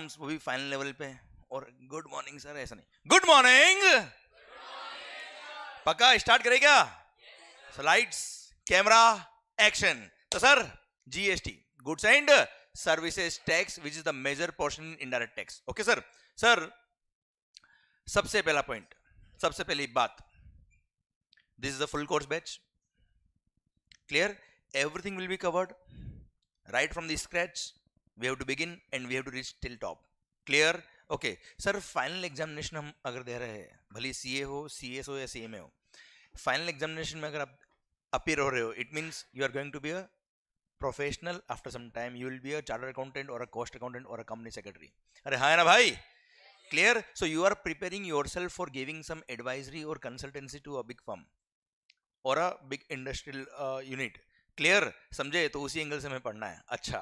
Exams वो भी final level पे और गुड मॉर्निंग सर ऐसा नहीं गुड मॉर्निंग पक्का स्टार्ट करें क्या स्लाइड्स कैमरा एक्शन तो sir GST goods and services tax which is the major portion in indirect tax okay sir sir सबसे पहला पॉइंट सबसे पहली बात this is the full course batch clear everything will be covered right from the scratch we have to begin and we have to reach till top clear okay sir final examination हम अगर दे रहे हैं भले सी हो सी हो या सी हो final examination में अगर आप अपीयर हो रहे हो it means you are going to be a professional after some time you will be a charter accountant or a cost accountant or a company secretary अरे हाँ ना भाई clear so you are preparing yourself for giving some advisory or consultancy to a big firm or a big industrial uh, unit clear समझे तो उसी angle से हमें पढ़ना है अच्छा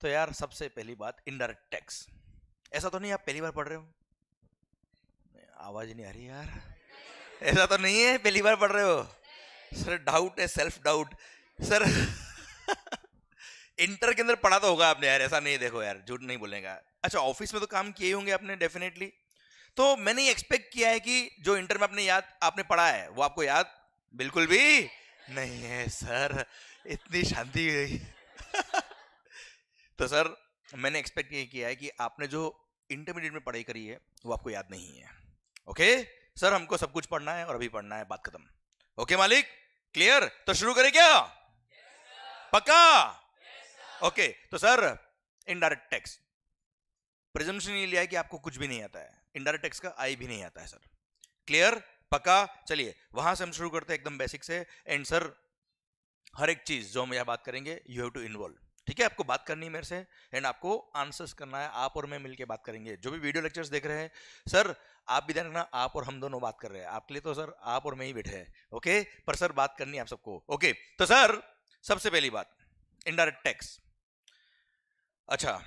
तो यार सबसे पहली बात इनडायरेक्ट टैक्स ऐसा तो नहीं आप पहली बार पढ़ रहे हो आवाज नहीं आ रही यार ऐसा तो नहीं है पहली बार पढ़ रहे हो सर डाउट है सेल्फ डाउट सर इंटर के अंदर पढ़ा तो होगा आपने यार ऐसा नहीं देखो यार झूठ नहीं बोलेगा अच्छा ऑफिस में तो काम किए होंगे आपने डेफिनेटली तो मैंने एक्सपेक्ट किया है कि जो इंटर में आपने याद आपने पढ़ा है वो आपको याद बिल्कुल भी नहीं है सर इतनी शांति हुई तो सर मैंने एक्सपेक्ट ये किया है कि आपने जो इंटरमीडिएट में पढ़ाई करी है वो आपको याद नहीं है ओके सर हमको सब कुछ पढ़ना है और अभी पढ़ना है बात खत्म ओके मालिक क्लियर तो शुरू करें क्या yes, पक्का yes, ओके तो सर इनडायरेक्ट टैक्स प्रिजम्पन ये लिया है कि आपको कुछ भी नहीं आता है इनडायरेक्ट टैक्स का आई भी नहीं आता है सर क्लियर पक्का चलिए वहां से हम शुरू करते हैं एकदम बेसिक से एंड सर हर एक चीज जो हम यह बात करेंगे यू हैव टू इन्वॉल्व ठीक है आपको बात करनी है मेरे से एंड आपको आंसर्स करना है आप और मैं मिलके बात करेंगे जो भी वीडियो लेक्चर्स देख रहे हैं सर आप भी ध्यान रखना आप और हम दोनों बात कर रहे हैं आपके लिए तो सर आप और मैं ही बैठे हैं ओके पर सर बात करनी है आप सबको ओके तो सर सबसे पहली बात इनडायरेक्ट टैक्स अच्छा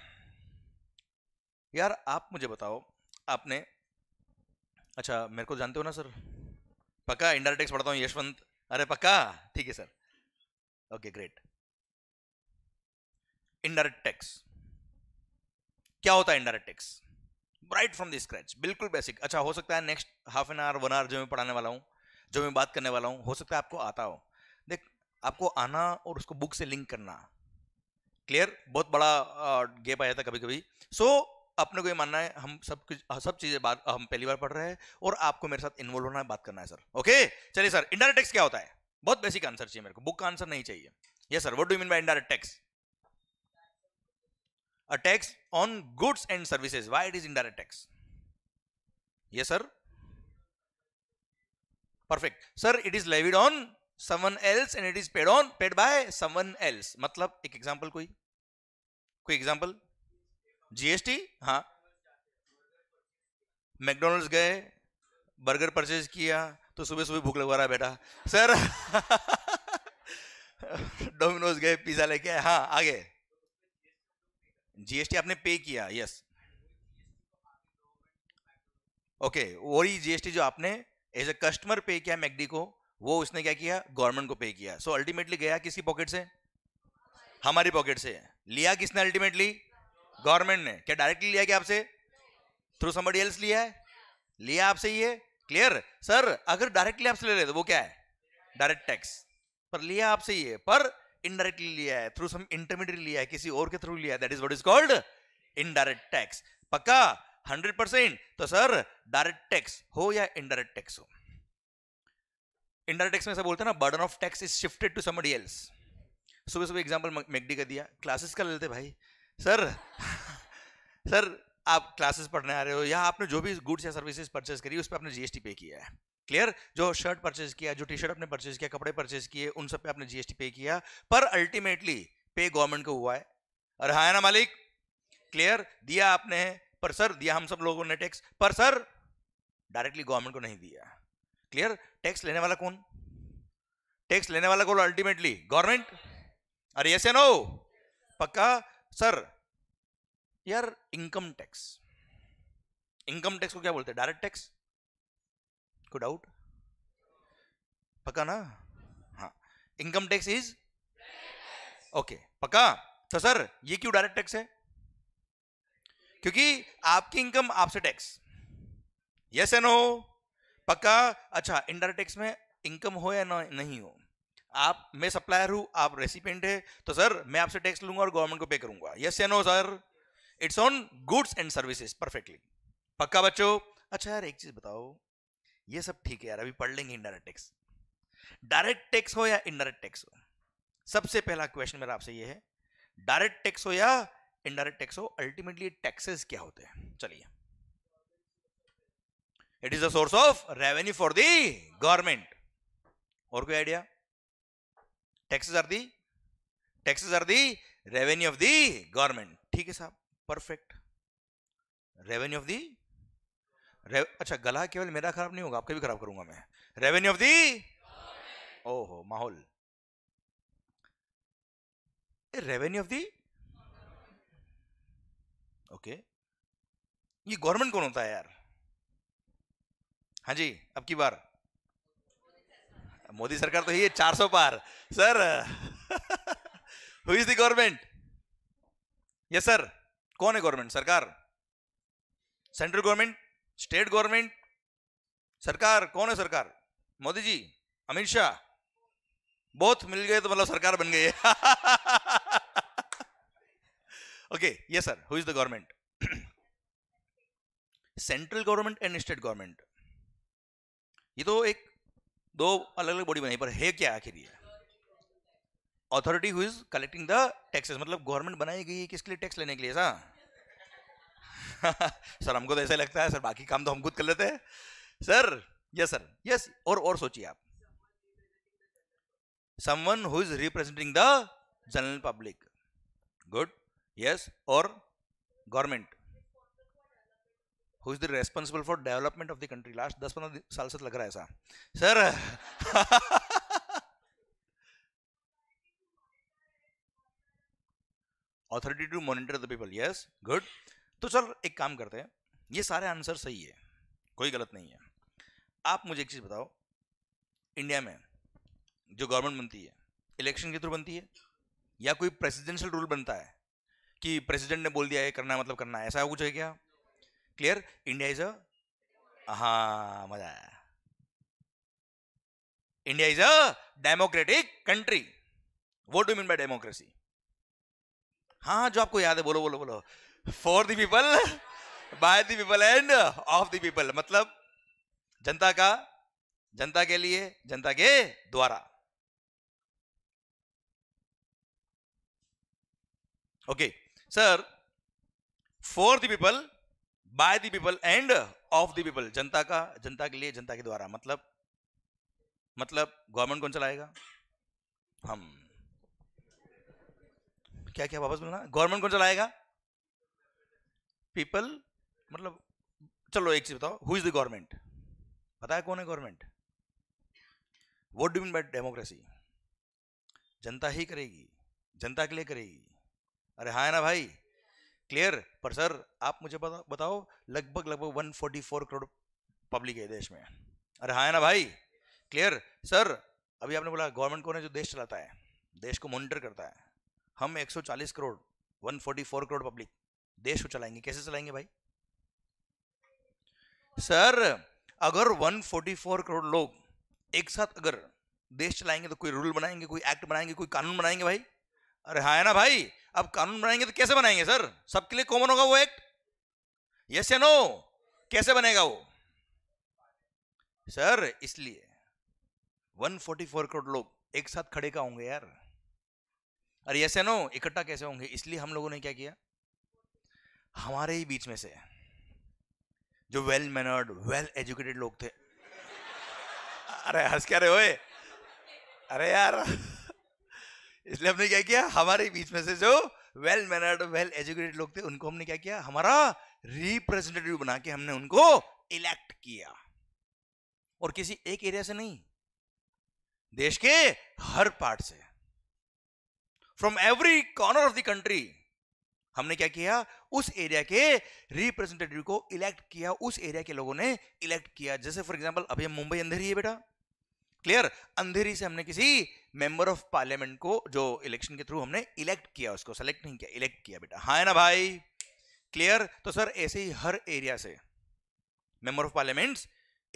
यार आप मुझे बताओ आपने अच्छा मेरे को जानते हो ना सर पक्का इंडायरेक्ट टैक्स पढ़ता हूँ यशवंत अरे पक्का ठीक है sir okay great indirect tax क्या होता है indirect tax right from the scratch बिल्कुल बेसिक अच्छा हो सकता है next half an hour one hour जो मैं पढ़ाने वाला हूँ जो मैं बात करने वाला हूँ हो सकता है आपको आता हो देख आपको आना और उसको बुक से लिंक करना क्लियर बहुत बड़ा गेप आया था कभी कभी सो so, अपने को ये मानना है हम सब कुछ सब चीजें बात हम पहली बार पढ़ रहे हैं और आपको मेरे साथ इन्वॉल्व होना है बात करना है सर ओके चलिए सर इंडायरेक्ट टैक्स क्या होता है बहुत बेसिक आंसर चाहिए मेरे को बुक का आंसर नहीं चाहिए yes sir what do mean by indirect tax a tax on goods and services why it is indirect tax yes sir perfect sir it is levied on someone else and it is paid on paid by someone else मतलब एक example koi कोई example GST हाँ McDonald's गए burger purchase किया तो subah सुबह भूख लगवा रहा beta sir dominos gaye pizza leke ha aage GST आपने पे किया यस ओके वही जीएसटी जो आपने एज ए कस्टमर पे किया मैगडी को वो उसने क्या किया गवर्नमेंट को पे किया सो so, अल्टीमेटली गया किसकी पॉकेट से हमारी पॉकेट से लिया किसने अल्टीमेटली गवर्नमेंट ने क्या डायरेक्टली लिया क्या आपसे थ्रू समबडी एल्स लिया है लिया आपसे ये क्लियर सर अगर डायरेक्टली आपसे ले रहे तो वो क्या है डायरेक्ट टैक्स पर लिया आपसे ये पर इनडायरेक्टली लिया है थ्रू सम इंटरमीडिएट लिया है किसी और के थ्रू लिया है that is what is called indirect tax पक्का 100 परसेंट तो सर डायरेक्ट टैक्स हो या इनडायरेक्ट टैक्स हो इनडायरेक्ट टैक्स में ऐसा बोलते हैं ना burden of tax is shifted to somebody else सुबह सुबह एग्जाम्पल मैगडी का दिया क्लासेस का लेते भाई सर सर आप क्लासेस पढ़ने आ रहे हो या आपने जो भी गुड्स या सर्विसेज परचेज करी उस पर आपने जीएसटी पे किया है क्लियर जो शर्ट परचेज किया जो टी शर्ट आपने परचेज किया कपड़े परचेज किए उन सब पे आपने जीएसटी पे किया पर अल्टीमेटली पे गवर्नमेंट को हुआ है अरे हाँ ना मालिक क्लियर दिया आपने पर सर दिया हम सब लोगों ने टैक्स पर सर डायरेक्टली गवर्नमेंट को नहीं दिया क्लियर टैक्स लेने वाला कौन टैक्स लेने वाला कौन अल्टीमेटली गवर्नमेंट अरे ऐसे नो पक्का सर यार इनकम टैक्स इनकम टैक्स को क्या बोलते हैं डायरेक्ट टैक्स को डाउट पक्का ना हाँ इनकम टैक्स इज ओके पक्का तो सर ये क्यों डायरेक्ट टैक्स है क्योंकि आपकी इनकम आपसे टैक्स यस एंड नो पक्का अच्छा इनडायरेक्ट टैक्स में इनकम हो या नहीं हो आप मैं सप्लायर हूं आप रेसिपेंट है तो सर मैं आपसे टैक्स लूंगा और गवर्नमेंट को पे करूंगा यस या no sir it's on goods and services perfectly पक्का बच्चों अच्छा यार एक चीज बताओ ये सब ठीक है यार अभी पढ़ लेंगे इनडायरेक्ट टैक्स डायरेक्ट टैक्स हो या इनडायरेक्ट टैक्स हो सबसे पहला क्वेश्चन मेरा आपसे ये है डायरेक्ट टैक्स हो या इनडायरेक्ट टैक्स हो अल्टीमेटली टैक्सेस क्या होते हैं चलिए it is the source of revenue for the government और कोई idea taxes are the taxes are the revenue of the government ठीक है साहब परफेक्ट रेवेन्यू ऑफ दी अच्छा गला केवल मेरा खराब नहीं होगा आपका भी खराब करूंगा मैं रेवेन्यू ऑफ दी ओहो माहौल रेवेन्यू ऑफ दी ओके ये गवर्नमेंट कौन होता है यार हाँ जी अब की बार मोदी सरकार तो ही है चार सौ पार sir who is the government yes sir कौन है गवर्नमेंट सरकार सेंट्रल गवर्नमेंट स्टेट गवर्नमेंट सरकार कौन है सरकार मोदी जी अमित शाह बहुत मिल गए तो मतलब सरकार बन गई है okay yes sir who is the government central government and state government ये तो एक दो अलग अलग बॉडी बनाई पर है क्या आखिर ये authority who is collecting the taxes मतलब गवर्नमेंट बनाई गई है किसके लिए टैक्स लेने के लिए सा सर हमको तो ऐसा लगता है सर बाकी काम तो हम खुद कर लेते हैं सर यस सर यस और और सोचिए आप someone who is representing the general public good yes और government who is the responsible for development of the country last दस पंद्रह साल से तो लग रहा है ऐसा sir authority to monitor the people yes good तो चल एक काम करते हैं ये सारे आंसर सही है कोई गलत नहीं है आप मुझे एक चीज़ बताओ इंडिया में जो गवर्नमेंट बनती है इलेक्शन के थ्रू बनती है या कोई प्रेसिडेंशियल रूल बनता है कि प्रेसिडेंट ने बोल दिया है करना है मतलब करना है ऐसा कुछ है क्या क्लियर इंडिया इज अ हाँ मजा आया India is a democratic country what do mean by democracy हाँ जो आपको याद है बोलो बोलो बोलो for the people by the people and of the people मतलब जनता का जनता के लिए जनता के द्वारा okay sir for the people by the people and of the people जनता का जनता के लिए जनता के द्वारा मतलब मतलब गवर्नमेंट कौन चलाएगा हम क्या क्या वापस बोलना गवर्नमेंट कौन चलाएगा पीपल मतलब चलो एक चीज बताओ हु इज द गवर्नमेंट पता है कौन है government what do mean by democracy जनता ही करेगी जनता के लिए करेगी अरे हाँ ना भाई क्लियर पर सर आप मुझे बता, बताओ लगभग लगभग 144 करोड़ पब्लिक है देश में अरे हाँ ना भाई क्लियर सर अभी आपने बोला गवर्नमेंट कौन है जो देश चलाता है देश को मॉनिटर करता है हम 140 करोड़ 144 करोड़ पब्लिक देश को चलाएंगे कैसे चलाएंगे भाई सर अगर 144 करोड़ लोग एक साथ अगर देश चलाएंगे तो कोई रूल बनाएंगे कोई एक्ट बनाएंगे कोई कानून बनाएंगे भाई अरे हाँ ना भाई अब कानून बनाएंगे तो कैसे बनाएंगे सर सबके लिए कॉमन होगा वो एक्ट यस या नो कैसे बनेगा वो सर इसलिए 144 करोड़ लोग एक साथ खड़े का होंगे यार अरे यस या नो इकट्ठा कैसे होंगे इसलिए हम लोगों ने क्या किया हमारे ही बीच में से जो वेल मैनर्ड वेल एजुकेटेड लोग थे अरे हंस क्या रहे अरे यार इसलिए हमने क्या किया हमारे बीच में से जो वेल मैनर्ड वेल एजुकेटेड लोग थे उनको हमने क्या किया हमारा रिप्रेजेंटेटिव बना के हमने उनको इलेक्ट किया और किसी एक एरिया से नहीं देश के हर पार्ट से from every corner of the country हमने क्या किया उस एरिया के रिप्रेजेंटेटिव को इलेक्ट किया उस एरिया के लोगों ने इलेक्ट किया जैसे फॉर एग्जाम्पल अभी हम मुंबई अंधेरी है बेटा क्लियर अंधेरी से हमने किसी मेंबर ऑफ पार्लियामेंट को जो इलेक्शन के थ्रू हमने इलेक्ट किया उसको सेलेक्ट नहीं किया इलेक्ट किया बेटा हाँ है ना भाई क्लियर तो सर ऐसे ही हर एरिया से मेंबर ऑफ पार्लियामेंट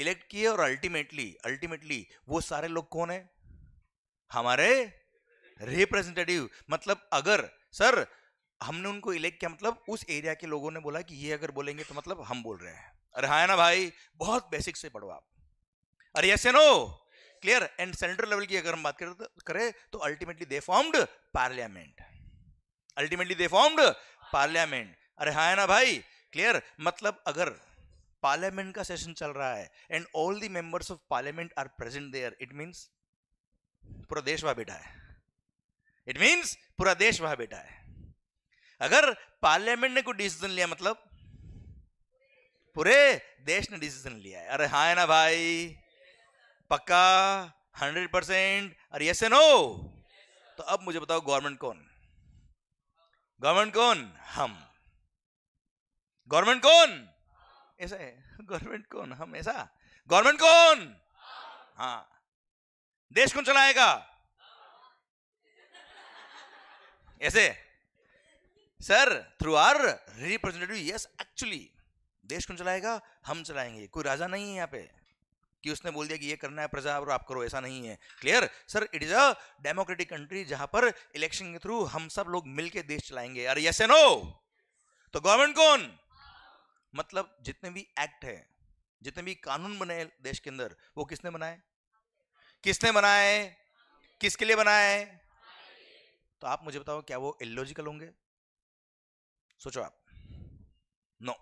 इलेक्ट किए और अल्टीमेटली अल्टीमेटली वो सारे लोग कौन है हमारे रिप्रेजेंटेटिव मतलब अगर सर हमने उनको इलेक्ट किया मतलब उस एरिया के लोगों ने बोला कि ये अगर बोलेंगे तो मतलब हम बोल रहे हैं अरे हाँ ना भाई बहुत बेसिक से पढ़ो आप अरे ऐसे no clear and central level की अगर हम बात करें तो करें तो ultimately they formed parliament ultimately they formed parliament अरे हाँ ना भाई क्लियर मतलब अगर पार्लियामेंट का सेशन चल रहा है and all the members of parliament are present there it means पूरा देश वहां बैठा है इट मीन्स पूरा देश वहां बैठा है अगर पार्लियामेंट ने कोई डिसीजन लिया मतलब पूरे देश ने डिसीजन लिया है अरे हाँ है ना भाई पक्का हंड्रेड परसेंट अरे ऐसे नो तो अब मुझे बताओ गवर्नमेंट कौन गवर्नमेंट कौन हम गवर्नमेंट कौन ऐसा है गवर्नमेंट कौन हम ऐसा गवर्नमेंट कौन हाँ देश कौन चलाएगा ऐसे sir through our representative yes actually देश कौन चलाएगा हम चलाएंगे कोई राजा नहीं है यहाँ पे कि उसने बोल दिया कि ये करना है प्रजा और आप करो ऐसा नहीं है clear sir it is a democratic country जहां पर इलेक्शन के थ्रू हम सब लोग मिलके देश चलाएंगे अरे यस नो तो गवर्नमेंट कौन मतलब जितने भी एक्ट है जितने भी कानून बने देश के अंदर वो किसने बनाए किसने बनाए किसके लिए बनाए तो आप मुझे बताओ क्या वो इलॉजिकल होंगे सोचो आप नो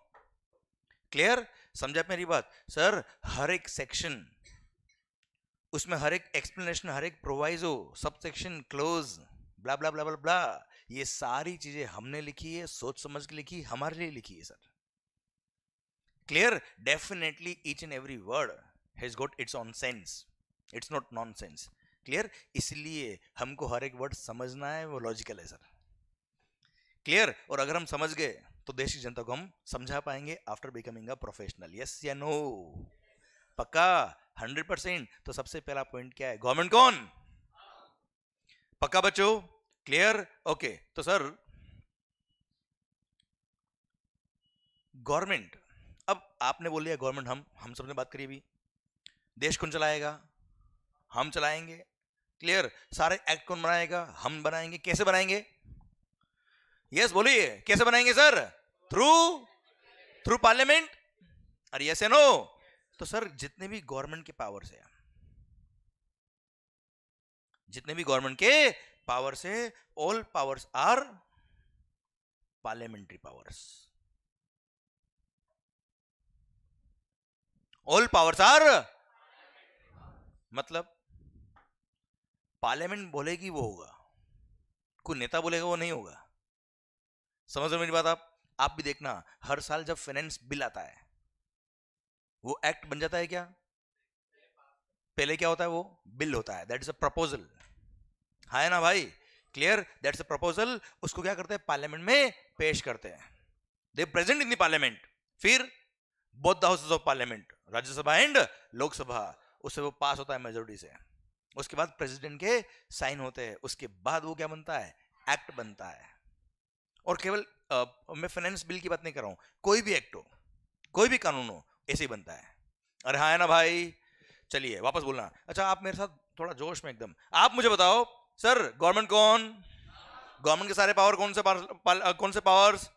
क्लियर समझा मेरी बात सर हर एक सेक्शन उसमें हर एक एक्सप्लेनेशन हर एक प्रोवाइजो सब सेक्शन क्लोज ब्ला ब्ला ब्ला ब्ला ब्ला ये सारी चीजें हमने लिखी है सोच समझ के लिखी हमारे लिए लिखी है sir clear definitely each and every word has got its own sense it's not nonsense clear इसलिए हमको हर एक वर्ड समझना है वो लॉजिकल है सर क्लियर और अगर हम समझ गए तो देश की जनता को हम समझा पाएंगे after becoming a professional yes या नो पक्का हंड्रेड परसेंट तो सबसे पहला पॉइंट क्या है गवर्नमेंट कौन पक्का बच्चों क्लियर ओके तो सर गवर्नमेंट अब आपने बोल लिया गवर्नमेंट हम हम सबने बात करी अभी देश कौन चलाएगा हम चलाएंगे क्लियर सारे एक्ट कौन बनाएगा हम बनाएंगे कैसे बनाएंगे यस बोलिए कैसे बनाएंगे सर थ्रू थ्रू पार्लियामेंट अरे यस नो तो सर जितने भी गवर्नमेंट के पावर से जितने भी गवर्नमेंट के पावर से all powers are parliamentary powers all powers are मतलब पार्लियामेंट बोलेगी वो होगा कोई नेता बोलेगा वो नहीं होगा समझ रहे मेरी बात आप आप भी देखना हर साल जब फाइनेंस बिल आता है वो एक्ट बन जाता है क्या पहले क्या होता है वो बिल होता है दैट इज अ प्रपोजल है ना भाई क्लियर दैट्स अ प्रपोजल उसको क्या करते हैं पार्लियामेंट में पेश करते हैं they present in the parliament फिर both the houses of parliament Rajya Sabha and Lok Sabha उससे वो पास होता है मेजोरिटी से उसके बाद प्रेसिडेंट के साइन होते हैं उसके बाद वो क्या बनता है एक्ट बनता है और केवल आ, मैं फाइनेंस बिल की बात नहीं कर रहा हूं कोई भी एक्ट हो कोई भी कानून हो ऐसे ही बनता है अरे हाँ ना भाई चलिए वापस बोलना अच्छा आप मेरे साथ थोड़ा जोश में एकदम आप मुझे बताओ सर गवर्नमेंट कौन गवर्नमेंट के सारे पावर कौन से पार, कौन से पावर्स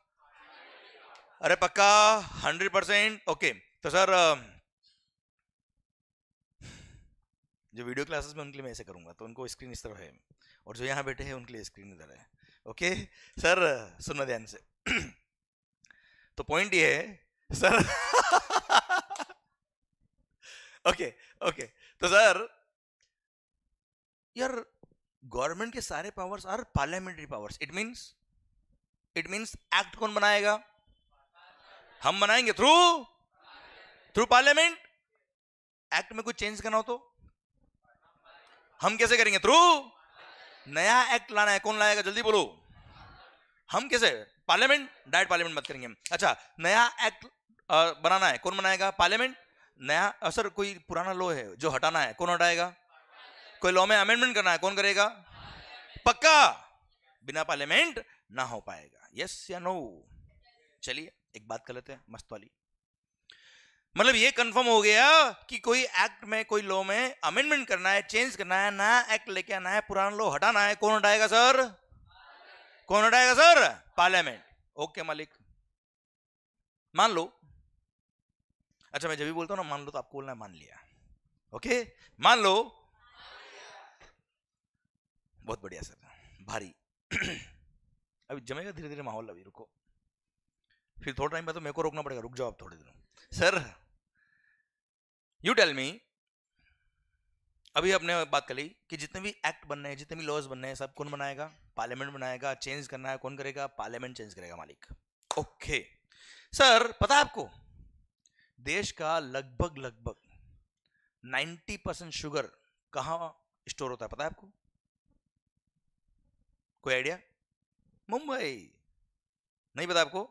अरे पक्का हंड्रेड परसेंट ओके तो सर जो वीडियो क्लासेस में उनके लिए मैं ऐसे करूंगा तो उनको स्क्रीन इस तरह है और जो यहाँ बैठे हैं उनके लिए स्क्रीन इधर है ओके सर सुनना ध्यान से तो पॉइंट ये है सर ओके ओके तो सर यार गवर्नमेंट के सारे powers are parliamentary powers it means it means act कौन बनाएगा हम बनाएंगे थ्रू थ्रू पार्लियामेंट एक्ट में कुछ चेंज करना हो तो हम कैसे करेंगे थ्रू नया एक्ट लाना है कौन लाएगा जल्दी बोलो हम कैसे पार्लियामेंट डायरेक्ट पार्लियामेंट बात करेंगे अच्छा नया एक्ट बनाना है कौन बनाएगा पार्लियामेंट नया असर कोई पुराना लॉ है जो हटाना है कौन हटाएगा कोई लॉ में अमेंडमेंट करना है कौन करेगा पक्का बिना पार्लियामेंट ना हो पाएगा यस या नो चलिए एक बात कर लेते हैं मस्त वाली मतलब ये कंफर्म हो गया कि कोई एक्ट में कोई लॉ में अमेंडमेंट करना है चेंज करना है नया एक्ट लेके आना है पुराना लॉ हटाना है कौन हटाएगा सर कौन हटाएगा सर पार्लियामेंट ओके मालिक मान लो अच्छा मैं जब भी बोलता हूं ना मान लो तो आपको बोलना मान लिया ओके मान लो बहुत बढ़िया सर भारी अभी जमेगा धीरे धीरे माहौल अभी रुको फिर थोड़ा टाइम में तो मेरे को रोकना पड़ेगा रुक जाओ आप थोड़ी देर सर यू टेल मी अभी आपने बात करी कि जितने भी एक्ट बनने हैं जितने भी लॉज बनने हैं सब कौन बनाएगा पार्लियामेंट बनाएगा चेंज करना है कौन करेगा पार्लियामेंट चेंज करेगा मालिक ओके सर पता है आपको देश का लगभग लगभग 90 परसेंट शुगर कहाँ स्टोर होता है पता है आपको कोई आइडिया मुंबई नहीं पता आपको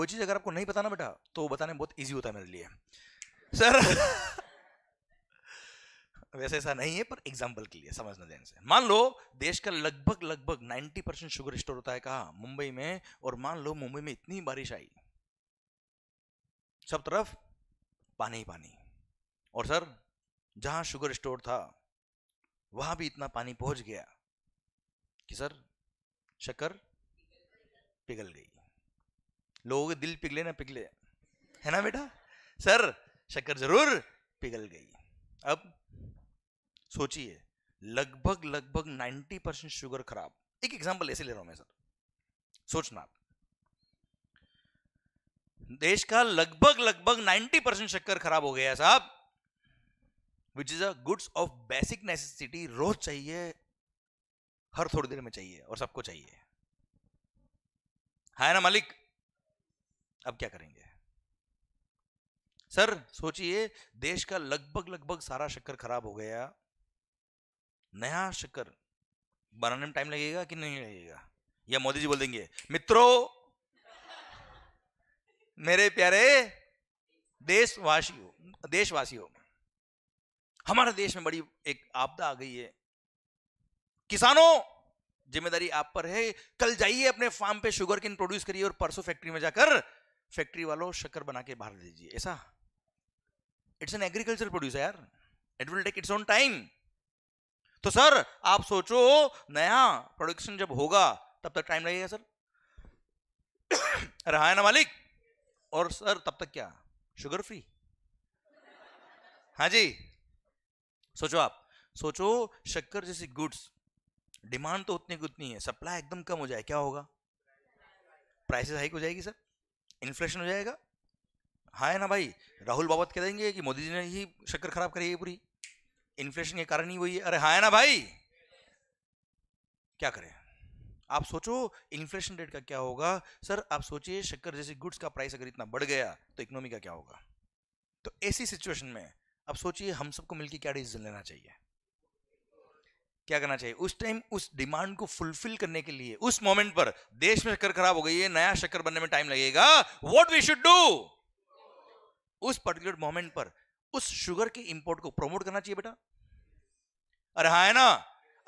कोई चीज़ अगर आपको नहीं पता ना बेटा तो बताने में बहुत ईजी होता है मेरे लिए सर तो वैसे ऐसा नहीं है पर एग्जाम्पल के लिए समझना ध्यान से मान लो देश का लगभग लगभग 90 परसेंट शुगर स्टोर होता है कहा मुंबई में और मान लो मुंबई में इतनी बारिश आई सब तरफ पानी ही पानी और सर जहां शुगर स्टोर था वहां भी इतना पानी पहुंच गया कि सर शक्कर पिघल गई लोगों के दिल पिघले ना पिघले है ना बेटा सर शक्कर जरूर पिघल गई अब सोचिए लगभग लगभग 90 परसेंट शुगर खराब एक एग्जाम्पल ऐसे ले रहा हूं मैं सर सोचना आप देश का लगभग लगभग 90 परसेंट शक्कर खराब हो गया साहब which is a goods of basic necessity रोज चाहिए हर थोड़ी देर में चाहिए और सबको चाहिए है ना मालिक अब क्या करेंगे सर सोचिए देश का लगभग लगभग सारा शक्कर खराब हो गया नया शक्कर बनाने में टाइम लगेगा कि नहीं लगेगा या मोदी जी बोल देंगे मित्रों मेरे प्यारे देशवासियों देशवासियों हमारे देश में बड़ी एक आपदा आ गई है किसानों जिम्मेदारी आप पर है कल जाइए अपने फार्म पे शुगर किन प्रोड्यूस करिए और परसों फैक्ट्री में जाकर फैक्ट्री वालों शक्कर बना के बाहर दीजिए ऐसा इट्स एन एग्रीकल्चर प्रोड्यूस यार it will take its own time तो सर आप सोचो नया प्रोडक्शन जब होगा तब तक टाइम लगेगा सर रहा है ना मालिक और सर तब तक क्या शुगर फ्री हाँ जी सोचो आप सोचो शक्कर जैसी गुड्स डिमांड तो उतनी उतनी है सप्लाई एकदम कम हो जाए क्या होगा प्राइसेस हाइक हो जाएगी सर इन्फ्लेशन हो जाएगा हाँ ना भाई राहुल बाबत कह देंगे कि मोदी जी ने ही शक्कर खराब करी है पूरी इन्फ्लेशन के कारण ही वही है अरे हाँ है ना भाई क्या करें आप सोचो इन्फ्लेशन रेट का क्या होगा सर आप सोचिए शक्कर जैसे गुड्स का प्राइस अगर इतना बढ़ गया तो इकोनॉमी का क्या होगा तो ऐसी सिचुएशन में अब सोचिए हम सबको मिलकर क्या डिसीजन लेना चाहिए क्या करना चाहिए उस टाइम उस डिमांड को फुलफिल करने के लिए उस मोमेंट पर देश में शक्कर खराब हो गई है नया शक्कर बनने में टाइम लगेगा वॉट वी शुड डू उस पर्टिकुलर मोमेंट पर उस शुगर के इंपोर्ट को प्रमोट करना चाहिए बेटा अरे हा है ना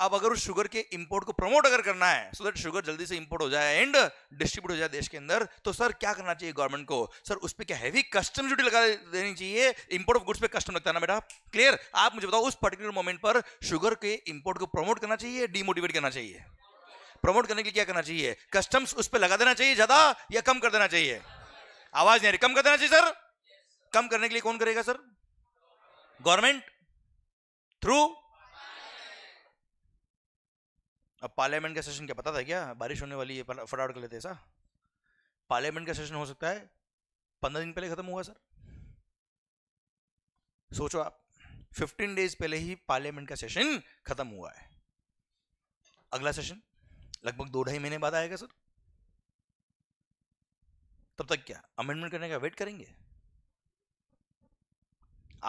अब अगर उस शुगर के इंपोर्ट को प्रमोट अगर करना है सो दैट शुगर जल्दी से इंपोर्ट हो जाए एंड डिस्ट्रीब्यूट हो जाए देश के अंदर तो सर क्या करना चाहिए गवर्नमेंट को सर उस पर क्या हैवी कस्टम ड्यूटी लगा देनी चाहिए इंपोर्ट ऑफ गुड्स पे कस्टम लगता है ना बेटा क्लियर आप मुझे बताओ उस पर्टिकुलर मोमेंट पर शुगर के इंपोर्ट को प्रमोट करना चाहिए डीमोटिवेट करना चाहिए प्रमोट करने के लिए क्या करना चाहिए कस्टम्स उस पर लगा देना चाहिए ज्यादा या कम कर देना चाहिए आवाज नहीं कम कर देना चाहिए सर कम करने के लिए कौन करेगा सर गवर्नमेंट थ्रू अब पार्लियामेंट का सेशन क्या पता था क्या बारिश होने वाली है फटाफट कर लेते ऐसा पार्लियामेंट का सेशन हो सकता है पंद्रह दिन पहले खत्म हुआ सर सोचो आप फिफ्टीन डेज पहले ही पार्लियामेंट का सेशन खत्म हुआ है अगला सेशन लगभग दो ढाई महीने बाद आएगा सर तब तक क्या अमेंडमेंट करने का वेट करेंगे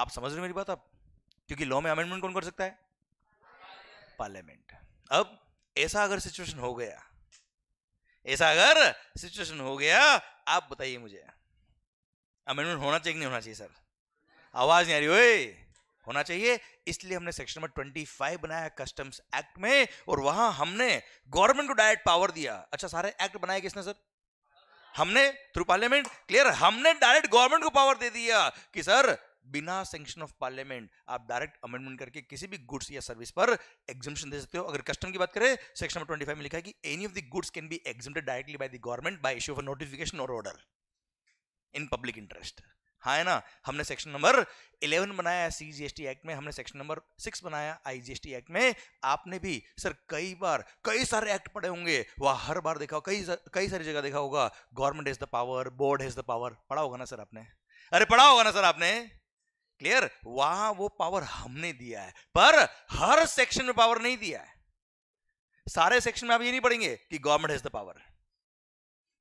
आप समझ रहे मेरी बात आप क्योंकि लॉ में अमेंडमेंट कौन कर सकता है पार्लियामेंट अब ऐसा अगर सिचुएशन हो गया ऐसा अगर सिचुएशन हो गया आप बताइए मुझे अमेंडमेंट होना चाहिए नहीं होना चाहिए सर आवाज नहीं आ रही ओए होना चाहिए इसलिए हमने सेक्शन नंबर 25 बनाया कस्टम्स एक्ट में और वहां हमने गवर्नमेंट को डायरेक्ट पावर दिया अच्छा सारे एक्ट बनाए किसने सर हमने थ्रू पार्लियामेंट क्लियर हमने डायरेक्ट गवर्नमेंट को पावर दे दिया कि सर बिना सेंक्शन ऑफ पार्लियामेंट आप डायरेक्ट अमेंडमेंट करके किसी भी गुड्स या सर्विस पर एग्जिबिशन दे सकते हो अगर कस्टम की बात करें सेक्शन नंबर फाइव में लिखा है कि any of the goods can be exempted directly by the government by issue of notification और ऑर्डर इन पब्लिक इंटरेस्ट हाँ है ना हमने सेक्शन नंबर 11 बनाया टी एक्ट में हमने सेक्शन नंबर 6 बनाया I G S T act में आपने भी सर कई बार कई सारे एक्ट पढ़े होंगे वह हर बार देखा कई कई सारी जगह देखा होगा government has the power board has the power पढ़ा होगा ना सर आपने अरे पढ़ा होगा ना सर आपने क्लियर वहां वो पावर हमने दिया है पर हर सेक्शन में पावर नहीं दिया है सारे सेक्शन में आप ये नहीं पढ़ेंगे कि government has the power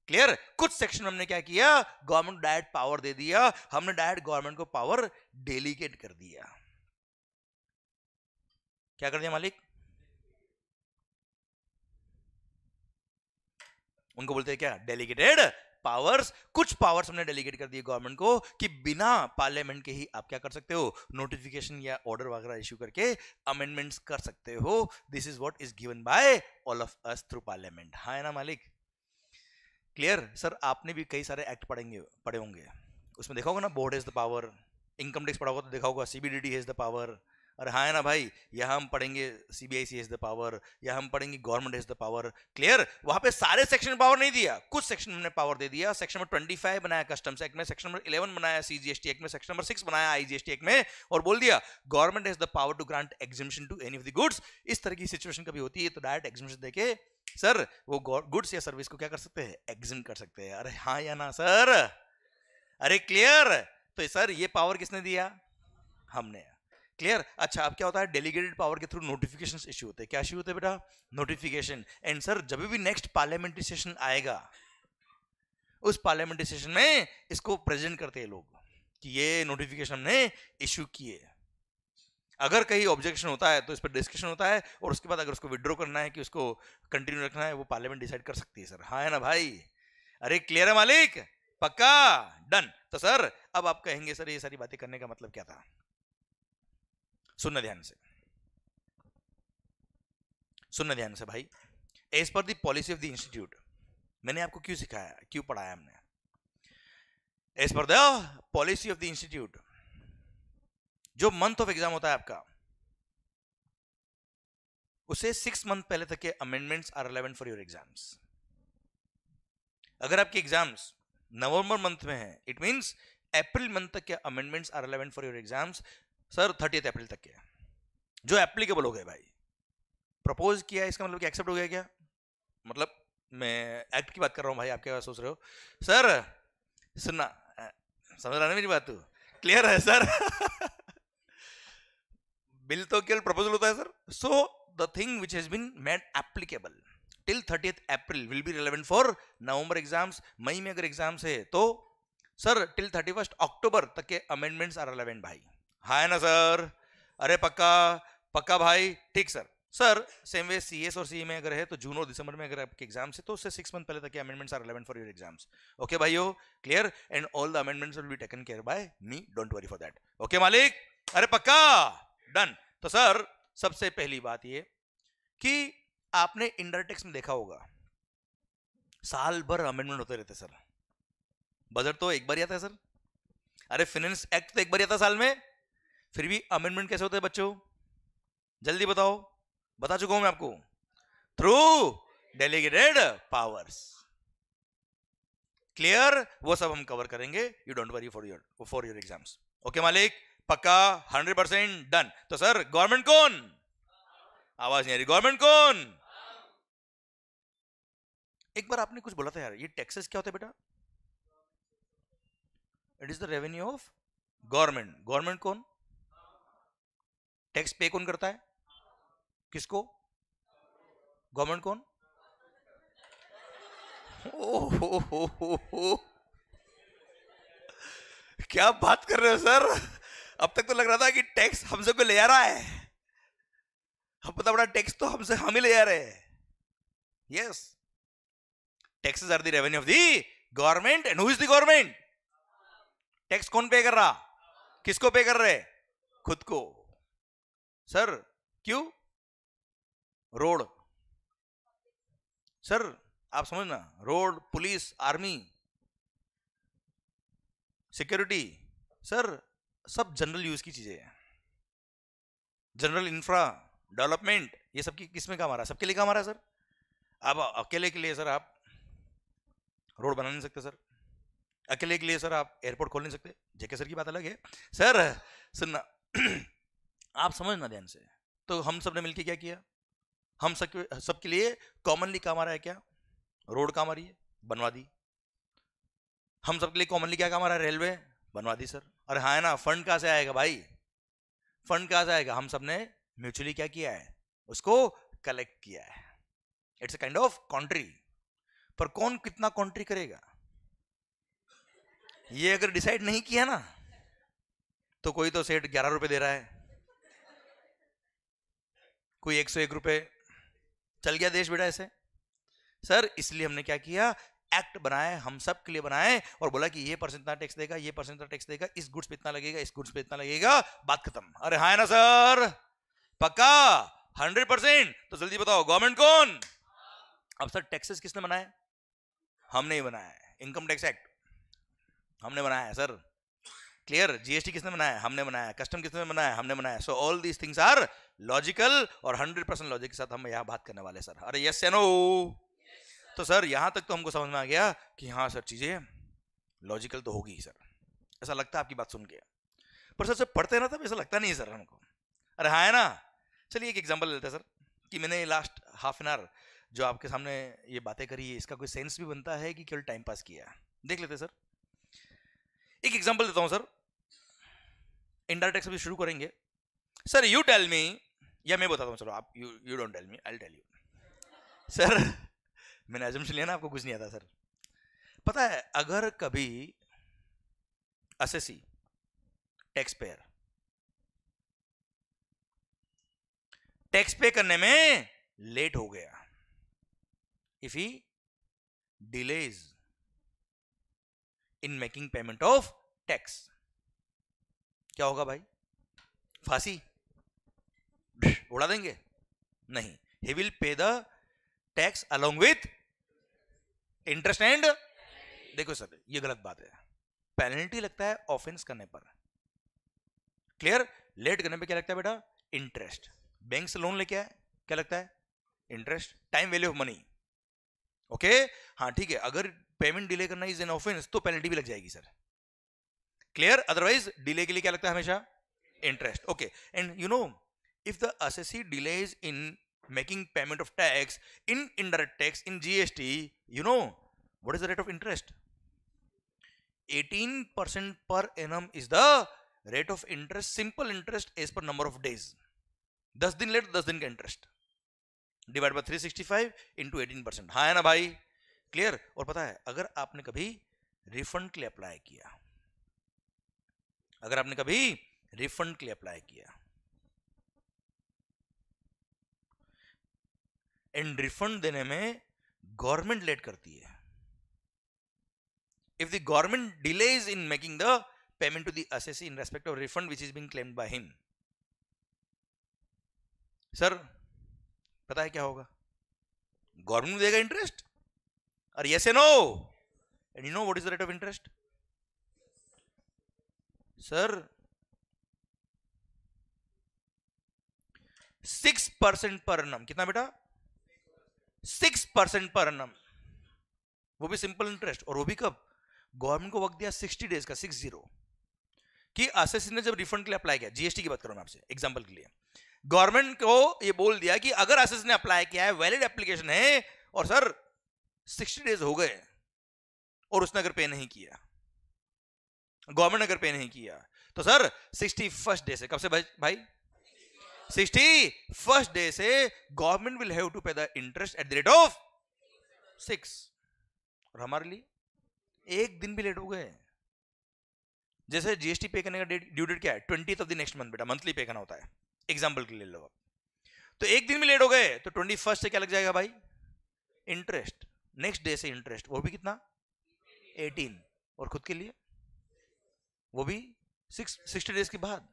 clear कुछ सेक्शन में हमने क्या किया गवर्नमेंट डायरेक्ट पावर दे दिया हमने डायरेक्ट गवर्नमेंट को पावर डेलीगेट कर दिया क्या कर दिया मालिक उनको बोलते हैं क्या डेलीगेटेड पावर्स कुछ पावर्स हमने डेलीगेट कर दिए गवर्नमेंट को कि बिना पार्लियामेंट के ही आप क्या कर सकते हो नोटिफिकेशन या ऑर्डर वगैरह इश्यू करके अमेंडमेंट्स कर सकते हो this is what is given by all of us through parliament हाँ ना मालिक क्लियर सर आपने भी कई सारे एक्ट पढ़ेंगे पढ़े होंगे उसमें देखा होगा ना board is the power income tax पढ़ा होगा तो देखा होगा सीबीडीटी इज द पावर अरे हाँ ना भाई यहाँ हम पढ़ेंगे C B I C is the power या हम पढ़ेंगे government is the power clear वहां पे सारे सेक्शन पावर नहीं दिया कुछ सेक्शन हमने पावर दे दिया सेक्शन नंबर ट्वेंटी फाइव बनाया कस्टम्स एक्ट में सेक्शन नंबर इलेवन बनाया C G S T act में सेक्शन नंबर सिक्स बनाया I G S T act में और बोल दिया government is the power to grant exhibition to any of the goods इस तरह की सिचुएशन कभी होती है तो डायरेक्ट एग्जिबिशन देके सर वो गुड्स या सर्विस को क्या कर सकते हैं एग्जिम कर सकते हैं अरे हाँ या ना सर अरे क्लियर तो सर ये पावर किसने दिया हमने क्लियर अच्छा अब क्या होता है डेलीगेटेड पावर के थ्रू नोटिफिकेशन इश्यू होते हैं क्या इश्यू होते हैं बेटा नोटिफिकेशन एंड सर जब भी नेक्स्ट पार्लियामेंट्री सेशन आएगा उस पार्लियामेंट्री सेशन में इसको प्रेजेंट करते हैं लोग कि ये नोटिफिकेशन हमने इश्यू किए अगर कहीं ऑब्जेक्शन होता है तो इस पर डिस्कशन होता है और उसके बाद अगर उसको विड्रॉ करना है कि उसको कंटिन्यू रखना है वो पार्लियामेंट डिसाइड कर सकती है सर हाँ है ना भाई अरे क्लियर है मालिक पक्का डन तो सर अब आप कहेंगे सर ये सारी बातें करने का मतलब क्या था सुनना ध्यान से सुनना ध्यान से भाई एज पर दॉलिसी पॉलिसी ऑफ द इंस्टीट्यूट मैंने आपको क्यों सिखाया क्यों पढ़ाया हमने as per the policy of the institute जो मंथ ऑफ एग्जाम होता है आपका उसे सिक्स मंथ पहले तक के amendments are relevant for your exams अगर आपके एग्जाम्स नवंबर मंथ में है इट मींस अप्रैल मंथ तक के amendments are relevant for your exams sir thirty April तक के जो एप्लीकेबल हो गए भाई प्रपोज किया इसका मतलब कि एक्सेप्ट हो गया क्या मतलब मैं एक्ट की बात कर रहा हूँ भाई आपके पास सोच रहे हो सर सुनना समझ रहा ना मेरी बात तू क्लियर है सर बिल तो केवल प्रपोजल होता है sir so the thing which has been made applicable till thirty April will be relevant for November exams मई में अगर एग्जाम्स है तो sir till thirty first October तक के अमेंडमेंट्स आर रिलेवेंट भाई हाय ना सर अरे पक्का पक्का भाई ठीक sir sir same way C और सी e में अगर है तो जून और दिसंबर में अगर आपके एग्जाम से तो उससे सिक्स मंथ पहले तक के amendments are relevant for your exams okay भाइयो clear and all the amendments will be taken care by me don't worry for that okay मालिक अरे पक्का डन तो सर सबसे पहली बात ये कि आपने इंडरटेक्स में देखा होगा साल भर अमेंडमेंट होते रहते सर बजट तो एक बार आता है सर अरे फिनेंस एक्ट तो एक बार आता साल में फिर भी अमेंडमेंट कैसे होता है बच्चों जल्दी बताओ बता चुका हूं मैं आपको थ्रू डेलीगेटेड पावर्स क्लियर वो सब हम कवर करेंगे you don't worry for your for your exams okay मालिक पक्का हंड्रेड परसेंट डन तो सर गवर्नमेंट कौन आवाज नहीं आ रही गवर्नमेंट कौन एक बार आपने कुछ बोला था यार ये टैक्सेस क्या होते बेटा it is the revenue of government government कौन टैक्स पे कौन करता है किसको गवर्नमेंट कौन ओ हो हो हो हो क्या बात कर रहे हो सर अब तक तो लग रहा था कि टैक्स हमसे को ले आ रहा है अब पता बड़ा टैक्स तो हमसे हम ही ले आ रहे हैं yes tax are the revenue of the government and who is the government tax कौन पे कर रहा किसको पे कर रहे खुद को सर क्यों रोड सर आप समझना road police army security sir सब जनरल यूज की चीजें हैं जनरल इंफ्रा डेवलपमेंट ये सब की किसमें काम आ रहा है सबके लिए काम आ रहा है सर आप अकेले के लिए सर आप रोड बना नहीं सकते सर अकेले के लिए सर आप एयरपोर्ट खोल नहीं सकते जेके सर की बात अलग है सर सुनना आप समझना ध्यान से तो हम सब ने मिलकर क्या किया हम सब सबके लिए कॉमनली काम आ रहा है क्या रोड काम आ रही है बनवा दी हम सबके लिए कॉमनली क्या काम आ रहा है रेलवे बनवा दी सर अरे हाँ ना फंड कहाँ से आएगा भाई फंड कहाँ से आएगा हम सब ने म्यूचुअली क्या किया है उसको कलेक्ट किया है it's a kind of country पर कौन कितना कॉन्ट्री करेगा ये अगर डिसाइड नहीं किया ना तो कोई तो सेठ ग्यारह रुपए दे रहा है कोई एक सौ एक रुपए चल गया देश बेटा ऐसे सर इसलिए हमने क्या किया एक्ट बनाए हम सब के लिए बनाए और बोला कि ये परसेंट इतना टैक्स देगा ये परसेंट इतना टैक्स देगा इस गुड्स पे इतना लगेगा इस गुड्स पे इतना लगेगा बात खत्म अरे हाँ ना सर पक्का हंड्रेड परसेंट तो जल्दी बताओ गवर्नमेंट कौन अब सर टैक्सेस किसने बनाए हमने ही बनाया इनकम टैक्स एक्ट हमने बनाया है सर क्लियर जीएसटी किसने बनाया हमने बनाया कस्टम किसने बनाया हमने बनाया so all these things are logical और हंड्रेड परसेंट लॉजिक के साथ हम यहाँ बात करने वाले सर अरे यस एनो नो तो सर यहाँ तक तो हमको समझ में आ गया कि हाँ सर चीज़ें लॉजिकल तो होगी सर ऐसा लगता है आपकी बात सुन के पर सर सर पढ़ते ना तब ऐसा लगता नहीं है सर हमको अरे हाँ है ना चलिए एक एग्जाम्पल लेते हैं सर कि मैंने लास्ट हाफ एन आवर जो आपके सामने ये बातें करी है इसका कोई सेंस भी बनता है कि केवल टाइम पास किया है देख लेते सर एक एग्जाम्पल देता हूँ सर इंडायरेक्ट टैक्स शुरू करेंगे सर यू टेल मी या मैं बताता हूँ चलो आप you you don't tell me I tell you sir मैंने से लिया ना आपको कुछ नहीं आता सर पता है अगर कभी असेसी टैक्स पेयर टैक्स पे करने में लेट हो गया if he delays in making payment of tax क्या होगा भाई फांसी उड़ा देंगे नहीं he will pay the tax along with interest and देखो सर ये गलत बात है पेनल्टी लगता है ऑफेंस करने पर क्लियर लेट करने पे क्या लगता है बेटा इंटरेस्ट बैंक से लोन लेके आए क्या लगता है interest time value of money okay हाँ ठीक है अगर पेमेंट डिले करना इज एन ऑफेंस तो पेनल्टी भी लग जाएगी सर क्लियर अदरवाइज डिले के लिए क्या लगता है हमेशा interest okay and you know if the assessee delay is in making payment of tax in indirect tax in GST you know what is the rate of interest 18 percent per annum is the rate of interest simple interest as per number of days दस दिन late दस दिन का interest divide by three sixty five into eighteen percent हाँ है ना भाई clear और पता है अगर आपने कभी रिफंड के लिए अप्लाई किया अगर आपने कभी रिफंड के लिए अप्लाई किया एंड रिफंड देने में गवर्नमेंट लेट करती है if the government delay is in making the payment to the assessee in respect of refund which is being claimed by him sir पता है क्या होगा गवर्नमेंट देगा इंटरेस्ट और yes a no and you know what is the rate of interest sir six percent per annum कितना बेटा six percent per नम वो भी सिंपल इंटरेस्ट और वो भी कब गवर्नमेंट को वक्त दिया सिक्सटी डेज का सिक्स जीरो कि एसएससी ने जब रिफंड के लिए अप्लाई किया जीएसटी की बात करूं मैं आपसे एग्जांपल के लिए गवर्नमेंट को ये बोल दिया कि अगर एसएससी ने अप्लाई किया है वैलिड एप्लीकेशन है और सर सिक्सटी डेज हो गए और उसने अगर पे नहीं किया गवर्नमेंट अगर पे नहीं किया तो सर सिक्सटी फर्स्ट डे से कब से भाई सिक्सटी फर्स्ट डे से government will have to pay the interest at the rate of six और हमारे लिए एक दिन भी लेट हो गए जैसे जीएसटी पे करने का डेट ड्यू डेट क्या है twenty of the next month बेटा मंथली पे करना होता है एग्जाम्पल के ले लो आप तो एक दिन भी लेट हो गए तो ट्वेंटी फर्स्ट से क्या लग जाएगा भाई इंटरेस्ट नेक्स्ट डे से इंटरेस्ट वो भी कितना एटीन और खुद के लिए वो भी सिक्स सिक्सटी डेज के बाद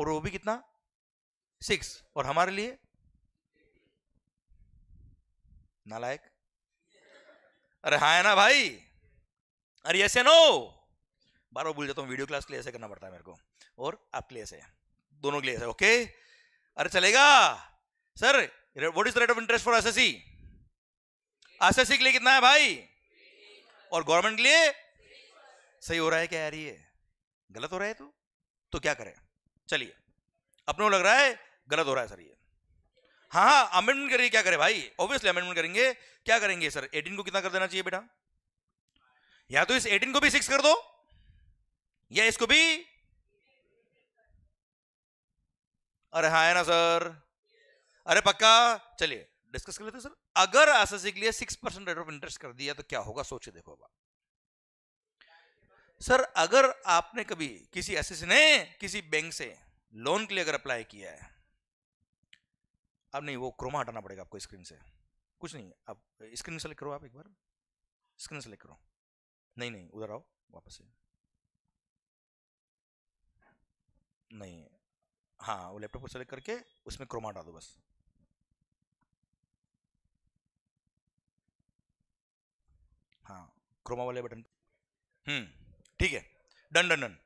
और वो भी कितना सिक्स और हमारे लिए नालायक अरे हाँ है ना भाई अरे ऐसे नो बार बार भूल जाता हूँ वीडियो क्लास के लिए ऐसे करना पड़ता है मेरे को और आपके लिए ऐसे दोनों के लिए ऐसे ओके अरे चलेगा sir what is the rate of interest for assessee assessee के लिए कितना है भाई और गवर्नमेंट के लिए सही हो रहा है क्या यार ये गलत हो रहा है तू तो क्या करे चलिए अपनों लग रहा है गलत हो रहा है सर ये हाँ अमेंडमेंट हाँ, करिए क्या करें भाई ऑब्वियसली अमेंडमेंट करेंगे क्या करेंगे सर एटीन को कितना कर देना चाहिए बेटा या तो इस एटीन को भी सिक्स कर दो या इसको भी अरे हाँ है ना सर अरे पक्का चलिए डिस्कस कर लेते सर अगर एसएससी के लिए six percent rate of interest कर दिया तो क्या होगा सोचे देखो अब सर अगर आपने कभी किसी एस ने किसी बैंक से लोन के लिए अगर अप्लाई किया है अब नहीं वो क्रोमा हटाना पड़ेगा आपको स्क्रीन से कुछ नहीं आप स्क्रीन से करो आप एक बार स्क्रीन से करो नहीं नहीं उधर आओ वापस से नहीं हाँ वो लैपटॉप को सेलेक्ट करके उसमें क्रोमा हटा दो बस हाँ क्रोमा वाले बटन हम्म ठीक है डन डन डन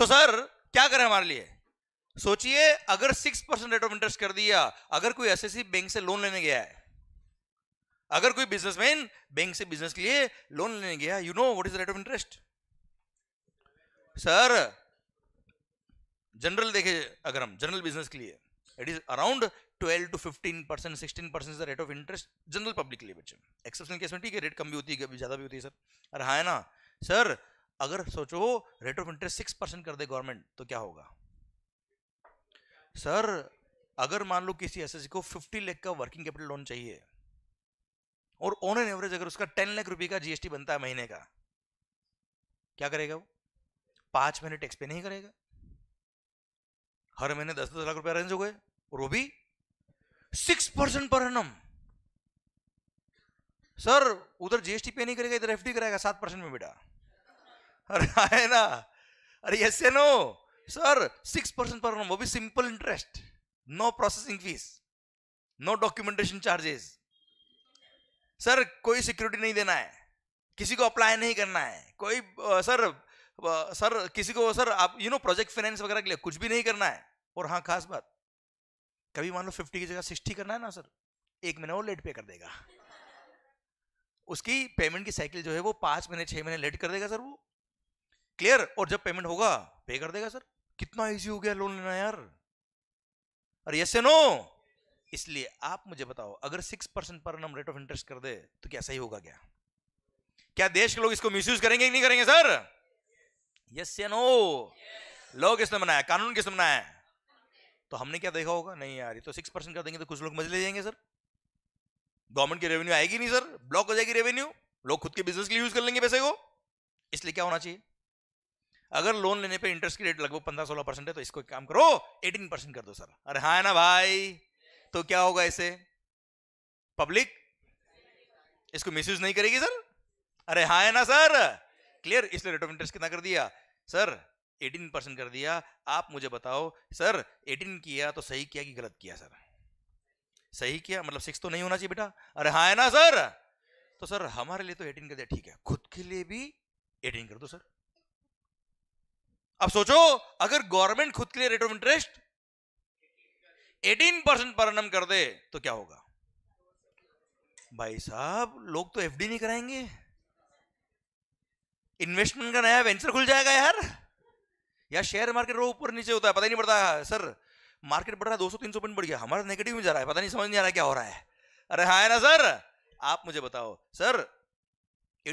तो सर क्या करें हमारे लिए सोचिए अगर six percent rate of interest कर दिया अगर कोई एस बैंक से लोन लेने गया है अगर कोई बिजनेसमैन बैंक से बिजनेस के लिए लोन लेने गया you know what is rate of interest sir general देखे अगर हम जनरल बिजनेस के लिए it is around 12 to 15 percent sixteen percent rate of interest general public के लिए बच्चे एक्सेप्शनल केस में ठीक है रेट कम भी होती है ज्यादा भी होती है सर अरे हाँ ना सर अगर सोचो rate of interest six percent कर दे गवर्नमेंट तो क्या होगा सर अगर मान लो किसी एस को फिफ्टी लाख का वर्किंग कैपिटल लोन चाहिए और ऑन एन एवरेज अगर उसका टेन लाख रुपए का जीएसटी बनता है महीने का क्या करेगा वो पांच महीने टैक्स पे नहीं करेगा हर महीने दस दस लाख रुपया अरेंज हो गए और वो भी सिक्स परसेंट पर एनम सर उधर जीएसटी पे नहीं करेगा इधर एफडी कराएगा सात परसेंट में बेटा अरे ना अरे yes no sir six percent पर वो भी simple interest no processing fees no documentation charges sir कोई सिक्योरिटी नहीं देना है किसी को अप्लाई नहीं करना है कोई सर सर किसी को सर आप यू नो प्रोजेक्ट फाइनेंस वगैरह के लिए कुछ भी नहीं करना है और हाँ खास बात कभी मान लो फिफ्टी की जगह सिक्सटी करना है ना सर एक महीना वो लेट पे कर देगा उसकी पेमेंट की साइकिल जो है वो पांच महीने छह महीने लेट कर देगा सर वो क्लियर और जब पेमेंट होगा पे कर देगा सर कितना इजी हो गया लोन लेना यार अरे यस नो इसलिए आप मुझे बताओ अगर six percent per num rate of interest कर दे तो क्या सही होगा क्या क्या देश के लोग इसको मिस करेंगे कि नहीं करेंगे सर यस या नो लॉ किसने बनाया कानून किसने बनाया है तो हमने क्या देखा होगा नहीं यार ये तो सिक्स परसेंट कर देंगे तो कुछ लोग मजे ले जाएंगे सर गवर्नमेंट की रेवेन्यू आएगी नहीं सर ब्लॉक हो जाएगी रेवेन्यू लोग खुद के बिजनेस के लिए यूज कर लेंगे पैसे को इसलिए क्या होना चाहिए अगर लोन लेने पे इंटरेस्ट की रेट लगभग पंद्रह सोलह परसेंट है तो इसको काम करो एटीन परसेंट कर दो सर अरे हाँ ना भाई तो क्या होगा इसे पब्लिक इसको मिस नहीं करेगी सर अरे हाँ है ना सर क्लियर इसलिए रेट ऑफ इंटरेस्ट कितना कर दिया सर 18 परसेंट कर दिया आप मुझे बताओ सर 18 किया तो सही किया कि गलत किया सर सही किया मतलब सिक्स तो नहीं होना चाहिए बेटा अरे हाँ है ना सर तो सर हमारे लिए तो 18 कर दिया ठीक है खुद के लिए भी 18 कर दो सर अब सोचो अगर गवर्नमेंट खुद के लिए rate of interest 18 percent per एनम कर दे तो क्या होगा भाई साहब लोग तो एफडी नहीं कराएंगे इन्वेस्टमेंट का नया वेंचर खुल जाएगा यार या शेयर मार्केट रो ऊपर नीचे होता है पता ही नहीं पड़ता सर मार्केट बढ़ रहा है दो सौ तीन सौ पॉइंट बढ़ गया हमारा नेगेटिव में जा रहा है पता नहीं समझ नहीं आ रहा क्या हो रहा है अरे हाँ है ना सर आप मुझे बताओ सर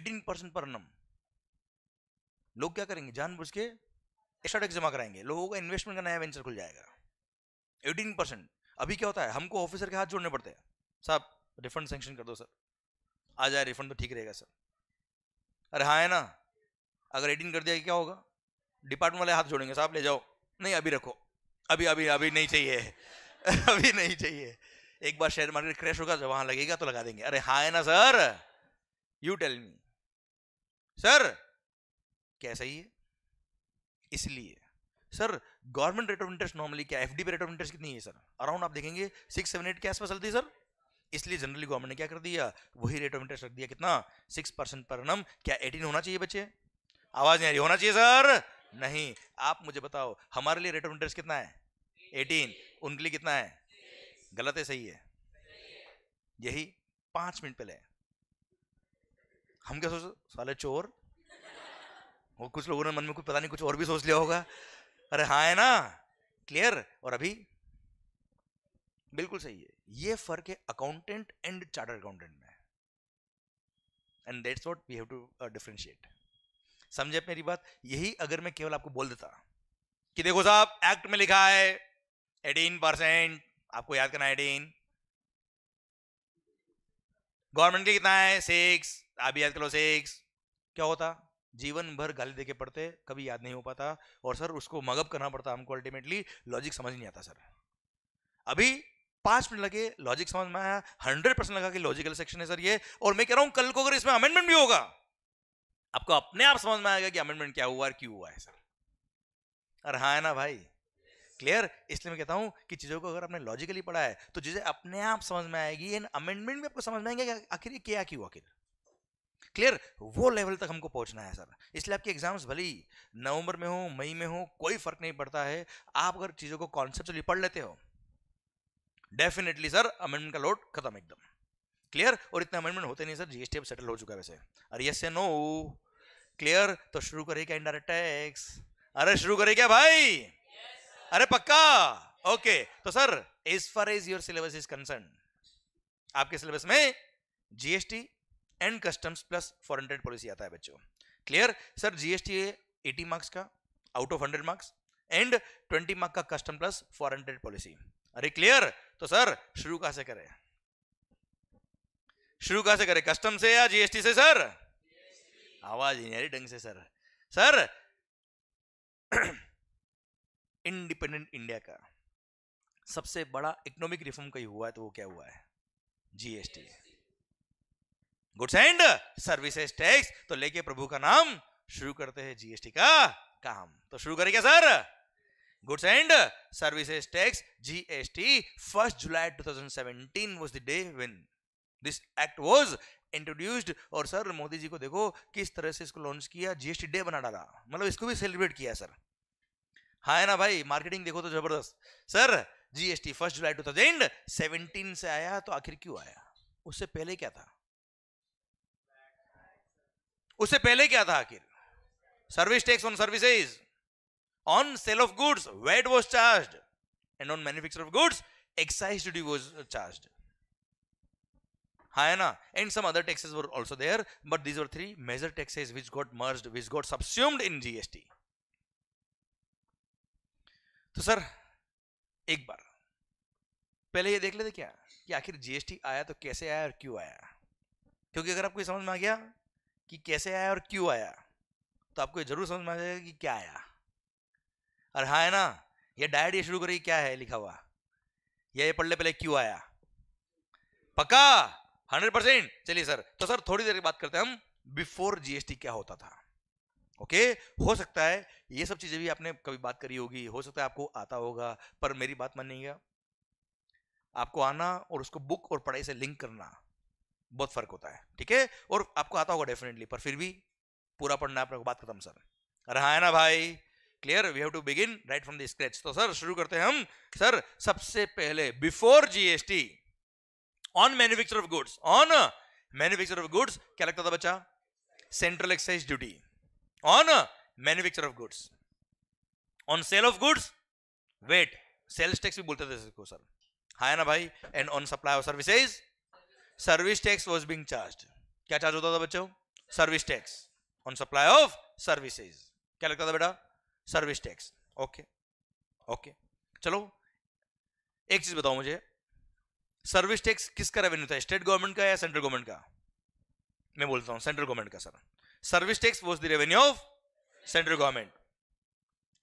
एटीन परसेंट पर एनम लोग क्या करेंगे जानबूझ के एक्स्ट्रा टैक्स जमा कराएंगे लोगों का इन्वेस्टमेंट का नया वेंचर खुल जाएगा एटीन परसेंट अभी क्या होता है हमको ऑफिसर के हाथ जोड़ने पड़ते हैं साहब रिफंड सेंक्शन कर दो सर आ जाए रिफंड तो ठीक रहेगा सर अरे हाँ है ना अगर एटीन कर दिया तो क्या होगा डिपार्टमेंट वाले हाथ जोड़ेंगे साहब ले जाओ नहीं अभी रखो अभी अभी अभी नहीं चाहिए अभी नहीं चाहिए एक बार शेयर मार्केट क्रैश होगा जब वहां लगेगा तो लगा देंगे अरे हाँ है ना sir you tell me sir क्या सही है इसलिए sir government rate of interest normally क्या एफ डी पे रेट ऑफ इंटरेस्ट कितनी है सर अराउंड आप देखेंगे सिक्स सेवन एट के आसपास चलती है सर इसलिए जनरली गवर्नमेंट ने क्या कर दिया वही रेट ऑफ इंटरेस्ट रख दिया कितना सिक्स परसेंट पर नम क्या एटीन होना चाहिए बच्चे आवाज नहीं आ रही होना चाहिए सर नहीं आप मुझे बताओ हमारे लिए रेट ऑफ इंटरेस्ट कितना है एटीन उनके लिए कितना है गलत है सही है यही पांच मिनट पहले हम क्या सोच साले चोर वो कुछ लोगों ने मन में कुछ पता नहीं कुछ और भी सोच लिया होगा अरे हाँ है ना क्लियर और अभी बिल्कुल सही है ये फर्क है अकाउंटेंट एंड चार्टर अकाउंटेंट में and that's what we have to समझे मेरी बात यही अगर मैं केवल आपको बोल देता कि देखो साहब एक्ट में लिखा है एटीन परसेंट आपको याद करना एटीन गवर्नमेंट के कितना है सिक्स आप याद लो सिक्स क्या होता जीवन भर गाली देके पढ़ते कभी याद नहीं हो पाता और सर उसको मगअप करना पड़ता हमको अल्टीमेटली लॉजिक समझ नहीं आता सर अभी पांच मिनट लगे लॉजिक समझ में आया हंड्रेड परसेंट लगा कि लॉजिकल सेक्शन है सर ये और मैं कह रहा हूं कल को अगर इसमें अमेंडमेंट भी होगा आपको अपने आप समझ में आएगा कि अमेंडमेंट क्या हुआ और क्यों हुआ है सर अरे हाँ है ना भाई क्लियर इसलिए मैं कहता हूं कि चीजों को अगर आपने लॉजिकली पढ़ा है तो चीजें अपने आप समझ में आएगी एंड अमेंडमेंट भी आपको समझ में आएंगे आखिर ये क्या क्यों आखिर क्लियर वो लेवल तक हमको पहुंचना है सर इसलिए आपके एग्जाम्स भले ही नवंबर में हो मई में हो कोई फर्क नहीं पड़ता है आप अगर चीज़ों को कॉन्सेप्ट पढ़ लेते हो डेफिनेटली सर अमेंडमेंट का लोड खत्म एकदम क्लियर और इतना अमेंडमेंट होते नहीं सर जीएसटी अब सेटल हो चुका है वैसे अरे यस से नो क्लियर तो शुरू करे क्या इनडायरेक्ट टैक्स अरे शुरू करे क्या भाई yes, अरे पक्का ओके okay. तो sir as far as your syllabus is concerned आपके सिलेबस में GST and customs plus four hundred policy आता है बच्चों clear sir GST eighty marks का out of hundred marks and twenty mark का custom plus four hundred policy अरे clear तो सर शुरू कहां से करें शुरू कहां से करें कस्टम से या जीएसटी से सर आवाज नहीं आ रही ढंग से सर सर इंडिपेंडेंट इंडिया का सबसे बड़ा इकोनॉमिक रिफॉर्म कहीं हुआ है तो वो क्या हुआ है GST goods and services tax तो लेके प्रभु का नाम शुरू करते हैं जीएसटी का काम तो शुरू करें क्या sir goods and services tax gst 1st july 2017 was the day when this act was introduced और सर मोदी जी को देखो किस तरह से इसको लॉन्च किया जीएसटी डे बना डाला मतलब इसको भी सेलिब्रेट किया सर हाँ है ना भाई मार्केटिंग देखो तो जबरदस्त sir GST first July two thousand seventeen से आया तो आखिर क्यों आया उससे पहले क्या था उससे पहले क्या था आखिर service tax on services on sale of goods VAT was charge and on manufacture of goods excise duty was charge है ना and some other taxes were also there but these are three major taxes which got merged which got subsumed in GST तो sir एक बार पहले ये देख लेते क्या कि आखिर जीएसटी आया तो कैसे आया और क्यों आया क्योंकि अगर आपको समझ में आ गया कि कैसे आया और क्यों आया तो आपको जरूर समझ में आ जाएगा कि क्या आया और हाँ है ना ये डायट ये शुरू करेगी क्या है लिखा हुआ ये, ये पढ़ ले पहले क्यों आया पक्का हंड्रेड परसेंट चलिए सर तो सर थोड़ी देर की बात करते हैं हम बिफोर जीएसटी क्या होता था ओके हो सकता है ये सब चीजें भी आपने कभी बात करी होगी हो सकता है आपको आता होगा पर मेरी बात मानिएगा आपको आना और उसको बुक और पढ़ाई से लिंक करना बहुत फर्क होता है ठीक है और आपको आता होगा डेफिनेटली पर फिर भी पूरा पढ़ना आपको बात खत्म सर रहा है ना भाई clear we have to begin right from the scratch तो सर शुरू करते हैं हम सर सबसे पहले before GST on manufacture of goods on manufacture of goods क्या लगता था बच्चा central excise duty on manufacture of goods on sale of goods VAT sales tax भी बोलते थे सर हाँ ना भाई and on supply of services service tax was being charge क्या चार्ज होता था बच्चों service tax on supply of services क्या लगता था बेटा सर्विस टैक्स ओके ओके चलो एक चीज बताओ मुझे सर्विस टैक्स किसका रेवेन्यू था स्टेट गवर्नमेंट का या सेंट्रल गवर्नमेंट का मैं बोलता हूं सेंट्रल गवर्नमेंट का sir service tax was the revenue of central government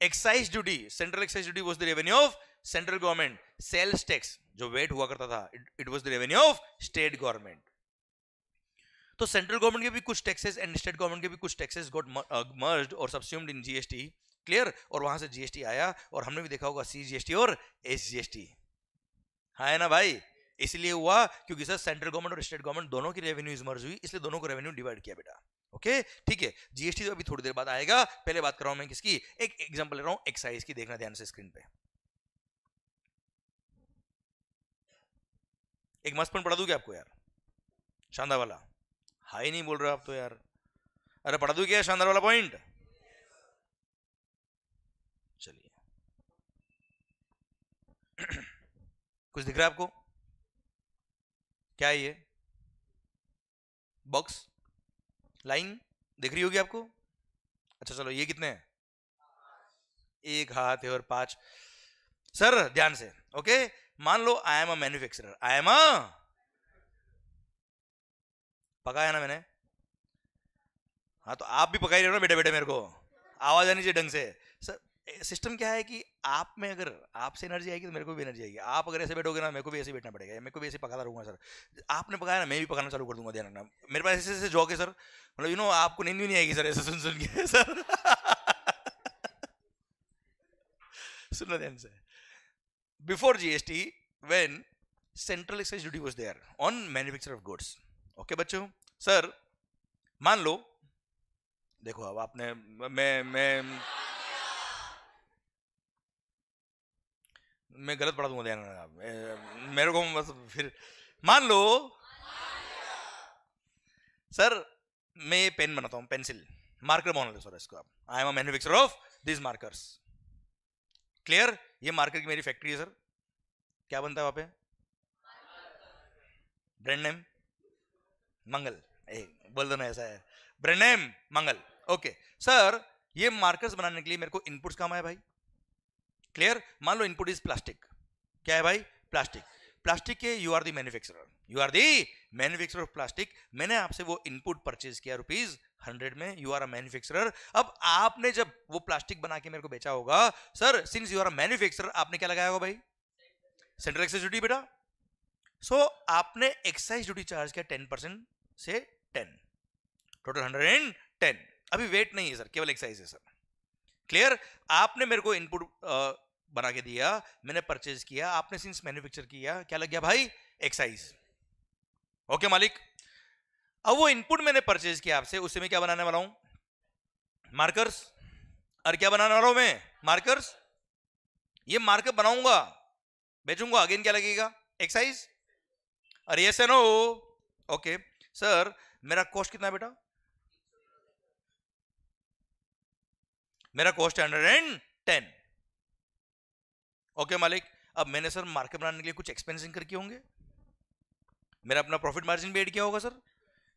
excise duty central excise duty was the revenue of central government sales tax जो वेट हुआ करता था it was the revenue of state government तो central government के भी कुछ taxes and state government के भी कुछ टैक्सेस गोट मर्ज और सब्स्यूम्ड इन जीएसटी क्लियर और वहां से जीएसटी आया और हमने भी देखा होगा सीजीएसटी और एसजीएसटी हाँ है ना भाई इसलिए हुआ क्योंकि सर सेंट्रल गवर्नमेंट और स्टेट गवर्नमेंट दोनों की रेवेन्यूज मर्ज हुई इसलिए दोनों को रेवेन्यू डिवाइड किया बेटा ओके ठीक है जीएसटी तो अभी थोड़ी देर बाद आएगा पहले बात कर रहा हूं मैं किसकी एक एग्जांपल ले रहा हूं एक्साइज की देखना ध्यान से स्क्रीन पे एक मस्त पॉइंट पढ़ा दू क्या आपको यार शानदार वाला हाई नहीं बोल रहे आप तो यार अरे पढ़ा दू क्या शानदार वाला पॉइंट चलिए कुछ दिख रहा है आपको क्या है ये बॉक्स लाइन दिख रही होगी आपको अच्छा चलो ये कितने हैं एक हाथ है और पांच सर ध्यान से ओके मान लो I am a manufacturer I am a पकाया ना मैंने हाँ तो आप भी पकाई रहे हो ना बेटे बेटे मेरे को आवाज आनी चाहिए ढंग से सर सिस्टम क्या है कि आप में अगर आपसे एनर्जी आएगी तो मेरे को भी एनर्जी आएगी आप अगर ऐसे बैठोगे ना मेरे को भी ऐसे बैठना पड़ेगा मेरे को भी ऐसे पकाता रहूँगा सर आपने पकाया ना मैं भी पकाना चालू कर दूंगा ध्यान रखना मेरे पास ऐसे ऐसे जॉक है सर मतलब यू नो आपको नींद भी नहीं आएगी सर ऐसे सुन सुन के सर सुन लो ध्यान से before GST when central excise duty was there on manufacture of goods okay बच्चों सर मान लो देखो अब आपने मैं मैं मैं गलत पढ़ा दूंगा ध्यान रखना मेरे को बस फिर मान लो सर मैं ये पेन बनाता हूँ पेंसिल मार्कर बना लो सर इसको आप I am a manufacturer of this markers clear ये मार्कर की मेरी फैक्ट्री है सर क्या बनता है वहां पे ब्रांड नेम मंगल ए बोल दो ना ऐसा है brand name Mangal okay sir ये मार्कर्स बनाने के लिए मेरे को इनपुट्स काम आया भाई क्लियर मान लो इनपुट इज प्लास्टिक क्या है भाई प्लास्टिक प्लास्टिक के you are the manufacturer you are the manufacturer of plastic मैंने आपसे वो इनपुट परचेज किया रुपीज हंड्रेड में यू आर अ मैन्युफैक्चरर अब आपने जब वो प्लास्टिक बना के मेरे को बेचा होगा sir since you are a manufacturer आपने क्या लगाया होगा भाई सेंट्रल एक्साइज ड्यूटी बेटा सो so, आपने एक्साइज ड्यूटी चार्ज किया टेन परसेंट से ten total hundred and ten अभी वेट नहीं है सर केवल एक्साइज है सर क्लियर आपने मेरे को इनपुट बना के दिया मैंने परचेज किया आपने सिंस मैन्युफैक्चर किया क्या लग गया भाई एक्साइज ओके मालिक अब वो इनपुट मैंने परचेज किया आपसे उससे मैं क्या बनाने वाला हूं मार्कर्स और क्या बनाने वाला हूं मैं मार्कर्स ये मार्कर बनाऊंगा बेचूंगा अगेन क्या लगेगा एक्साइज अरे यस एन ओके सर मेरा कॉस्ट कितना बेटा मेरा cost hundred and ten okay मालिक अब मैंने सर मार्केट बनाने के लिए कुछ एक्सपेंसिंग करके होंगे मेरा अपना प्रॉफिट मार्जिन भी एड किया होगा sir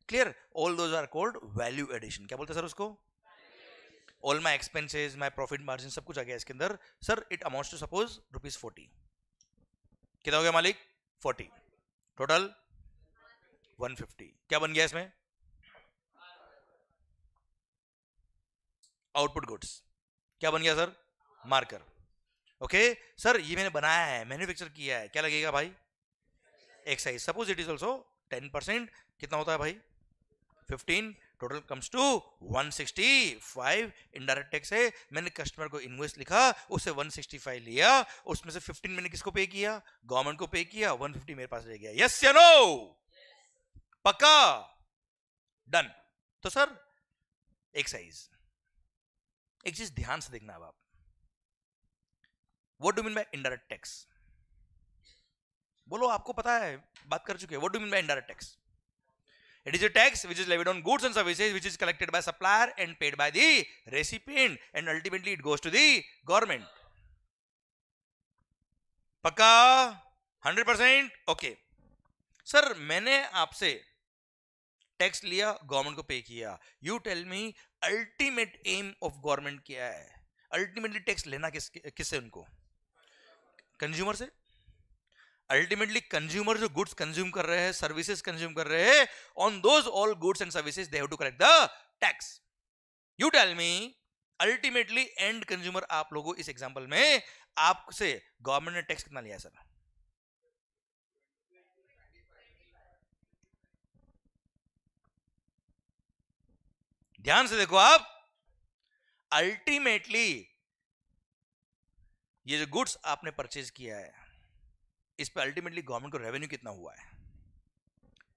clear all those are called value addition क्या बोलते हैं सर उसको all my expenses my profit margin सब कुछ आ गया इसके अंदर sir it amounts to suppose rupees forty कितना हो गया मालिक फोर्टी टोटल वन फिफ्टी क्या बन गया इसमें आउटपुट गुड्स क्या बन गया सर मार्कर ओके सर ये मैंने बनाया है मैन्युफैक्चर किया है क्या लगेगा भाई excise suppose it is also ten percent कितना होता है भाई fifteen total comes to 165 indirect tax है मैंने कस्टमर को इन्वेस्ट लिखा उसे 165 लिया उसमें से 15 मैंने किसको पे किया गवर्नमेंट को पे किया 150 मेरे पास रह गया यस या नो पक्का डन तो सर एक्साइज एक चीज ध्यान से देखना अब आप what do mean by indirect tax बोलो आपको पता है बात कर चुके हैं what do mean by indirect tax It is a tax which is levied on goods and services which is collected by supplier and paid by the recipient and ultimately it goes to the government. पक्का 100 percent okay sir मैंने आपसे tax लिया government को pay किया you tell me ultimate aim of government क्या है ultimately tax लेना किस किससे उनको कंज्यूमर से अल्टीमेटली कंज्यूमर जो गुड्स कंज्यूम कर रहे हैं सर्विसेज कंज्यूम कर रहे हैं on those all goods and services they have to collect the tax you tell me ultimately end consumer आप लोगों इस एग्जांपल में आपसे गवर्नमेंट ने टैक्स कितना लिया सर ध्यान से देखो आप अल्टीमेटली ये जो गुड्स आपने परचेज किया है इस पर अल्टीमेटली गवर्नमेंट को रेवेन्यू कितना हुआ है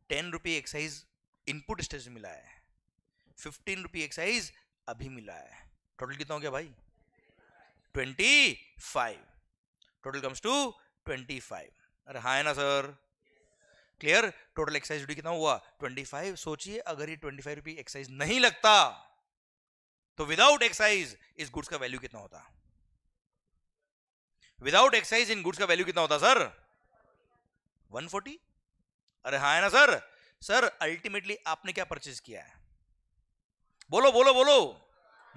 टेन रुपये एक्साइज इनपुट स्टेज मिला है फिफ्टीन रुपये एक्साइज अभी मिला है टोटल कितना हो गया भाई twenty five total comes to twenty five अरे हाँ है ना sir clear total excise duty कितना हुआ ट्वेंटी फाइव सोचिए अगर ये ट्वेंटी फाइव रुपी एक्साइज नहीं लगता तो विदाउट एक्साइज इस गुड्स का वैल्यू कितना होता है विदाउट एक्साइज इन गुड्स का वैल्यू कितना होता सर 140 अरे हाँ है ना सर सर अल्टीमेटली आपने क्या परचेज किया है बोलो बोलो बोलो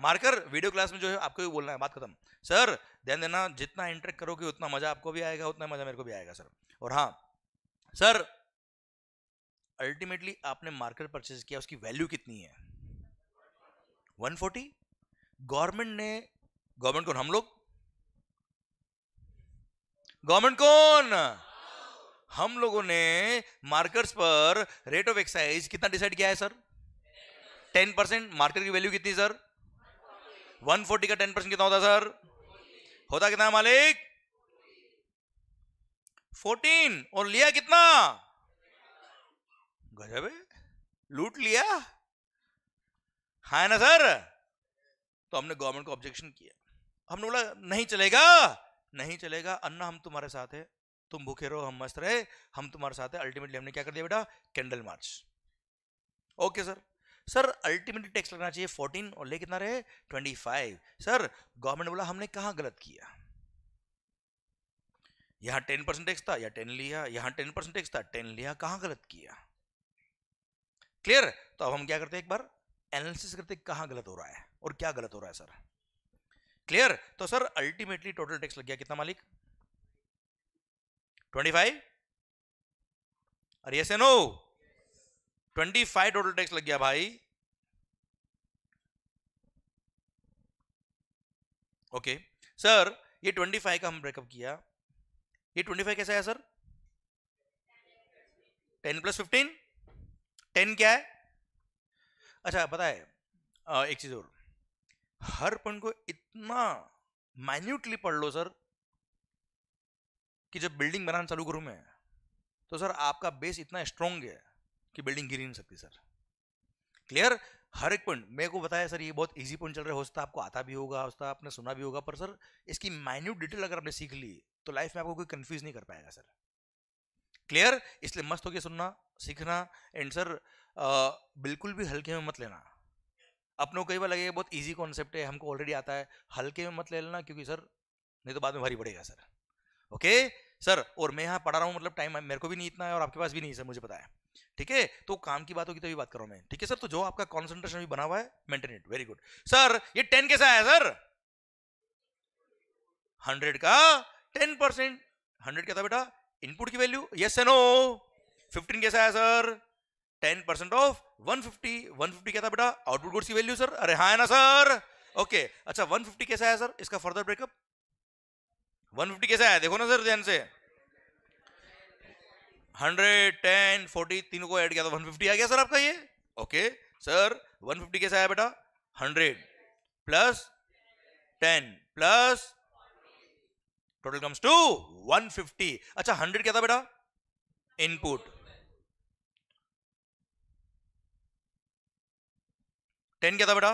मार्कर वीडियो क्लास में जो है आपको भी बोलना है बात खत्म सर ध्यान देना जितना इंटरेक्ट करोगे उतना मजा आपको भी आएगा उतना मजा मेरे को भी आएगा सर और हाँ सर अल्टीमेटली आपने मार्कर परचेज किया उसकी वैल्यू कितनी है 140 गवर्नमेंट ने गवर्नमेंट को हम लोग गवर्नमेंट कौन हम लोगों ने मार्कर्स पर रेट ऑफ एक्साइज कितना डिसाइड किया है सर टेन परसेंट मार्कर की वैल्यू कितनी सर वन फोर्टी का टेन परसेंट कितना होता सर होता कितना मालिक फोर्टीन और लिया कितना गजब लूट लिया है हाँ ना सर तो हमने गवर्नमेंट को ऑब्जेक्शन किया हमने बोला नहीं चलेगा नहीं चलेगा अन्ना हम तुम्हारे साथ है तुम भूखे रहो हम मस्त रहे हम तुम्हारे साथ है अल्टीमेटली हमने क्या कर दिया बेटा candle march okay sir sir ultimately tax लगना चाहिए फोर्टीन और ले कितना रहे ट्वेंटी फाइव सर गवर्नमेंट बोला हमने कहा गलत किया यहाँ टेन परसेंट टैक्स था या टेन लिया यहां टेन परसेंट टैक्स था टेन लिया कहा गलत किया क्लियर तो अब हम क्या करते हैं एक बार एनालिसिस करते कहा गलत हो रहा है और क्या गलत हो रहा है सर क्लियर तो सर अल्टीमेटली टोटल टैक्स लग गया कितना मालिक 25 अरे नो नो 25 टोटल टैक्स लग गया भाई ओके सर ये 25 का हम ब्रेकअप किया ये 25 कैसा है सर 10 प्लस फिफ्टीन टेन क्या है अच्छा पता है आ, एक चीज और हर पॉइंट को इतना माइन्यूटली पढ़ लो सर कि जब बिल्डिंग बनाना चालू करूँ मैं तो सर आपका बेस इतना स्ट्रॉन्ग है कि बिल्डिंग गिर नहीं सकती सर क्लियर हर एक पॉइंट मेरे को बताया सर ये बहुत इजी पॉइंट चल रहा है हो सकता है आपको आता भी होगा हो सकता है आपने सुना भी होगा पर सर इसकी माइन्यूट डिटेल अगर आपने सीख ली तो लाइफ में आपको कोई कंफ्यूज नहीं कर पाएगा सर क्लियर इसलिए मस्त होकर सुनना सीखना एंड सर आ, बिल्कुल भी हल्के में मत लेना अपनों को कई बार लगेगा बहुत ईजी कॉन्सेप्ट है हमको ऑलरेडी आता है हल्के में मत ले लेना क्योंकि सर नहीं तो बाद में भारी पड़ेगा सर ओके सर और मैं यहाँ पढ़ा रहा हूँ मतलब टाइम मेरे को भी नहीं इतना है और आपके पास भी नहीं सर मुझे पता है ठीक है तो काम की बातों की तभी तो बात कर रहा हूँ मैं ठीक है सर तो जो आपका कॉन्सेंट्रेशन भी बना हुआ है maintain it very good sir ये टेन कैसा आया सर हंड्रेड का टेन परसेंट हंड्रेड क्या था बेटा इनपुट की वैल्यू यस एनो फिफ्टीन कैसा आया sir ten percent of one fifty one fifty क्या था बेटा आउटपुट गुड्स की वैल्यू सर अरे हाँ है ना सर ओके अच्छा वन फिफ्टी कैसा आया सर इसका फर्दर ब्रेकअप वन फिफ्टी कैसा आया देखो ना सर ध्यान से हंड्रेड टेन फोर्टी तीनों को ऐड किया था वन फिफ्टी आ गया सर आपका ये ओके सर वन फिफ्टी कैसा आया बेटा hundred plus ten plus total comes to one fifty अच्छा हंड्रेड क्या था बेटा इनपुट टेन क्या था बेटा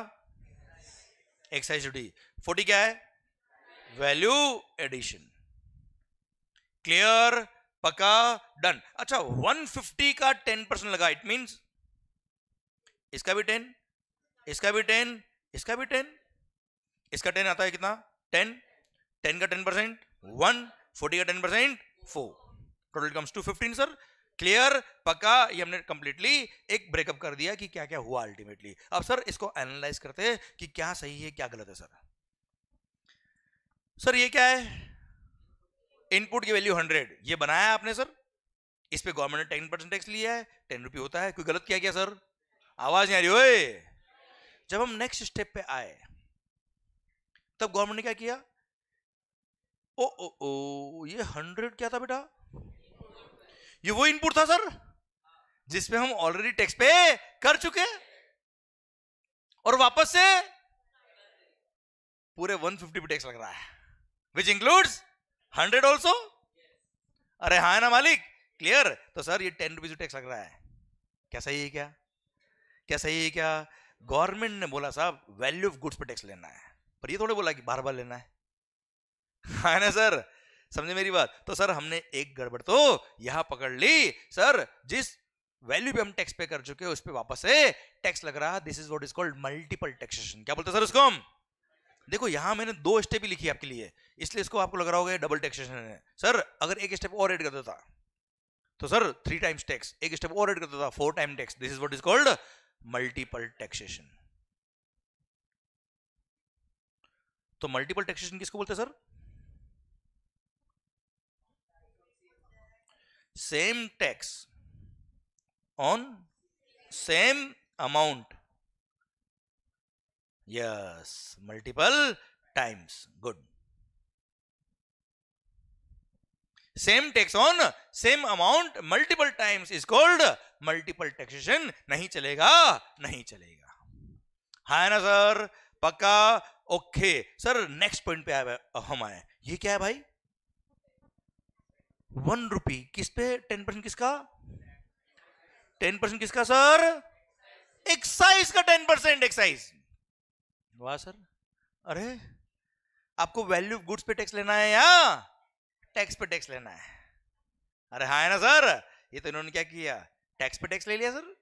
एक्साइज ड्यूटी फोर्टी क्या है वैल्यू एडिशन क्लियर पका डन अच्छा 150 का 10 परसेंट लगा इट मींस इसका भी 10 इसका भी 10 इसका भी 10 इसका 10 आता है कितना 10 10 का 10 परसेंट वन फोर्टी का 10 percent four total comes to 15 sir clear पक्का ये हमने कंप्लीटली एक ब्रेकअप कर दिया कि क्या क्या हुआ अल्टीमेटली अब सर इसको एनालाइज करते हैं कि क्या सही है क्या गलत है सर सर ये क्या है इनपुट की वैल्यू हंड्रेड ये बनाया आपने सर इस पे गवर्नमेंट ने टेन परसेंट टैक्स लिया है टेन रुपये होता है कोई गलत क्या क्या सर आवाज नहीं आ रही ओए जब हम नेक्स्ट स्टेप पे आए तब गवर्नमेंट ने क्या किया ओ ओ ओ ये हंड्रेड क्या था बेटा ये वो इनपुट था सर जिसपे हम ऑलरेडी टैक्स पे कर चुके और वापस से पूरे 150 पे टैक्स लग रहा है विच इंक्लूड्स 100 ऑल्सो अरे हा ना मालिक क्लियर तो सर ये टेन रुपीज टैक्स लग रहा है क्या सही है क्या क्या सही है क्या गवर्नमेंट ने बोला साहब वैल्यू ऑफ गुड्स पे टैक्स लेना है पर ये थोड़े बोला कि बार बार लेना है हाँ ना सर समझे मेरी बात तो सर हमने एक गड़बड़ तो यहां पकड़ ली सर जिस वैल्यू पे हम टैक्स पे कर चुके हैं उस पर वापस से टैक्स लग रहा this is what is called multiple taxation क्या बोलते सर उसको हम देखो यहां मैंने दो स्टेप ही लिखी आपके लिए इसलिए इसको आपको लग रहा होगा डबल टैक्सेशन है सर अगर एक स्टेप और एड कर देता तो सर थ्री टाइम्स टैक्स एक स्टेप और एड कर देता four time tax this is what is called multiple taxation तो मल्टीपल टैक्सेशन किसको बोलते हैं sir same tax on same amount yes multiple times good same tax on same amount multiple times is called multiple taxation नहीं चलेगा नहीं चलेगा है ना सर पक्का ओके सर नेक्स्ट पॉइंट पे आए हम आए ये क्या है भाई वन रुपी किस पे टेन परसेंट किसका टेन परसेंट किसका सर एक्साइज का टेन परसेंट एक्साइज वाह सर अरे आपको वैल्यू ऑफ गुड्स पे टैक्स लेना है या टैक्स पे टैक्स लेना है अरे हाँ है ना सर ये तो इन्होंने क्या किया टैक्स पे टैक्स ले लिया sir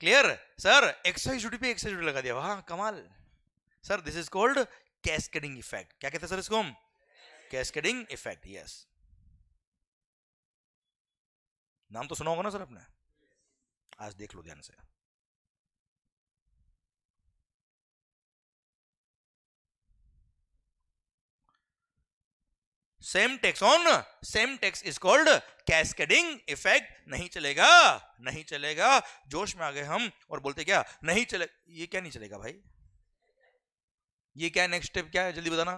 clear sir excise duty पे एक्साइज ड्यूटी लगा दिया वहां कमाल sir this is called cascading effect क्या कहते हैं सर इसको हम कैस्केडिंग इफेक्ट यस नाम तो सुना होगा ना सर आपने आज देख लो ध्यान से same tax on same tax is called cascading effect नहीं चलेगा नहीं चलेगा जोश में आ गए हम और बोलते क्या नहीं चले ये क्या नहीं चलेगा भाई ये क्या नेक्स्ट स्टेप क्या है जल्दी बताना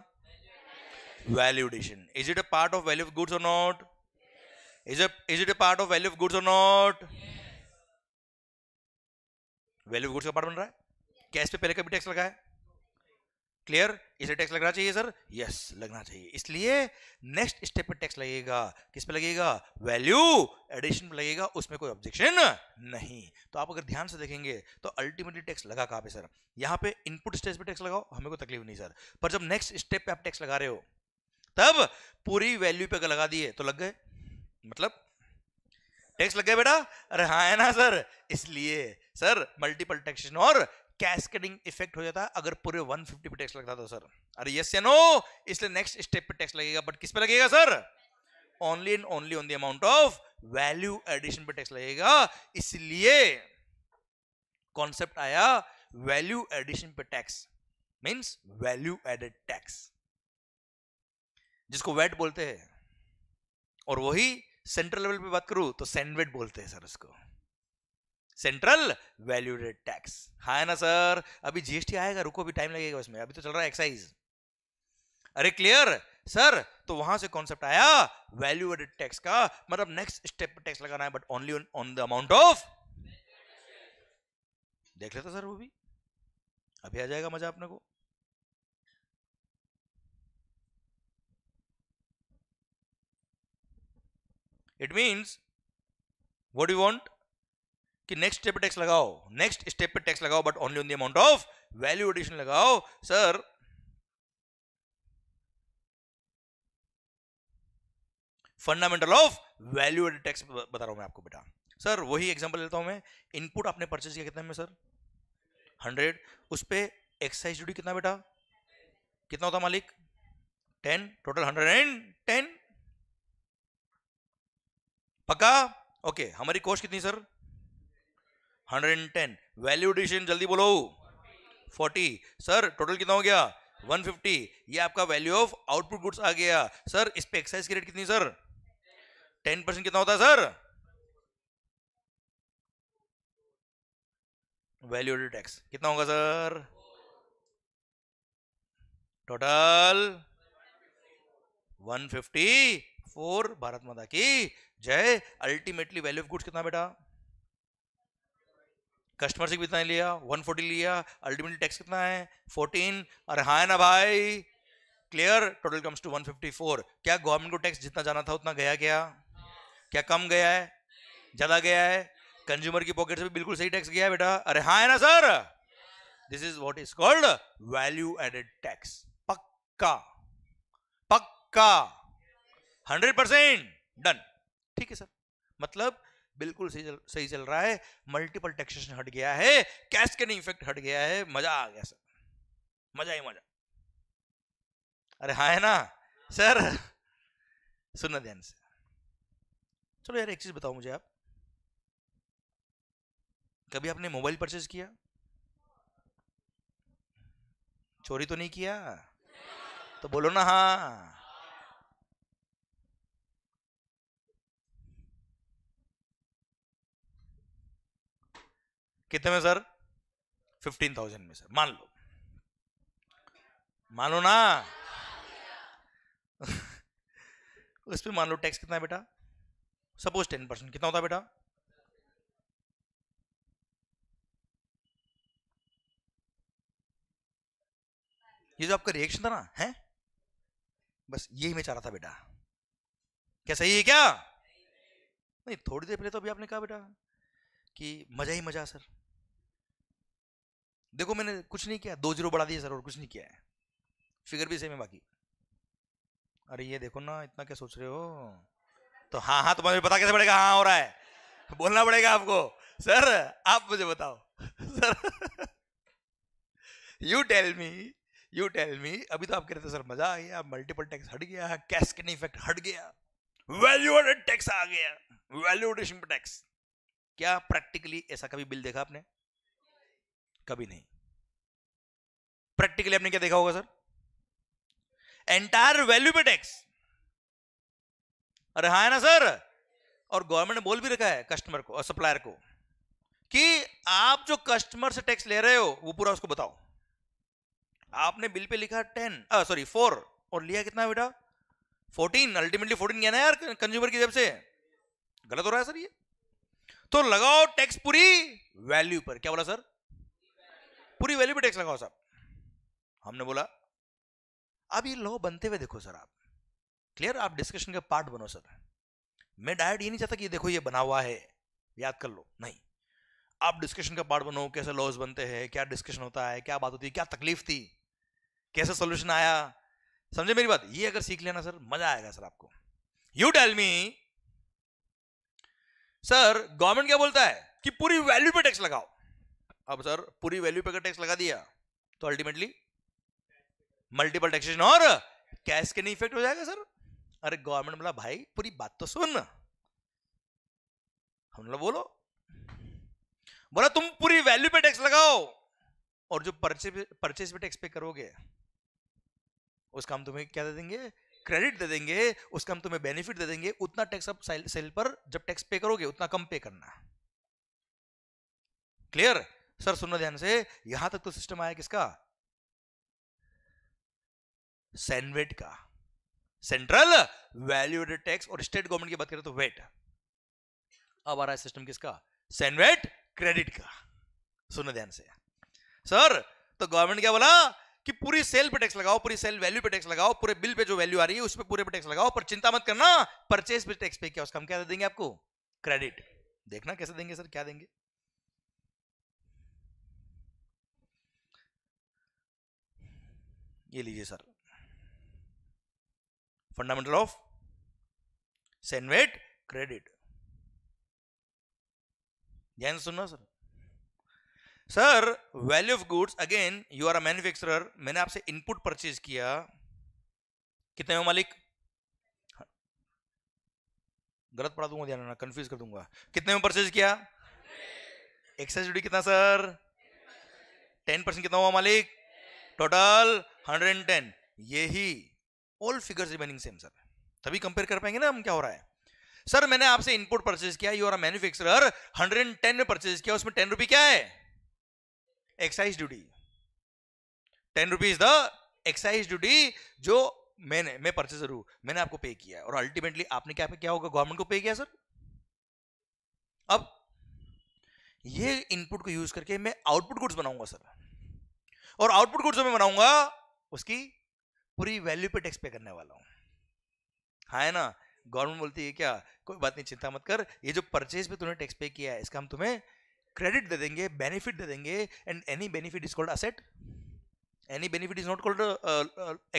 value addition is it a part of value of goods or not is it is it a part of value of goods or not value of goods का पार्ट बन रहा है कैश पे पहले कभी टैक्स लगा है क्लियर इसे टैक्स लगना चाहिए सर यस yes, लगना चाहिए इसलिए नेक्स्ट स्टेप पे टैक्स लगेगा किस पे लगेगा वैल्यू एडिशन पे लगेगा उसमें कोई ऑब्जेक्शन नहीं तो आप अगर ध्यान से देखेंगे तो अल्टीमेटली टैक्स लगा कहां पे सर यहां पे इनपुट स्टेज पे टैक्स लगाओ हमें कोई तकलीफ नहीं सर पर जब नेक्स्ट स्टेप पे आप टैक्स लगा रहे हो तब पूरी वैल्यू पे लगा दिए तो लग गए मतलब टैक्स लग गया बेटा अरे हाँ है ना सर इसलिए सर मल्टीपल टैक्सेशन और कैस्केडिंग इफेक्ट हो जाता अगर पूरे 150 पे टैक्स लगता तो सर अरे यस या नो इसलिए नेक्स्ट स्टेप पे टैक्स लगेगा बट किस पे लगेगा sir only and only on the amount of value addition पे टैक्स लगेगा इसलिए कॉन्सेप्ट आया वैल्यू एडिशन पे tax means value added tax जिसको वेट बोलते हैं और वही सेंट्रल लेवल पे बात करूं तो सैंडवेट बोलते हैं सर उसको सेंट्रल वैल्यूडेड टैक्स हाँ है ना सर अभी जीएसटी आएगा रुको अभी टाइम लगेगा उसमें अभी तो चल रहा है एक्साइज अरे क्लियर सर तो वहां से कॉन्सेप्ट आया वैल्यू एडेड टैक्स का मतलब नेक्स्ट स्टेप टैक्स लगाना है but only on the amount of देख लेता सर वो भी अभी आ जाएगा मजा आपने को it means what you want कि नेक्स्ट स्टेप पे टैक्स लगाओ नेक्स्ट स्टेप पे टैक्स लगाओ but only on the amount of value addition लगाओ sir fundamental of value added tax बता रहा हूं मैं आपको बेटा सर वही एग्जांपल लेता हूं मैं इनपुट आपने परचेज किया कितना में सर हंड्रेड उस पर एक्साइज ड्यूटी कितना बेटा कितना होता मालिक ten total hundred and ten पक्का ओके हमारी कोस्ट कितनी सर 110 वैल्यू एडिशन जल्दी बोलो 40 सर टोटल कितना हो गया 150 ये आपका वैल्यू ऑफ आउटपुट गुड्स आ गया सर इस पे एक्साइज की रेट कितनी सर 10 परसेंट कितना होता है सर वैल्यू एडेड टैक्स कितना होगा सर टोटल 150 फोर भारत माता की जय अल्टीमेटली वैल्यू ऑफ गुड्स कितना बेटा कस्टमर से कितना लिया 140 लिया अल्टीमेटली टैक्स कितना है 14 अरे हाँ ना भाई क्लियर टोटल कम्स टू 154 क्या गवर्नमेंट को टैक्स जितना जाना था उतना गया क्या क्या कम गया है ज्यादा गया है कंज्यूमर की पॉकेट से भी बिल्कुल सही टैक्स गया है बेटा अरे हाँ है ना sir this is what is called value added tax पक्का पक्का हंड्रेड परसेंट डन ठीक है सर मतलब बिल्कुल सही चल सही चल रहा है मल्टीपल टैक्सेशन हट गया है कैश के इफेक्ट हट गया है मजा आ गया सर मजा ही मजा अरे हाँ है ना सर सुनना ध्यान से चलो यार एक चीज बताओ मुझे आप कभी आपने मोबाइल परचेज किया चोरी तो नहीं किया तो बोलो ना हाँ कितने में सर फिफ्टीन थाउजेंड में सर मान लो मान लो ना उस पर मान लो टैक्स कितना है बेटा सपोज टेन परसेंट कितना होता बेटा ये जो आपका रिएक्शन था ना है बस यही मैं चाह रहा था बेटा क्या सही है क्या नहीं थोड़ी देर पहले तो अभी आपने कहा बेटा कि मजा ही मजा सर देखो मैंने कुछ नहीं किया दो जीरो बढ़ा दिया सर और कुछ नहीं किया है फिगर भी सेम है बाकी अरे ये देखो ना इतना क्या सोच रहे हो तो हाँ हाँ तुम्हें पता कैसे पड़ेगा हाँ हो रहा है बोलना पड़ेगा आपको सर आप मुझे बताओ sir you tell me you tell me अभी तो आप कह रहे थे सर मजा आ गया मल्टीपल टैक्स हट गया कैस्किन इफेक्ट हट गया वैल्यूएडेड टैक्स आ गया वैल्यूएडेशन टैक्स क्या प्रैक्टिकली ऐसा कभी बिल देखा आपने कभी नहीं प्रैक्टिकली आपने क्या देखा होगा सर एंटायर वैल्यू पे टैक्स अरे हाँ है ना सर और गवर्नमेंट ने बोल भी रखा है कस्टमर को और सप्लायर को कि आप जो कस्टमर से टैक्स ले रहे हो वो पूरा उसको बताओ आपने बिल पे लिखा टेन सॉरी फोर और लिया कितना बेटा फोर्टीन अल्टीमेटली फोर्टीन गया ना यार कंज्यूमर की जब से गलत हो रहा है सर ये तो लगाओ टैक्स पूरी वैल्यू पर क्या बोला सर पूरी वैल्यू पे टैक्स लगाओ साहब हमने बोला अब ये लॉ बनते हुए देखो सर आप क्लियर आप डिस्कशन का पार्ट बनो सर मैं डायरेक्ट ये नहीं चाहता कि ये देखो ये बना हुआ है याद कर लो नहीं आप डिस्कशन का पार्ट बनो कैसे लॉज बनते हैं क्या डिस्कशन होता है क्या बात होती है क्या तकलीफ थी कैसे सोल्यूशन आया समझे मेरी बात ये अगर सीख लेना सर मजा आएगा सर आपको you tell me sir government क्या बोलता है कि पूरी वैल्यू पे टैक्स लगाओ अब सर पूरी वैल्यू पे अगर टैक्स लगा दिया तो अल्टीमेटली मल्टीपल टैक्सेशन और कैश के नहीं इफेक्ट हो जाएगा सर अरे गवर्नमेंट बोला भाई पूरी बात तो सुन हम लोग बोलो बोला तुम पूरी वैल्यू पे टैक्स लगाओ और जो परचेज पे टैक्स पे करोगे उसका हम तुम्हें क्या दे देंगे क्रेडिट दे देंगे उसका हम तुम्हें बेनिफिट दे देंगे उतना टैक्स अब सेल पर जब टैक्स पे करोगे उतना कम पे करना क्लियर सर सुनो ध्यान से यहां तक तो सिस्टम आया किसका सैनवेट का सेंट्रल वैल्यूएडेड टैक्स और स्टेट गवर्नमेंट की बात करें तो वेट अब आ रहा है सिस्टम किसका सैनवेट क्रेडिट का सुनो ध्यान से सर तो गवर्नमेंट क्या बोला कि पूरी सेल पे टैक्स लगाओ पूरी सेल वैल्यू पे टैक्स लगाओ पूरे बिल पे जो वैल्यू आ रही है उस पे पूरे पे टैक्स लगाओ पर चिंता मत करना परचेज पे टैक्स पे क्या उसका हम क्या देंगे आपको क्रेडिट देखना कैसे देंगे सर क्या देंगे ये लीजिए sir fundamental of CENVAT credit ध्यान सुनना sir sir value of goods again you are a manufacturer मैंने आपसे इनपुट परचेज किया कितने हो मालिक गलत पढ़ा दूंगा ध्यान कंफ्यूज कर दूंगा कितने में परचेज किया एक्साइज ड्यूटी कितना सर टेन परसेंट कितना हुआ मालिक टोटल हंड्रेड एंड टेन यही all figures remaining same sir तभी कंपेयर कर पाएंगे ना हम क्या हो रहा है सर मैंने आपसे इनपुट परचेज किया यू आर मैन्युफैक्चरर 110 में परचेज किया उसमें टेन रुपी क्या है excise duty ten rupees the excise duty जो मैंने मैं परचेजर हूं मैंने आपको पे किया और अल्टीमेटली आपने क्या क्या होगा गवर्नमेंट को पे किया सर अब ये इनपुट को यूज करके मैं आउटपुट गुड्स बनाऊंगा सर और आउटपुट गुड्स में बनाऊंगा उसकी पूरी वैल्यू पे टैक्स पे करने वाला हूँ हाँ है ना गवर्नमेंट बोलती है क्या कोई बात नहीं चिंता मत कर ये जो परचेज पे तूने टैक्स पे किया है इसका हम तुम्हें क्रेडिट दे देंगे बेनिफिट दे देंगे and any benefit is called asset any benefit is not called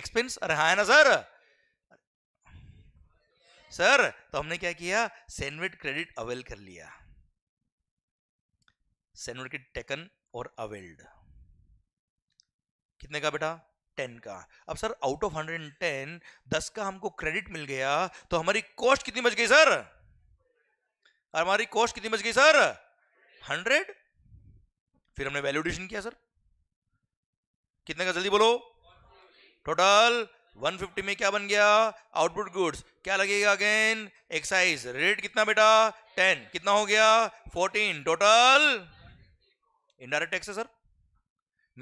expense अरे हाँ है ना सर सर तो हमने क्या किया सैंडविट क्रेडिट अवेल कर लिया सैंडविट टेकन और अवेल्ड कितने का बेटा टेन का अब sir out of hundred and ten दस का हमको क्रेडिट मिल गया तो हमारी कॉस्ट कितनी बच गई सर हमारी कॉस्ट कितनी बच गई सर हंड्रेड फिर हमने वैल्यूडेशन किया सर कितने का जल्दी बोलो टोटल 150 में क्या बन गया आउटपुट गुड्स क्या लगेगा अगेन एक्साइज रेट कितना बेटा 10 कितना हो गया 14 टोटल इनडायरेक्ट टैक्स है सर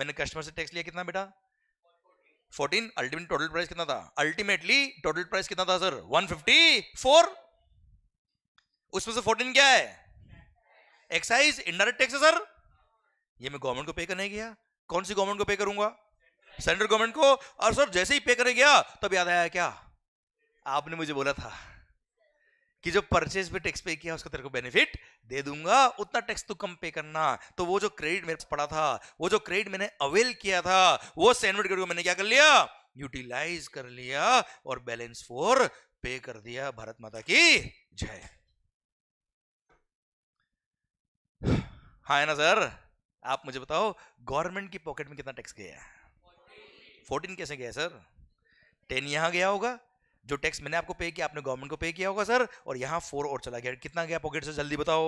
मैंने कस्टमर से टैक्स लिया कितना बेटा फोर्टीन अल्टीमेट टोटल प्राइस कितना था अल्टीमेटली टोटल प्राइस कितना था सर वन फिफ्टी फोर उसमें से फोर्टीन क्या है एक्साइज इंडायरेक्ट टैक्स है सर ये मैं गवर्नमेंट को पे करने गया कौन सी गवर्नमेंट को पे करूंगा सेंट्रल गवर्नमेंट को और सर जैसे ही पे करने गया तब याद आया क्या आपने मुझे बोला था कि जो परचेज पे टैक्स पे किया उसका तेरे को बेनिफिट दे दूंगा उतना टैक्स तू कम पे करना तो वो जो क्रेडिट मेरे पड़ा था वो जो क्रेडिट मैंने अवेल किया था वो सैंडविच करके मैंने क्या कर लिया यूटिलाइज कर लिया और बैलेंस फोर पे कर दिया भारत माता की जय हाँ है ना सर आप मुझे बताओ गवर्नमेंट की पॉकेट में कितना टैक्स गया फोर्टीन कैसे गया सर टेन यहां गया होगा जो टैक्स मैंने आपको पे किया आपने गवर्नमेंट को पे किया होगा सर और यहाँ फोर और चला गया कितना गया पॉकेट से जल्दी बताओ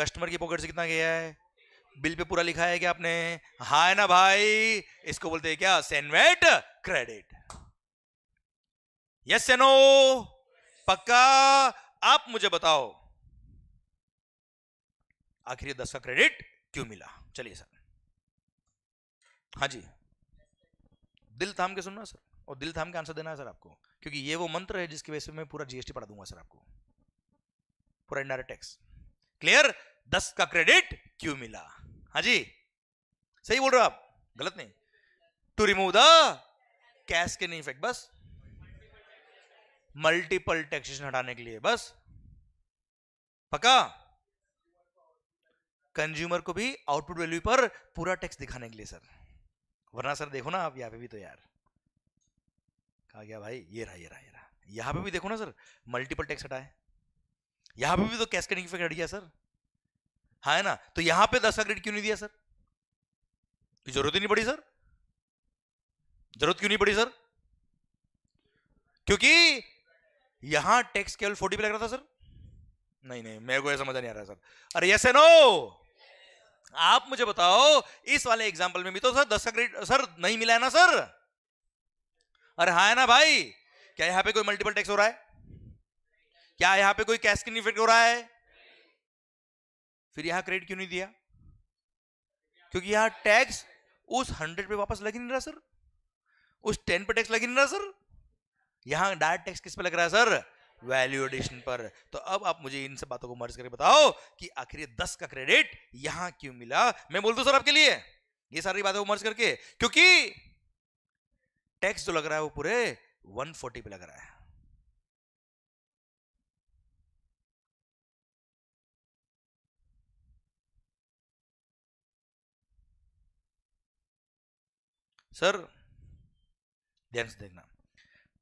कस्टमर की पॉकेट से कितना गया है बिल पे पूरा लिखा है क्या आपने हाय ना भाई इसको बोलते हैं क्या सेनवेट क्रेडिट यस सेनो पक्का आप मुझे बताओ आखिर दस का क्रेडिट क्यों मिला चलिए सर हाँ जी दिल थाम के सुनना सर और दिल थाम के आंसर देना है सर आपको क्योंकि ये वो मंत्र है जिसकी वजह से मैं पूरा जीएसटी पढ़ा दूंगा सर आपको पूरा इंडायरेक्ट टैक्स क्लियर दस का क्रेडिट क्यों मिला हाँ जी सही बोल रहे हो आप गलत नहीं to remove the cash cascading effect बस मल्टीपल टैक्सेशन हटाने के लिए बस पक्का कंज्यूमर को भी आउटपुट वैल्यू पर पूरा टैक्स दिखाने के लिए सर वरना सर देखो ना आप यहां पे भी तो यार कहा गया भाई ये रहा ये रहा ये रहा यहाँ पे भी देखो ना सर मल्टीपल टैक्स हटाए यहाँ पे भी तो कैस्केडिंग इफेक्ट हट गया सर हाँ है ना तो यहाँ पे दस का क्रेडिट क्यों नहीं दिया सर तो जरूरत ही नहीं पड़ी सर जरूरत क्यों नहीं पड़ी सर क्योंकि यहां टैक्स केवल फोर्टी पे लग रहा था सर नहीं नहीं मेरे को ऐसा समझ नहीं आ रहा सर अरे यस नो आप मुझे बताओ इस वाले एग्जाम्पल में भी तो सर दस का क्रेडिट सर नहीं मिला है ना सर अरे हाँ है ना भाई क्या यहाँ पे कोई मल्टीपल टैक्स हो रहा है क्या यहाँ पे कोई कैस्किन इफेक्ट हो रहा है फिर यहां क्रेडिट क्यों नहीं दिया क्योंकि यहां टैक्स उस हंड्रेड पे वापस लग ही नहीं रहा सर उस टेन पे टैक्स लग ही नहीं रहा सर यहां डायरेक्ट टैक्स किस पे लग रहा है सर वैल्यू एडिशन पर तो अब आप मुझे इन सब बातों को मर्ज करके बताओ कि आखिर ये दस का क्रेडिट यहां क्यों मिला मैं बोल दू सर आपके लिए ये सारी बातों को मर्ज करके क्योंकि टैक्स जो तो लग रहा है वो पूरे 140 पे लग रहा है सर ध्यान से देखना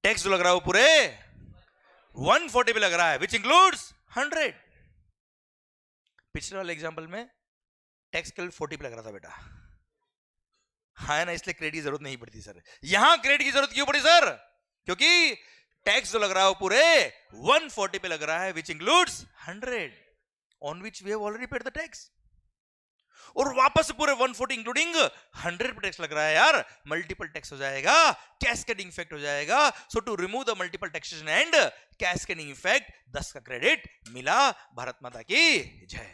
टैक्स जो लग रहा है वो पूरे 140 पे लग रहा है विच इंक्लूड्स 100 पिछले वाले एग्जांपल में टैक्स केवल 40 पे लग रहा था बेटा है हाँ ना इसलिए क्रेडिट की जरूरत नहीं पड़ती सर यहां क्रेडिट की जरूरत क्यों पड़ी सर क्योंकि टैक्स जो लग रहा है पूरे 140 पे लग रहा है which includes 100 on which we have already paid the tax और वापस पूरे 140 इंक्लूडिंग 100 पे टैक्स लग रहा है यार मल्टीपल टैक्स हो जाएगा कैस्केडिंग इफेक्ट हो जाएगा so to remove the multiple taxation and cascading effect 10 का क्रेडिट मिला भारत माता की जय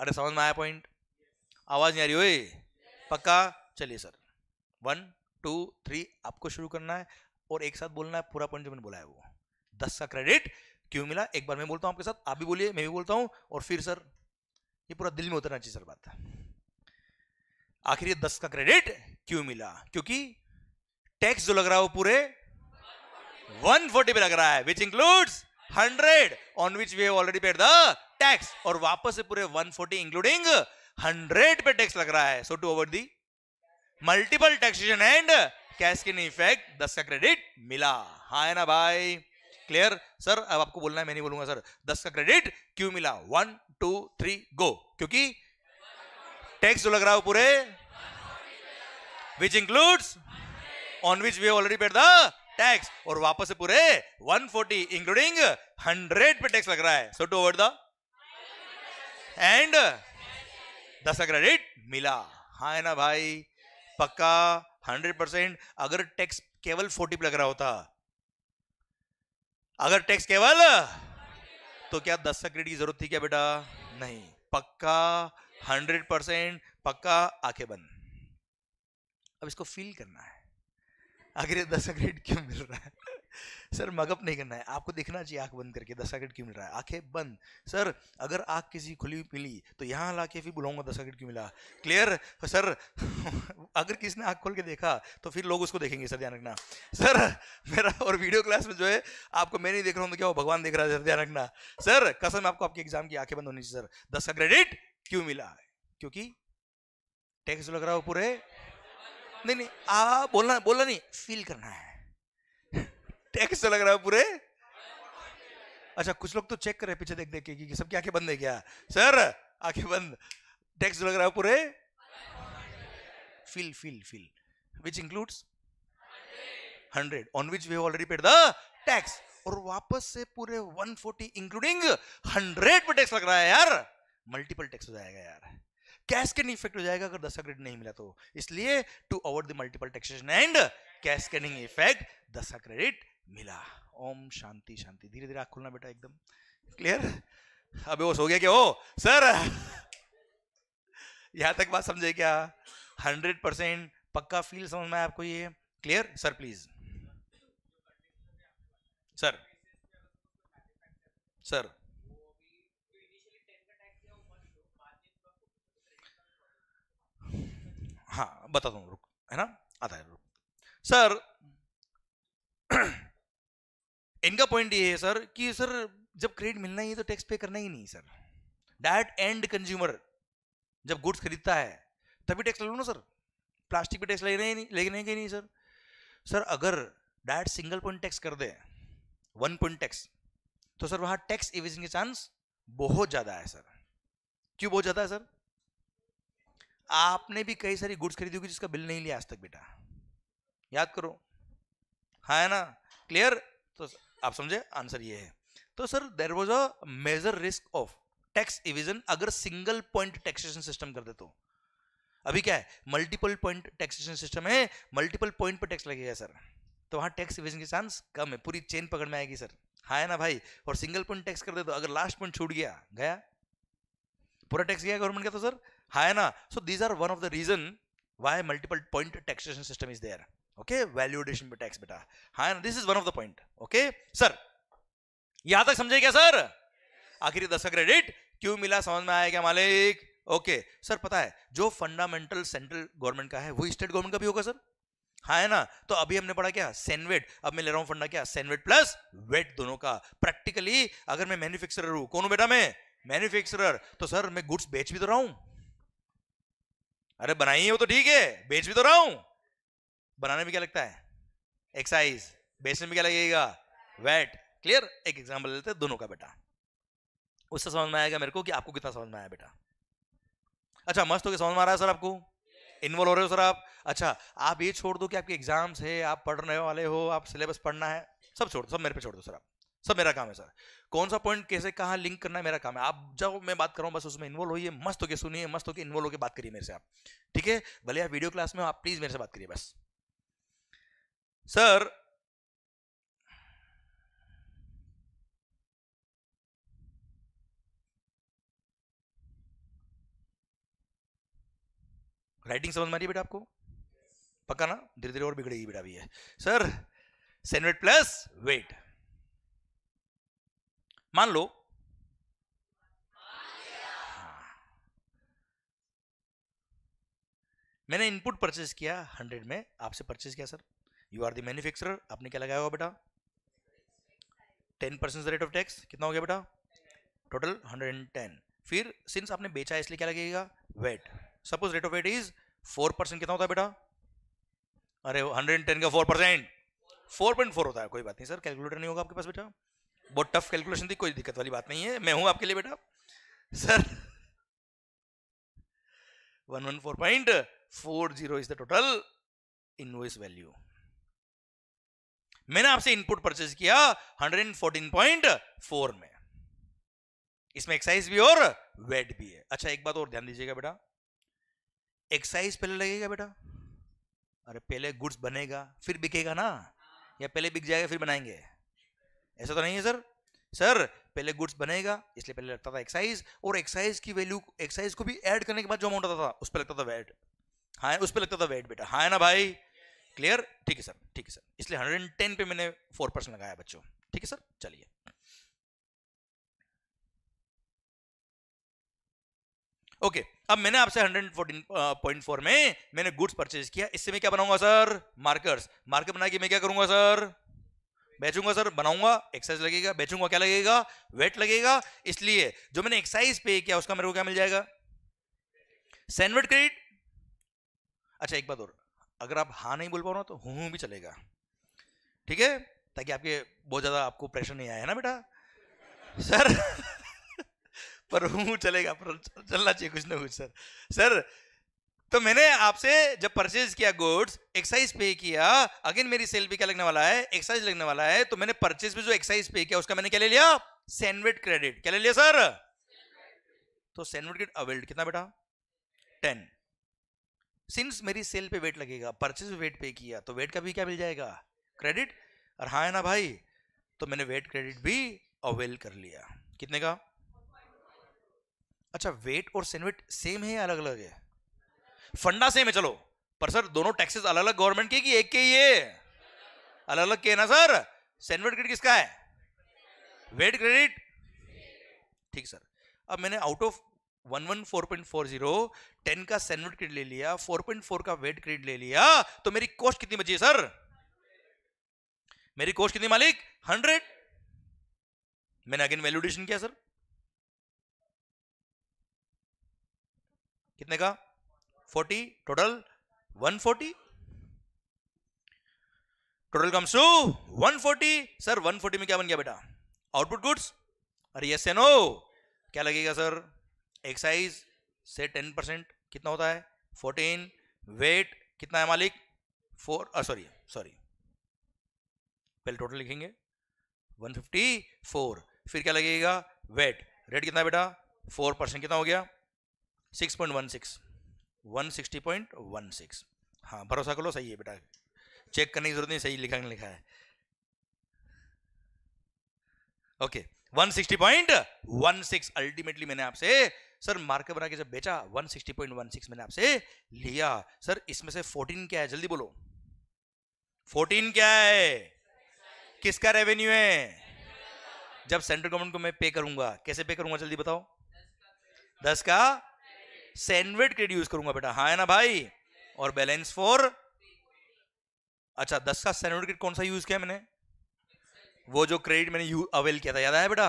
अरे समझ में आया पॉइंट आवाज नहीं आ रही हुई पक्का चलिए सर वन टू थ्री आपको शुरू करना है और एक साथ बोलना है पूरा पॉइंट जो मैंने बोला है वो दस का क्रेडिट क्यों मिला एक बार मैं बोलता हूं आपके साथ आप भी बोलिए मैं भी बोलता हूं और फिर सर ये पूरा दिल में उतरना चाहिए सर बात आखिर ये दस का क्रेडिट क्यों मिला क्योंकि टैक्स जो लग रहा है वो पूरे 140 पे लग रहा है which includes 100 on which we have already paid the tax और वापस से पूरे 140 इंक्लूडिंग हंड्रेड पे टैक्स लग रहा है so to over the multiple taxation and cascading effect दस का क्रेडिट मिला हा है ना भाई क्लियर सर अब आपको बोलना है मैं नहीं बोलूंगा सर दस का क्रेडिट क्यों मिला वन टू थ्री गो क्योंकि टैक्स जो लग रहा है पूरे which includes on which we already paid the tax और वापस पूरे 140 इंक्लूडिंग 100 पे टैक्स लग रहा है so to over the and दस का क्रेडिट मिला हाँ है ना भाई पक्का हंड्रेड परसेंट अगर टैक्स केवल फोर्टी पे लग रहा होता अगर टैक्स केवल तो क्या दस का क्रेडिट की जरूरत थी क्या बेटा नहीं पक्का हंड्रेड परसेंट पक्का आंखें बंद अब इसको फील करना है आखिर ये का क्रेडिट क्यों मिल रहा है सर मगअप नहीं करना है आपको देखना चाहिए आंख बंद करके दस सेकंड क्यों मिल रहा है आंखें बंद सर अगर आंख किसी खुली मिली तो यहाँ ला के फिर बुलाऊंगा दस सेकंड क्यों मिला क्लियर सर अगर किसी ने आंख खोल के देखा तो फिर लोग उसको देखेंगे सर ध्यान रखना सर मेरा और वीडियो क्लास में जो है आपको मैं नहीं देख रहा हूँ तो क्या हो भगवान देख रहा है सर ध्यान रखना सर कसम आपको आपके एग्जाम की आंखें बंद होनी चाहिए सर दस का क्रेडिट क्यों मिला है क्योंकि टैक्स लग रहा हो पूरे नहीं नहीं आ बोलना बोलना नहीं फील करना है टैक्स लग रहा है पूरे अच्छा कुछ लोग तो चेक कर रहे पीछे देख देख के कि सबकी आंखें बंद है क्या सर आंखें बंद टैक्स लग रहा है पूरे feel feel feel which includes hundred on which we already paid the tax और वापस से पूरे 140 इंक्लूडिंग 100 पे टैक्स लग रहा है यार मल्टीपल टैक्स हो जाएगा यार कैश के इफेक्ट हो जाएगा अगर दस क्रेडिट नहीं मिला तो इसलिए to avoid the multiple taxation and cascading effect दस क्रेडिट मिला ओम शांति शांति धीरे धीरे आग खुलना बेटा एकदम क्लियर अबे वो सो गया क्या ओ सर यहां तक बात समझे क्या हंड्रेड परसेंट पक्का फील समझ में आपको ये clear sir please sir sir हाँ बताता हूँ रुक है ना आता है रुक सर इनका पॉइंट ये है सर कि सर जब क्रेडिट मिलना ही है तो टैक्स पे करना ही नहीं सर डायरेक्ट एंड कंज्यूमर जब गुड्स खरीदता है तभी टैक्स ले लो ना सर प्लास्टिक पे टैक्स ले रहे नहीं लेने के नहीं सर सर अगर डायरेक्ट सिंगल पॉइंट टैक्स कर दे वन पॉइंट टैक्स तो सर वहाँ टैक्स एविजन के चांस बहुत ज़्यादा है सर क्यों बहुत ज़्यादा है सर आपने भी कई सारी गुड्स खरीदी होगी जिसका बिल नहीं लिया आज तक बेटा याद करो हाँ है ना क्लियर तो आप समझे आंसर ये है तो sir there was a major risk of tax evasion अगर सिंगल पॉइंट टैक्सेशन सिस्टम कर दे तो अभी क्या है मल्टीपल पॉइंट टैक्सेशन सिस्टम है मल्टीपल पॉइंट पर टैक्स लगेगा सर तो वहां टैक्स इविजन की चांस कम है पूरी चेन पकड़ में आएगी सर हाँ है ना भाई और सिंगल पॉइंट टैक्स कर दे तो अगर लास्ट पॉइंट छूट गया गया पूरा टैक्स गया गवर्नमेंट का तो सर हाँ है ना so these are one of the reason why multiple point taxation system is there okay value addition पे टैक्स बेटा हाँ this is one of the point okay sir यहां तक समझे क्या सर आखिर दस का क्रेडिट क्यों मिला समझ में आया क्या मालिक ओके सर पता है जो फंडामेंटल सेंट्रल गवर्नमेंट का है वो स्टेट गवर्नमेंट का भी होगा सर हाँ है ना तो अभी हमने पढ़ा क्या सेनवेट अब मैं ले रहा हूं फंडा क्या सेनवेट प्लस वेट दोनों का प्रैक्टिकली अगर मैं मैन्युफैक्चरर हूं कौन हूं बेटा मैं मैन्युफैक्चरर तो सर मैं गुड्स बेच भी तो रहा हूं अरे बनाइए वो तो ठीक है बेच भी तो रहा हूं बनाने में क्या लगता है एक्साइज बेचने में क्या लगेगा वेट क्लियर एक एग्जाम्पल लेते हैं दोनों का बेटा उससे समझ में आएगा मेरे को कि आपको कितना समझ में आया बेटा अच्छा मस्त हो गया समझ में आ रहा है सर आपको इन्वॉल्व हो रहे हो सर आप अच्छा आप ये छोड़ दो कि आपके एग्जाम्स है आप पढ़ने वाले हो आप सिलेबस पढ़ना है सब छोड़ दो सब मेरे पे छोड़ दो सर आप सब मेरा काम है सर कौन सा पॉइंट कैसे कहाँ लिंक करना है मेरा काम है आप जब मैं बात कर रहा हूँ बस उसमें इन्वॉल्व होइए मस्त होकर सुनिए मस्त होकर इन्वॉल्व होकर बात करिए मेरे से आप ठीक है भले आप वीडियो क्लास में आप प्लीज़ मेरे से बात करिए बस सर राइटिंग समझ मारी बेटा आपको पक्का ना धीरे धीरे और बिगड़ेगी बेटा भी है सर सेनवेट प्लस वेट मान लो हाँ। मैंने इनपुट परचेज किया हंड्रेड में आपसे परचेज किया sir you are the manufacturer आपने क्या लगाया हुआ बेटा ten percent rate of tax कितना हो गया बेटा टोटल हंड्रेड एंड टेन फिर सिंस आपने बेचा इसलिए क्या लगेगा VAT suppose rate of VAT is four percent कितना होता है बेटा अरे हंड्रेड एंड टेन का four percent four point four होता है कोई बात नहीं सर कैलकुलेटर नहीं होगा आपके पास बेटा बहुत टफ कैलकुलेशन थी कोई दिक्कत वाली बात नहीं है मैं हूं आपके लिए बेटा sir one one four point four zero is the total invoice value मैंने आपसे इनपुट परचेज किया 114.4 में इसमें एक्साइज भी और वेट भी है अच्छा एक बात और ध्यान दीजिएगा बेटा एक्साइज पहले लगेगा बेटा अरे पहले गुड्स बनेगा फिर बिकेगा ना या पहले बिक जाएगा फिर बनाएंगे ऐसा तो नहीं है सर सर पहले गुड्स बनेगा इसलिए पहले लगता था एक्साइज और एक्साइज की वैल्यू एक्साइज को भी ऐड करने के बाद जो अमाउंट आता था उस पर लगता था वेट हाँ उस पर लगता था वेट बेटा हाँ ना भाई क्लियर ठीक है सर ठीक है सर इसलिए हंड्रेड एंड टेन पे मैंने फोर परसेंट लगाया बच्चों ठीक है सर चलिए ओके okay, अब मैंने आपसे 114.4 में मैंने गुड्स परचेज किया इससे मैं क्या बनाऊंगा सर मार्कर्स मार्कर बना के मैं क्या करूंगा सर बेचूंगा सर बनाऊंगा एक्साइज लगेगा बेचूंगा क्या लगेगा वेट लगेगा इसलिए जो मैंने एक्साइज पे किया उसका मेरे को क्या मिल जाएगा सैंडविट क्रेडिट अच्छा एक बात और अगर आप हाँ नहीं बोल पा रहे हो तो हूँ हूँ भी चलेगा ठीक है ताकि आपके बहुत ज़्यादा आपको प्रेशर नहीं आया है ना बेटा सर पर हूँ चलेगा पर चलना चाहिए कुछ ना कुछ सर सर तो मैंने आपसे जब परचेज किया गुड्स एक्साइज पे किया अगेन मेरी सेल भी क्या लगने वाला है एक्साइज लगने वाला है तो मैंने परचेज पे जो एक्साइज पे किया उसका मैंने क्या ले लिया सैंडविट क्रेडिट क्या ले लिया सर तो सैंडविट क्रेडिट अवेल्ड कितना बेटा टेन सिंस मेरी सेल पे वेट लगेगा परचेज वेट पे किया तो वेट का भी क्या मिल जाएगा क्रेडिट और हाँ ना भाई तो मैंने वेट क्रेडिट भी अवेल कर लिया कितने का अच्छा वेट और सेनवेट सेम है अलग अलग है फंडा सेम है चलो पर सर दोनों टैक्सेस अलग अलग गवर्नमेंट के कि एक के ही है अलग अलग के है ना सर सेनवेट क्रेडिट किसका है वेट क्रेडिट ठीक सर अब मैंने out of one four point four zero ten का सैनवुड क्रेड ले लिया फोर पॉइंट फोर का वेट क्रेड ले लिया तो मेरी कॉस्ट कितनी बची है सर मेरी कॉस्ट कितनी मालिक हंड्रेड मैंने अगेन वैल्यूडेशन किया सर कितने का forty total one forty total comes to one forty sir one forty में क्या बन गया बेटा आउटपुट गुड्स अरे यस एन ओ क्या लगेगा सर एक्साइज से टेन परसेंट कितना होता है फोर्टीन वेट कितना है मालिक फोर सॉरी सॉरी पहले टोटल लिखेंगे वन फिफ्टी फोर फिर क्या लगेगा वेट रेट कितना बेटा फोर परसेंट कितना हो गया six point one six one sixty point one six हाँ भरोसा करो सही है बेटा चेक करने की जरूरत नहीं सही लिखा लिखा है okay one sixty point one six ultimately मैंने आपसे सर मार्केट बना के जब बेचा 160.16 मैंने आपसे लिया सर इसमें से 14 क्या है जल्दी बोलो 14 क्या है किसका रेवेन्यू है जब सेंट्रल गवर्नमेंट को मैं पे करूंगा कैसे पे करूंगा जल्दी बताओ दस का सैंडविच क्रेडिट यूज करूंगा बेटा हाँ है ना भाई और बैलेंस फॉर अच्छा दस का सैंडविच क्रेडिट कौन सा यूज किया मैंने वो जो क्रेडिट मैंने अवेल किया था याद आया बेटा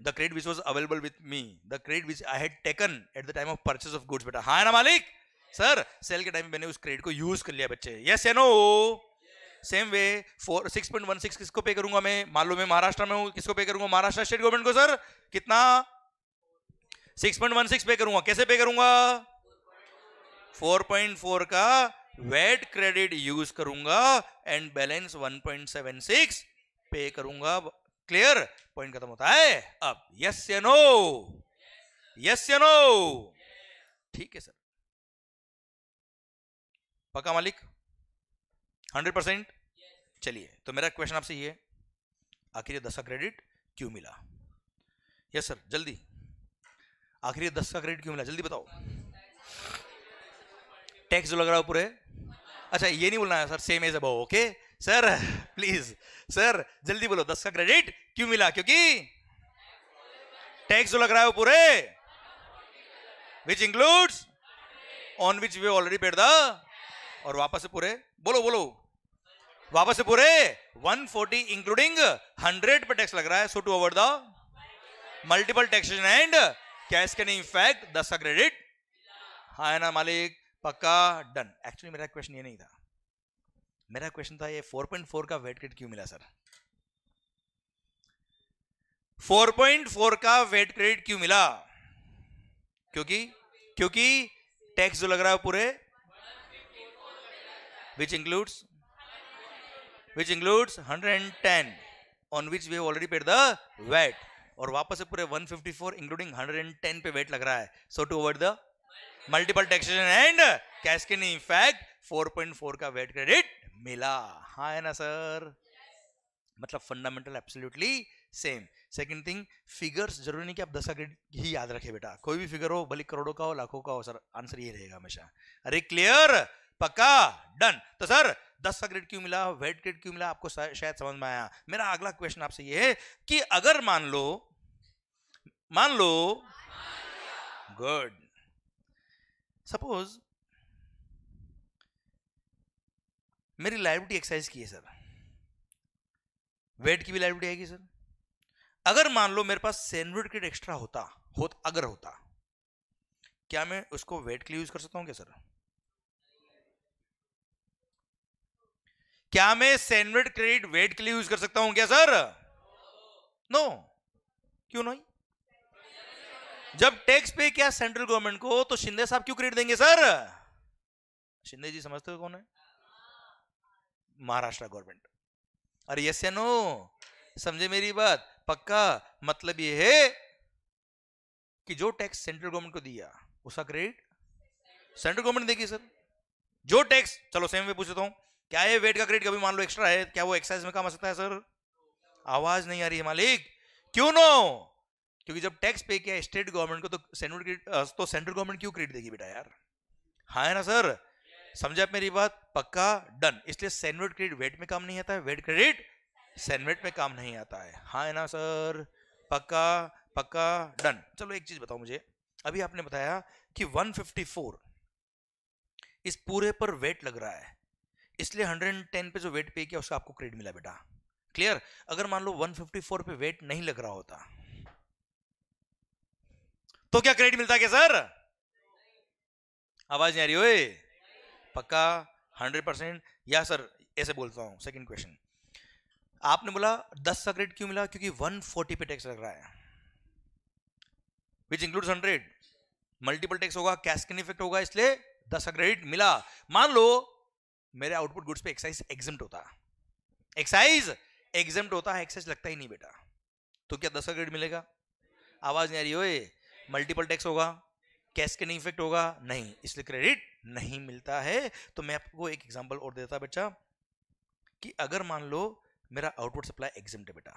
the credit which was available with me the credit which i had taken at the time of purchase of goods beta ha na malik sir sale के टाइम में मैंने उस क्रेडिट को यूज कर लिया बच्चे यस या no same way four six point one six किसको पे करूंगा मैं मान लो मैं महाराष्ट्र में हूं किसको पे करूंगा महाराष्ट्र स्टेट गवर्नमेंट को सर कितना six point one six pay करूंगा कैसे पे करूंगा फोर पॉइंट फोर का वेट क्रेडिट यूज करूंगा and balance one point seven six pay करूंगा क्लियर पॉइंट खत्म होता है अब यस या नो यस या नो ठीक है सर पक्का मालिक हंड्रेड परसेंट चलिए तो मेरा क्वेश्चन आपसे ये है आखिर दस का क्रेडिट क्यों मिला यस सर जल्दी आखिर दस का क्रेडिट क्यों मिला जल्दी बताओ टैक्स जो लग रहा है पूरे अच्छा ये नहीं बोलना है सर सेम एज अब ओके सर प्लीज सर जल्दी बोलो दस का क्रेडिट क्यों मिला क्योंकि टैक्स तो लग रहा है वो पूरे which includes on which we already paid the और वापस से पूरे बोलो बोलो वापस से पूरे 140 इंक्लूडिंग हंड्रेड पर टैक्स लग रहा है so to over the multiple taxation and cash can effect दस का क्रेडिट हाँ ना मालिक पक्का डन एक्चुअली मेरा क्वेश्चन ये नहीं था मेरा क्वेश्चन था ये 4.4 का वेट क्रेडिट क्यों मिला सर 4.4 का वेट क्रेडिट क्यों मिला क्योंकि क्योंकि टैक्स जो लग रहा है पूरे which includes which includes 110 on which we already paid the VAT और वापस से पूरे 154 इंक्लूडिंग 110 पे वेट लग रहा है so to avoid the multiple taxation and cash can effect 4.4 का वेट क्रेडिट मिला हाँ है ना सर मतलब fundamental absolutely same second thing figures जरूरी नहीं कि आप दस ग्रेड ही याद रखें बेटा कोई भी फिगर हो भले करोड़ों का हो लाखों का हो सर आंसर ये रहेगा हमेशा अरे क्लियर पक्का डन तो सर दस का ग्रेड क्यों मिला वेट ग्रेड क्यों मिला आपको शायद समझ में आया मेरा अगला क्वेश्चन आपसे ये है कि अगर मान लो मान लो गुड सपोज मेरी लाइबिलिटी एक्सरसाइज की है सर वेट की भी लाइबिलिटी आएगी सर अगर मान लो मेरे पास सैंडविच क्रेडिट एक्स्ट्रा होता हो अगर होता क्या मैं उसको वेट के लिए यूज कर सकता हूं क्या सर क्या मैं सैंडविच क्रेडिट वेट के लिए यूज कर सकता हूं क्या सर नो no. क्यों नहीं जब टैक्स पे किया सेंट्रल गवर्नमेंट को तो शिंदे साहब क्यों क्रेडिट देंगे सर शिंदे जी समझते हो कौन है महाराष्ट्र गवर्नमेंट अरे यस या नो समझे मेरी बात पक्का मतलब ये है कि जो टैक्स सेंट्रल गवर्नमेंट को दिया उसका क्रेडिट सेंट्रल गवर्नमेंट देगी सर जो टैक्स चलो सेम वे पूछता हूं क्या ये वेट का क्रेडिट कभी मान लो एक्स्ट्रा है क्या वो एक्साइज में काम आ सकता है सर आवाज नहीं आ रही है मालिक क्यों नो क्योंकि जब टैक्स पे किया स्टेट गवर्नमेंट को तो सेंट्रल तो सेंट्रल गवर्नमेंट क्यों क्रेडिट देगी बेटा यार हाँ है ना सर समझा मेरी बात पक्का डन इसलिए सैनवेट क्रेडिट वेट में काम नहीं आता है वेट क्रेडिट सैनवेट में काम नहीं आता है हाँ है ना सर पक्का पक्का डन चलो एक चीज बताओ मुझे अभी आपने बताया कि 154 इस पूरे पर वेट लग रहा है इसलिए 110 पे जो वेट पे किया उसका आपको क्रेडिट मिला बेटा क्लियर अगर मान लो 154 पे वेट नहीं लग रहा होता तो क्या क्रेडिट मिलता क्या सर आवाज नहीं आ रही हो पक्का हंड्रेड परसेंट या सर ऐसे बोलता हूँ सेकंड क्वेश्चन आपने बोला दस का ग्रेड क्यों मिला क्योंकि वन फोर्टी पे टैक्स लग रहा है which includes hundred multiple tax होगा कैश कैस्किन इफेक्ट होगा इसलिए दस का क्रेडिट मिला मान लो मेरे आउटपुट गुड्स पे एक्साइज एग्जाम होता एक्साइज एग्जाम होता है एक्साइज लगता ही नहीं बेटा तो क्या दस का क्रेडिट मिलेगा आवाज नहीं आ रही हो मल्टीपल टैक्स होगा कैश के नहीं इफेक्ट होगा नहीं इसलिए क्रेडिट नहीं मिलता है तो मैं आपको एक एग्जाम्पल और देता बच्चा कि अगर मान लो मेरा आउटपुट सप्लाई एग्जिम है बेटा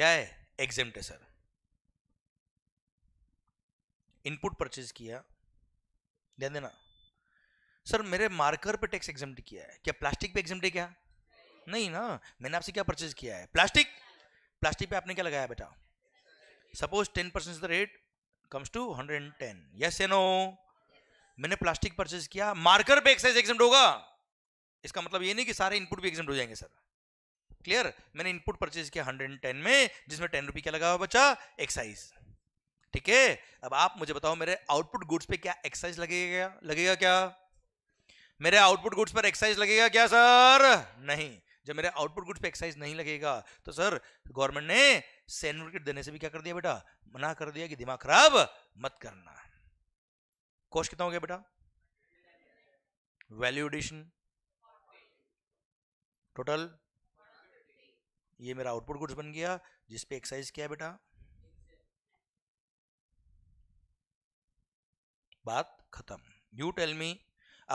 क्या है एग्जिम है सर इनपुट परचेज किया ध्यान देना सर मेरे मार्कर पे टैक्स एग्जाम किया है क्या प्लास्टिक पे एग्जाम क्या नहीं ना मैंने आपसे क्या परचेज किया है प्लास्टिक प्लास्टिक पे आपने क्या लगाया बेटा suppose ten percent the rate comes to hundred and ten yes a no मैंने प्लास्टिक परचेज किया मार्कर पे एक्साइज एग्जाम होगा इसका मतलब ये नहीं कि सारे इनपुट भी एग्जाम हो जाएंगे सर क्लियर मैंने इनपुट परचेज किया हंड्रेड एंड टेन में जिसमें टेन रुपी क्या लगा हुआ बच्चा एक्साइज ठीक है अब आप मुझे बताओ मेरे आउटपुट गुड्स पे क्या एक्साइज लगेगा लगेगा क्या मेरे आउटपुट गुड्स पर एक्साइज लगेगा क्या सर नहीं जब मेरे आउटपुट गुड्स पे एक्साइज नहीं लगेगा तो सर गवर्नमेंट ने सैन्य देने से भी क्या कर दिया बेटा मना कर दिया कि दिमाग खराब मत करना कोश कितना हो गया बेटा वैल्यूडेशन टोटल ये मेरा आउटपुट गुड्स बन गया जिसपे एक्साइज किया बेटा बात खत्म यू टेल मी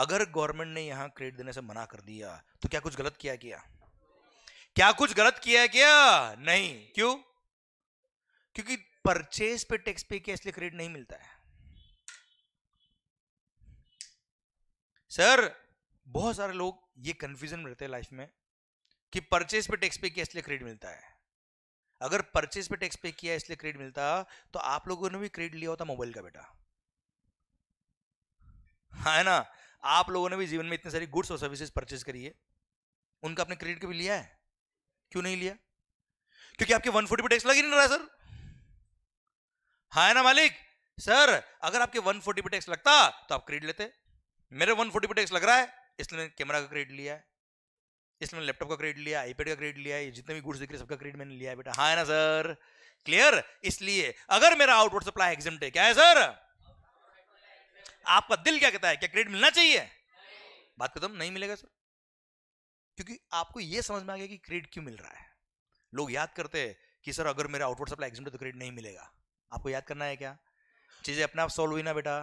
अगर गवर्नमेंट ने यहां क्रेडिट देने से मना कर दिया तो क्या कुछ गलत किया किया क्या कुछ गलत किया है क्या नहीं क्यों क्योंकि परचेज पे टैक्स पे किया इसलिए क्रेडिट नहीं मिलता है सर बहुत सारे लोग ये कंफ्यूजन में रहते हैं लाइफ में कि परचेज पे टैक्स पे किया इसलिए क्रेडिट मिलता है अगर परचेज पे टैक्स पे किया इसलिए क्रेडिट मिलता तो आप लोगों ने भी क्रेडिट लिया होता मोबाइल का बेटा हाँ है ना आप लोगों ने भी जीवन में इतने सारी गुड्स और सर्विसेज परचेज करी है उनका अपने क्रेडिट का भी लिया है क्यों नहीं लिया क्योंकि आपके 140 पर टैक्स लग ही नहीं रहा सर हाँ है ना मालिक सर अगर आपके 140 पे टैक्स लगता तो आप क्रेडिट लेते मेरे 140 पे टैक्स लग रहा है इसलिए मैंने कैमरा का क्रेडिट लिया है इसलिए मैंने लैपटॉप का क्रेडिट लिया आईपैड का क्रेडिट लिया है जितने भी गुड्स दिख रहे सबका क्रेडिट मैंने लिया है बेटा हाँ है ना सर क्लियर इसलिए अगर मेरा आउटवर्ड सप्लाई एग्जाम क्या है सर आपका दिल क्या कहता है क्या क्रेडिट मिलना चाहिए बात खत्म नहीं मिलेगा सर क्योंकि आपको यह समझ में आ गया कि क्रेडिट क्यों मिल रहा है लोग याद करते हैं कि सर अगर मेरा आउटवर्ड सप्लाई एग्जाम तो क्रेडिट नहीं मिलेगा आपको याद करना है क्या चीजें अपने आप सॉल्व हुई ना बेटा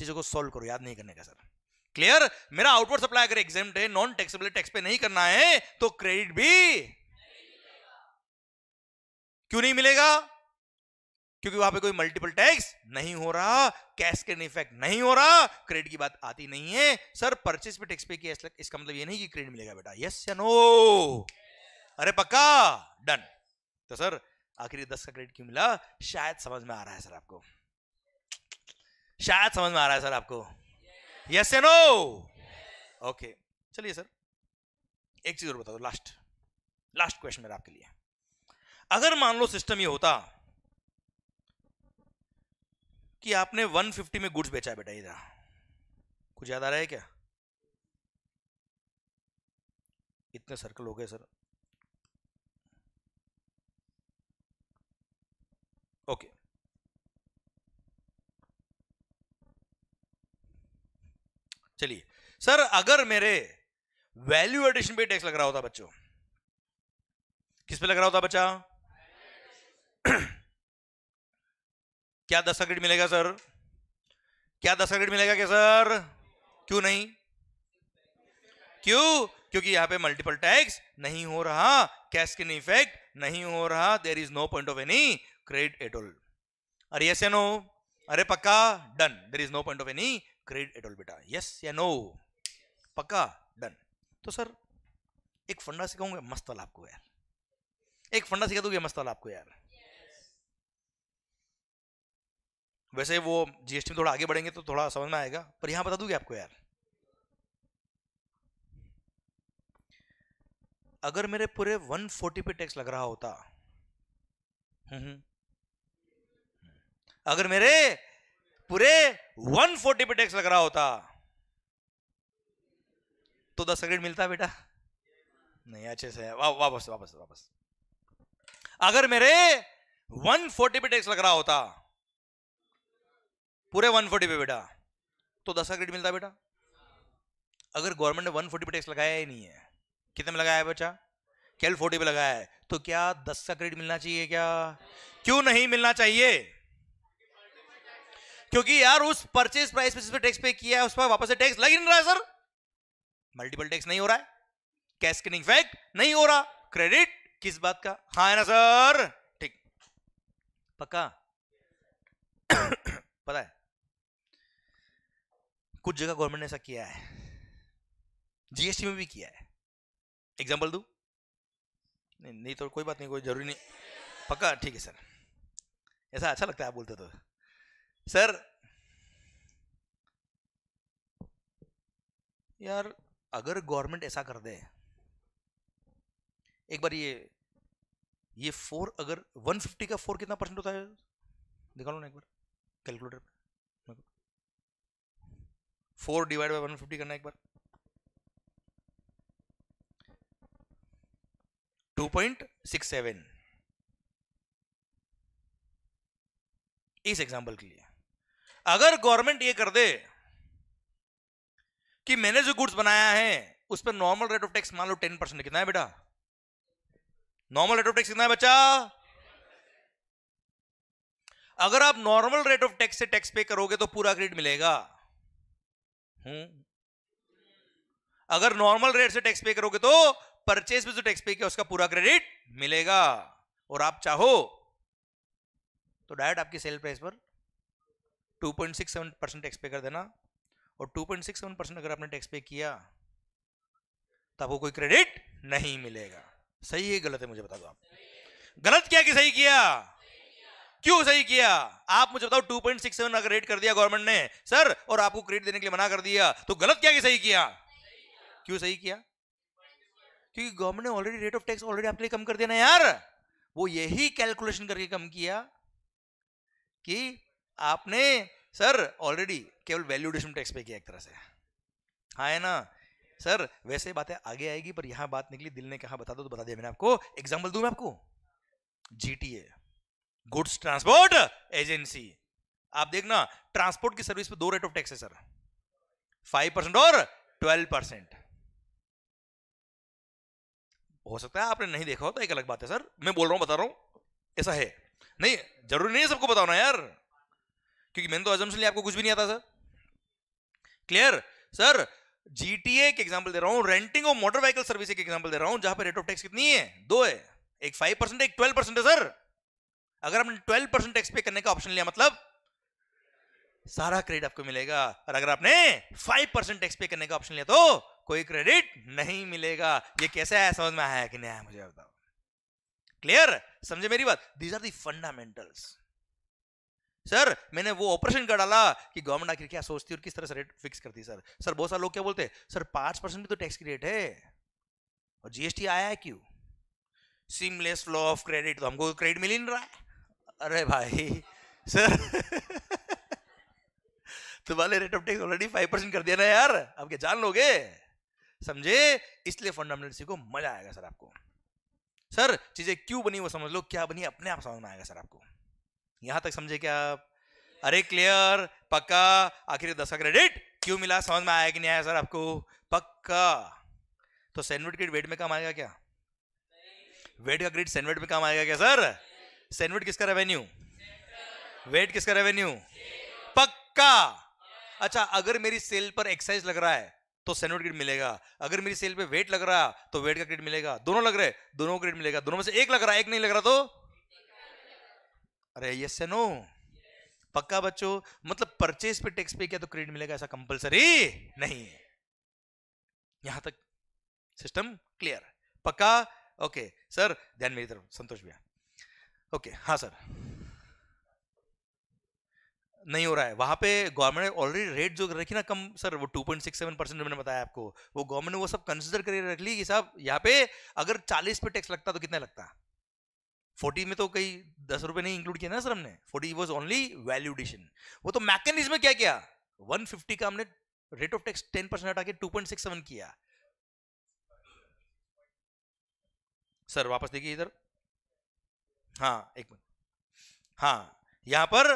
चीजों को सॉल्व करो याद नहीं करने का सर क्लियर मेरा आउटवर्ड सप्लाई अगर एग्जाम है नॉन टैक्सेबल टैक्स पे नहीं करना है तो क्रेडिट भी नहीं क्यों नहीं मिलेगा क्योंकि वहां पे कोई मल्टीपल टैक्स नहीं हो रहा के इफेक्ट नहीं हो रहा क्रेडिट की बात आती नहीं है सर परचेज पे टैक्स पे किया इसका मतलब ये नहीं कि क्रेडिट मिलेगा बेटा यस या नो अरे पक्का डन तो सर आखिर दस का क्रेडिट क्यों मिला शायद समझ में आ रहा है सर आपको शायद समझ में आ रहा है सर आपको यस या नो ओके चलिए सर एक चीज और बता दो लास्ट लास्ट क्वेश्चन मेरा आपके लिए अगर मान लो सिस्टम ये होता कि आपने 150 में गुड्स बेचा बेटा इधर कुछ याद आ रहा है क्या इतने सर्कल हो गए सर ओके चलिए सर अगर मेरे वैल्यू एडिशन पे टैक्स लग रहा होता बच्चों किस पे लग रहा होता बच्चा क्या दस ग्रेड मिलेगा सर क्या दस ग्रेड मिलेगा क्या सर क्यों नहीं क्यों क्योंकि यहां पे मल्टीपल टैक्स नहीं हो रहा कैश किन इफेक्ट नहीं हो रहा there is no point of any credit at all अरे यस या नो अरे पक्का done there is no point of any credit at all बेटा यस या नो पक्का डन तो सर एक फंडा सिखाऊंगा मस्त वाला आपको यार एक फंडा सिखा दूंगा मस्त वाला आपको यार वैसे वो जीएसटी में थोड़ा आगे बढ़ेंगे तो थोड़ा समझ में आएगा पर यहां बता दूंगी आपको यार अगर मेरे पूरे 140 पे टैक्स लग रहा होता हम्म, हम्म, अगर मेरे पूरे 140 पे टैक्स लग रहा होता तो दस क्रेडिट मिलता बेटा नहीं अच्छे से वापस वापस वापस अगर मेरे 140 पे टैक्स लग रहा होता पूरे 140 पे बेटा तो दस का क्रेडिट मिलता बेटा अगर गवर्नमेंट ने 140 पे टैक्स लगाया ही नहीं है कितने में लगाया है बच्चा कैल फोर्टी पे लगाया है तो क्या दस का क्रेडिट मिलना चाहिए क्या क्यों नहीं मिलना चाहिए क्योंकि यार उस परचेज प्राइस पे टैक्स पे किया है उस पर वापस से टैक्स लग ही नहीं रहा है सर मल्टीपल टैक्स नहीं हो रहा है कैश स्किनिंग फैक्ट नहीं हो रहा क्रेडिट किस बात का हाँ है ना सर ठीक पक्का पता है कुछ जगह गवर्नमेंट ने ऐसा किया है जीएसटी में भी किया है एग्जाम्पल दू नहीं नहीं तो कोई बात नहीं कोई जरूरी नहीं पक्का ठीक है सर ऐसा अच्छा लगता है आप बोलते तो सर यार अगर गवर्नमेंट ऐसा कर दे एक बार ये ये फोर अगर 150 का फोर कितना परसेंट होता है दिखा लो ना एक बार कैलकुलेटर पे four divide by one fifty करना एक बार टू पॉइंट सिक्स सेवन इस एग्जाम्पल के लिए अगर गवर्नमेंट ये कर दे कि मैंने जो गुड्स बनाया है उस पर नॉर्मल रेट ऑफ टैक्स मान लो टेन परसेंट कितना है बेटा नॉर्मल रेट ऑफ टैक्स कितना है बच्चा अगर आप नॉर्मल रेट ऑफ टैक्स से टैक्स पे करोगे तो पूरा क्रेडिट मिलेगा अगर नॉर्मल रेट से टैक्स पे करोगे तो परचेज में जो टैक्स पे किया उसका पूरा क्रेडिट मिलेगा और आप चाहो तो डायरेक्ट आपकी सेल प्राइस पर 2.67 परसेंट टैक्स पे कर देना और 2.67 परसेंट अगर आपने टैक्स पे किया तब वो कोई क्रेडिट नहीं मिलेगा सही है गलत है मुझे बता दो आप गलत क्या कि सही किया क्यों सही किया आप मुझे बताओ 2.67 अगर रेट कर दिया गवर्नमेंट ने सर और आपको क्रेडिट देने के लिए मना कर दिया तो गलत क्या कि सही किया क्यों सही किया क्योंकि गवर्नमेंट ने already rate of tax already आपके लिए कम कर दिया ना यार वो यही कैलकुलेशन करके कम किया कि आपने सर ऑलरेडी केवल वैल्यूडेशन टैक्स पे किया एक तरह से हाँ है ना सर वैसे बातें आगे आएगी पर यहां बात निकली दिल ने कहा बता दो तो बता दिया मैंने आपको एग्जाम्पल दू मैं आपको जीटीए गुड्स ट्रांसपोर्ट एजेंसी आप देखना ट्रांसपोर्ट की सर्विस पे दो रेट ऑफ टैक्स है सर फाइव परसेंट और ट्वेल्व परसेंट हो सकता है आपने नहीं देखा हो तो एक अलग बात है सर मैं बोल रहा हूं बता रहा हूं ऐसा है नहीं जरूरी नहीं है सबको बताना यार क्योंकि मैंने तो अजम्स लिया आपको कुछ भी नहीं आता सर क्लियर सर जीटीए के एग्जाम्पल दे रहा हूं रेंटिंग और मोटर व्हीकल सर्विस एक एग्जाम्पल दे रहा हूं जहां पर रेट ऑफ टैक्स कितनी है दो है एक फाइव परसेंट एक ट्वेल्व परसेंट है सर अगर आपने ट्वेल्व परसेंट टैक्स पे करने का ऑप्शन लिया मतलब सारा क्रेडिट आपको मिलेगा और अगर आपने फाइव परसेंट टैक्स पे करने का ऑप्शन लिया तो कोई क्रेडिट नहीं मिलेगा ये कैसे है समझ में आया कि नहीं आया मुझे बताओ क्लियर समझे मेरी बात these are the fundamentals sir मैंने वो ऑपरेशन कर डाला कि गवर्नमेंट आखिर क्या सोचती है और किस तरह से रेट फिक्स करती सर सर बहुत सारे लोग क्या बोलते हैं सर पांच परसेंट तो टैक्स की रेट है और जीएसटी आया है क्यों सिमलेस फ्लो ऑफ क्रेडिट तो हमको क्रेडिट मिल ही नहीं रहा है अरे भाई सर तुम्हारे rate of tax already five percent कर दिया ना यार अब क्या जान लोगे समझे इसलिए फंडामेंटल सीखो मजा आएगा सर आपको सर चीजें क्यों बनी वो समझ लो क्या बनी अपने आप समझ में आएगा सर आपको यहां तक समझे क्या आप अरे क्लियर पक्का आखिर दस का क्रेडिट क्यों मिला समझ में आया कि नहीं आया सर आपको पक्का तो सैंडविच ग्रेड वेट में काम आएगा क्या वेट का ग्रेड सैंडविच में काम आएगा क्या सर सैंडविच किसका रेवेन्यू वेट किसका रेवेन्यू पक्का अच्छा अगर मेरी सेल पर एक्सरसाइज लग रहा है तो सैनोट ग्रेड मिलेगा अगर मेरी सेल पे वेट लग रहा तो वेट का ग्रेड मिलेगा दोनों लग रहे दोनों ग्रेड मिलेगा दोनों में से एक लग रहा एक नहीं लग रहा तो अरे यस से नो पक्का बच्चों मतलब परचेज पे टैक्स पे क्या तो क्रेडिट मिलेगा ऐसा कंपलसरी नहीं है यहां तक सिस्टम क्लियर पक्का ओके सर ध्यान मेरी तरफ संतोष भैया ओके हाँ सर नहीं हो रहा है वहां पे गवर्नमेंट ने ऑलरेडी रेट जो रखी ना कम सर वो 2.67 परसेंट मैंने बताया आपको वो गवर्नमेंट ने वो सब कंसिडर करके रख ली कि साहब यहाँ पे अगर 40 पे टैक्स लगता तो कितना लगता 40 में तो कई दस रुपए नहीं इंक्लूड किया ना सर हमने 40 वाज ओनली वैल्यूडेशन वो तो मैकेनिज्म में क्या किया वन का हमने rate of tax ten percent हटा के टू किया सर वापस देखिए इधर हाँ एक मिनट हाँ यहां पर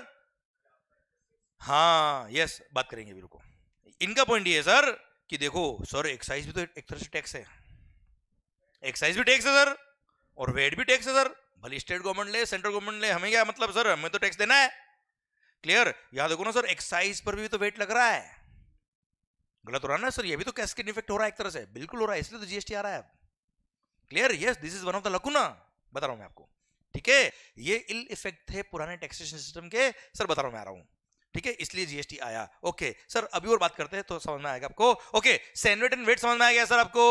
हाँ यस बात करेंगे अभी रुको इनका पॉइंट ये है सर कि देखो सर एक्साइज भी तो एक तरह से टैक्स है एक्साइज भी टैक्स है सर और वेट भी टैक्स है सर भले स्टेट गवर्नमेंट ले सेंट्रल गवर्नमेंट ले हमें क्या मतलब सर हमें तो टैक्स देना है क्लियर याद देखो ना सर एक्साइज पर भी तो वेट लग रहा है गलत हो रहा है ना सर ये भी तो कैस्केड इफेक्ट हो रहा है एक तरह से बिल्कुल हो रहा है इसलिए तो जीएसटी आ रहा है clear yes this is one of the lacuna बता रहा हूं मैं आपको ठीक है ये इल इफेक्ट थे पुराने टैक्सेशन सिस्टम के सर बता रहा मैं आ रहा हूं ठीक है इसलिए जीएसटी आया ओके सर अभी और बात करते हैं तो समझ में आएगा आपको ओके सैंडविट एंड वेट समझ में आ गया सर आपको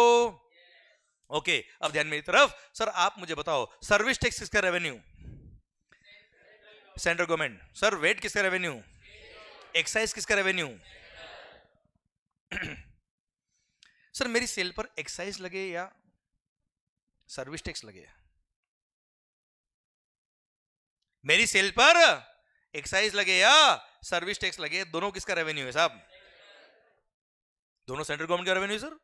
ओके अब ध्यान मेरी तरफ सर आप मुझे बताओ सर्विस टैक्स किसका revenue central government sir VAT किसका रेवेन्यू एक्साइज किसका रेवेन्यू सर मेरी सेल पर एक्साइज लगे या सर्विस टैक्स लगे मेरी सेल पर एक्साइज लगे या सर्विस टैक्स लगे दोनों किसका रेवेन्यू है साहब दोनों सेंट्रल गवर्नमेंट का रेवेन्यू सर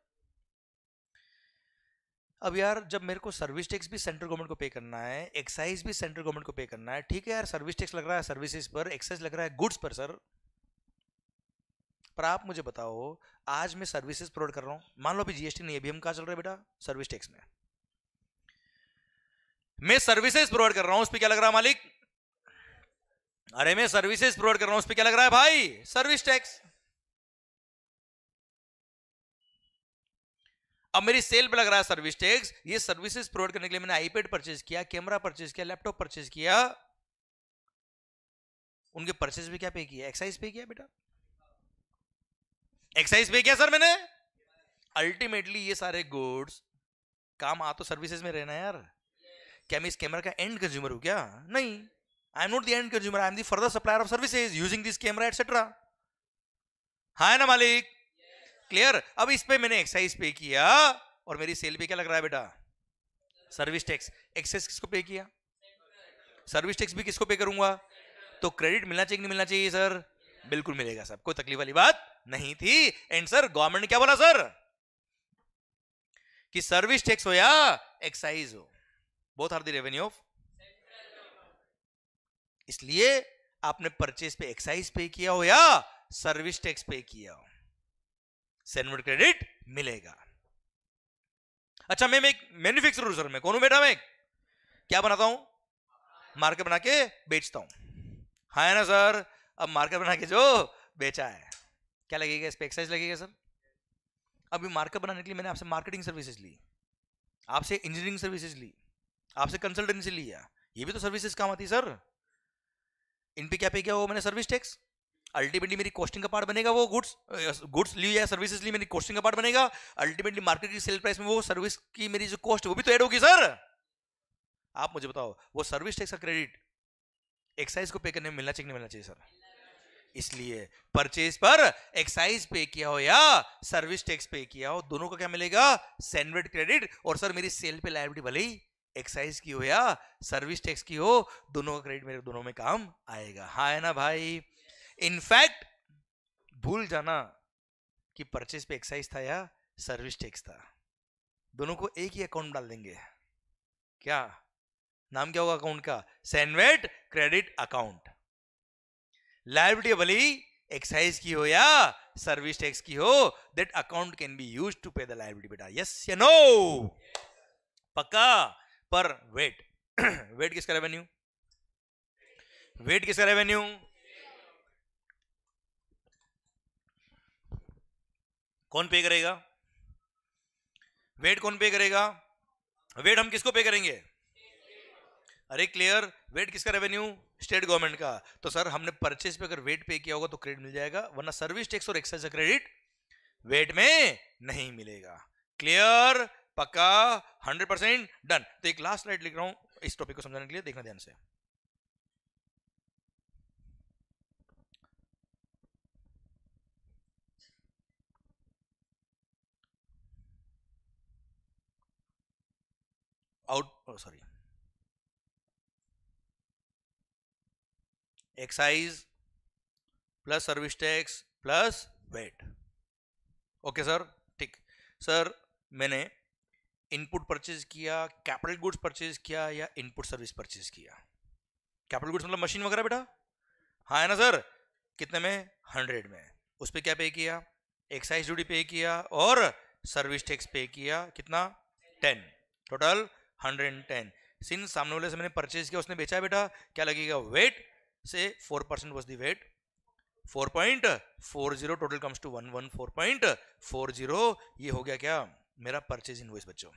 अब यार जब मेरे को सर्विस टैक्स भी सेंट्रल गवर्नमेंट को पे करना है एक्साइज भी सेंट्रल गवर्नमेंट को पे करना है ठीक है यार सर्विस टैक्स लग रहा है सर्विसेज पर एक्साइज लग रहा है गुड्स पर सर पर आप मुझे बताओ आज मैं सर्विसेज प्रोवाइड कर रहा हूं मान लो अभी जीएसटी नहीं अभी हम कहा चल रहे बेटा सर्विस टैक्स में मैं सर्विसेज प्रोवाइड कर रहा हूं उस पर क्या लग रहा है मालिक अरे मैं सर्विसेज प्रोवाइड कर रहा हूं उस पर क्या लग रहा है भाई सर्विस टैक्स अब मेरी सेल पे लग रहा है सर्विस टैक्स ये सर्विसेज प्रोवाइड करने के लिए मैंने आईपैड परचेज किया कैमरा परचेज किया लैपटॉप परचेज किया उनके परचेज भी क्या पे किया एक्साइज पे किया बेटा एक्साइज पे किया सर मैंने अल्टीमेटली ये सारे गुड्स काम आ तो सर्विसेज में रहना यार क्या मैं इस कैमरा का एंड कंज्यूमर हूं क्या नहीं आई am not the end consumer. I am the further supplier of services using this camera, हाँ ना मालिक क्लियर yes. अब इस पे मैंने एक्साइज पे किया और मेरी सेल पे क्या लग रहा है बेटा सर्विस टैक्स एक्सेस किसको पे किया सर्विस टैक्स भी किसको पे करूंगा तो क्रेडिट मिलना चाहिए नहीं मिलना चाहिए सर बिल्कुल मिलेगा सर कोई तकलीफ वाली बात नहीं थी एंड सर गवर्नमेंट ने क्या बोला सर कि सर्विस टैक्स हो या एक्साइज हो both are the revenue of इसलिए आपने परचेज पे एक्साइज पे किया हो या सर्विस टैक्स पे किया हो सेंडवर्ड क्रेडिट मिलेगा अच्छा मैं एक मैन्युफैक्चरर सर मैं कौन हूं बेटा मैं क्या बनाता हूं मार्केट बना के बेचता हूं हाँ है ना सर अब मार्केट बना के जो बेचा है क्या लगेगा इस पर एक्साइज लगेगा सर अभी मार्केट बनाने के लिए मैंने आपसे मार्केटिंग सर्विसेज ली आपसे इंजीनियरिंग सर्विसेज ली आपसे कंसल्टेंसी लिया ये भी तो सर्विसेज काम आती है सर इन पे क्या पे किया वो मैंने सर्विस टैक्स अल्टीमेटली मेरी कॉस्टिंग का पार्ट बनेगा वो गुड्स गुड्स ली या सर्विसेज ली मेरी कॉस्टिंग का पार्ट बनेगा अल्टीमेटली मार्केट की सेल प्राइस में वो सर्विस की मेरी जो कॉस्ट वो भी तो ऐड होगी सर आप मुझे बताओ वो सर्विस टैक्स का क्रेडिट एक्साइज को पे करने में मिलना चाहिए नहीं मिलना चाहिए सर इसलिए परचेज पर एक्साइज पे किया हो या सर्विस टैक्स पे किया हो दोनों को क्या मिलेगा सैंडविड क्रेडिट और सर मेरी सेल पे लाइबिलिटी भले ही एक्साइज की हो या सर्विस टैक्स की हो दोनों का क्रेडिट मेरे दोनों में काम आएगा हा है ना भाई इनफैक्ट भूल जाना कि परचेज पे एक्साइज था या सर्विस टैक्स था दोनों को एक ही अकाउंट डाल देंगे क्या नाम क्या होगा अकाउंट का सैनवेट क्रेडिट अकाउंट लाइबिलिटी भली एक्साइज की हो या सर्विस टैक्स की हो that account can be use to pay the liability बेटा यस या नो पक्का पर वेट वेट किसका रेवेन्यू वेट किसका रेवेन्यू कौन पे करेगा वेट कौन पे करेगा वेट हम किसको पे करेंगे अरे क्लियर वेट किसका रेवेन्यू स्टेट गवर्नमेंट का तो सर हमने परचेज पे अगर वेट पे किया होगा तो क्रेडिट मिल जाएगा वरना सर्विस टैक्स और एक्साइज क्रेडिट वेट में नहीं मिलेगा क्लियर पक्का हंड्रेड परसेंट डन तो एक लास्ट स्लाइड लिख रहा हूं इस टॉपिक को समझाने के लिए देखना ध्यान से out sorry excise plus service tax plus VAT okay sir ठीक सर मैंने इनपुट परचेज किया कैपिटल गुड्स परचेज किया या इनपुट सर्विस परचेज किया कैपिटल गुड्स मतलब मशीन वगैरह बेटा हाँ है ना सर कितने में हंड्रेड में उस पर क्या पे किया एक्साइज ड्यूटी पे किया और सर्विस टैक्स पे किया कितना ten total hundred and ten सिंह सामने वाले से मैंने परचेज किया उसने बेचा बेटा क्या लगेगा वेट से four percent was the VAT 4.40 total comes to 114.40 ये हो गया क्या मेरा परचेज इनवॉइस बच्चों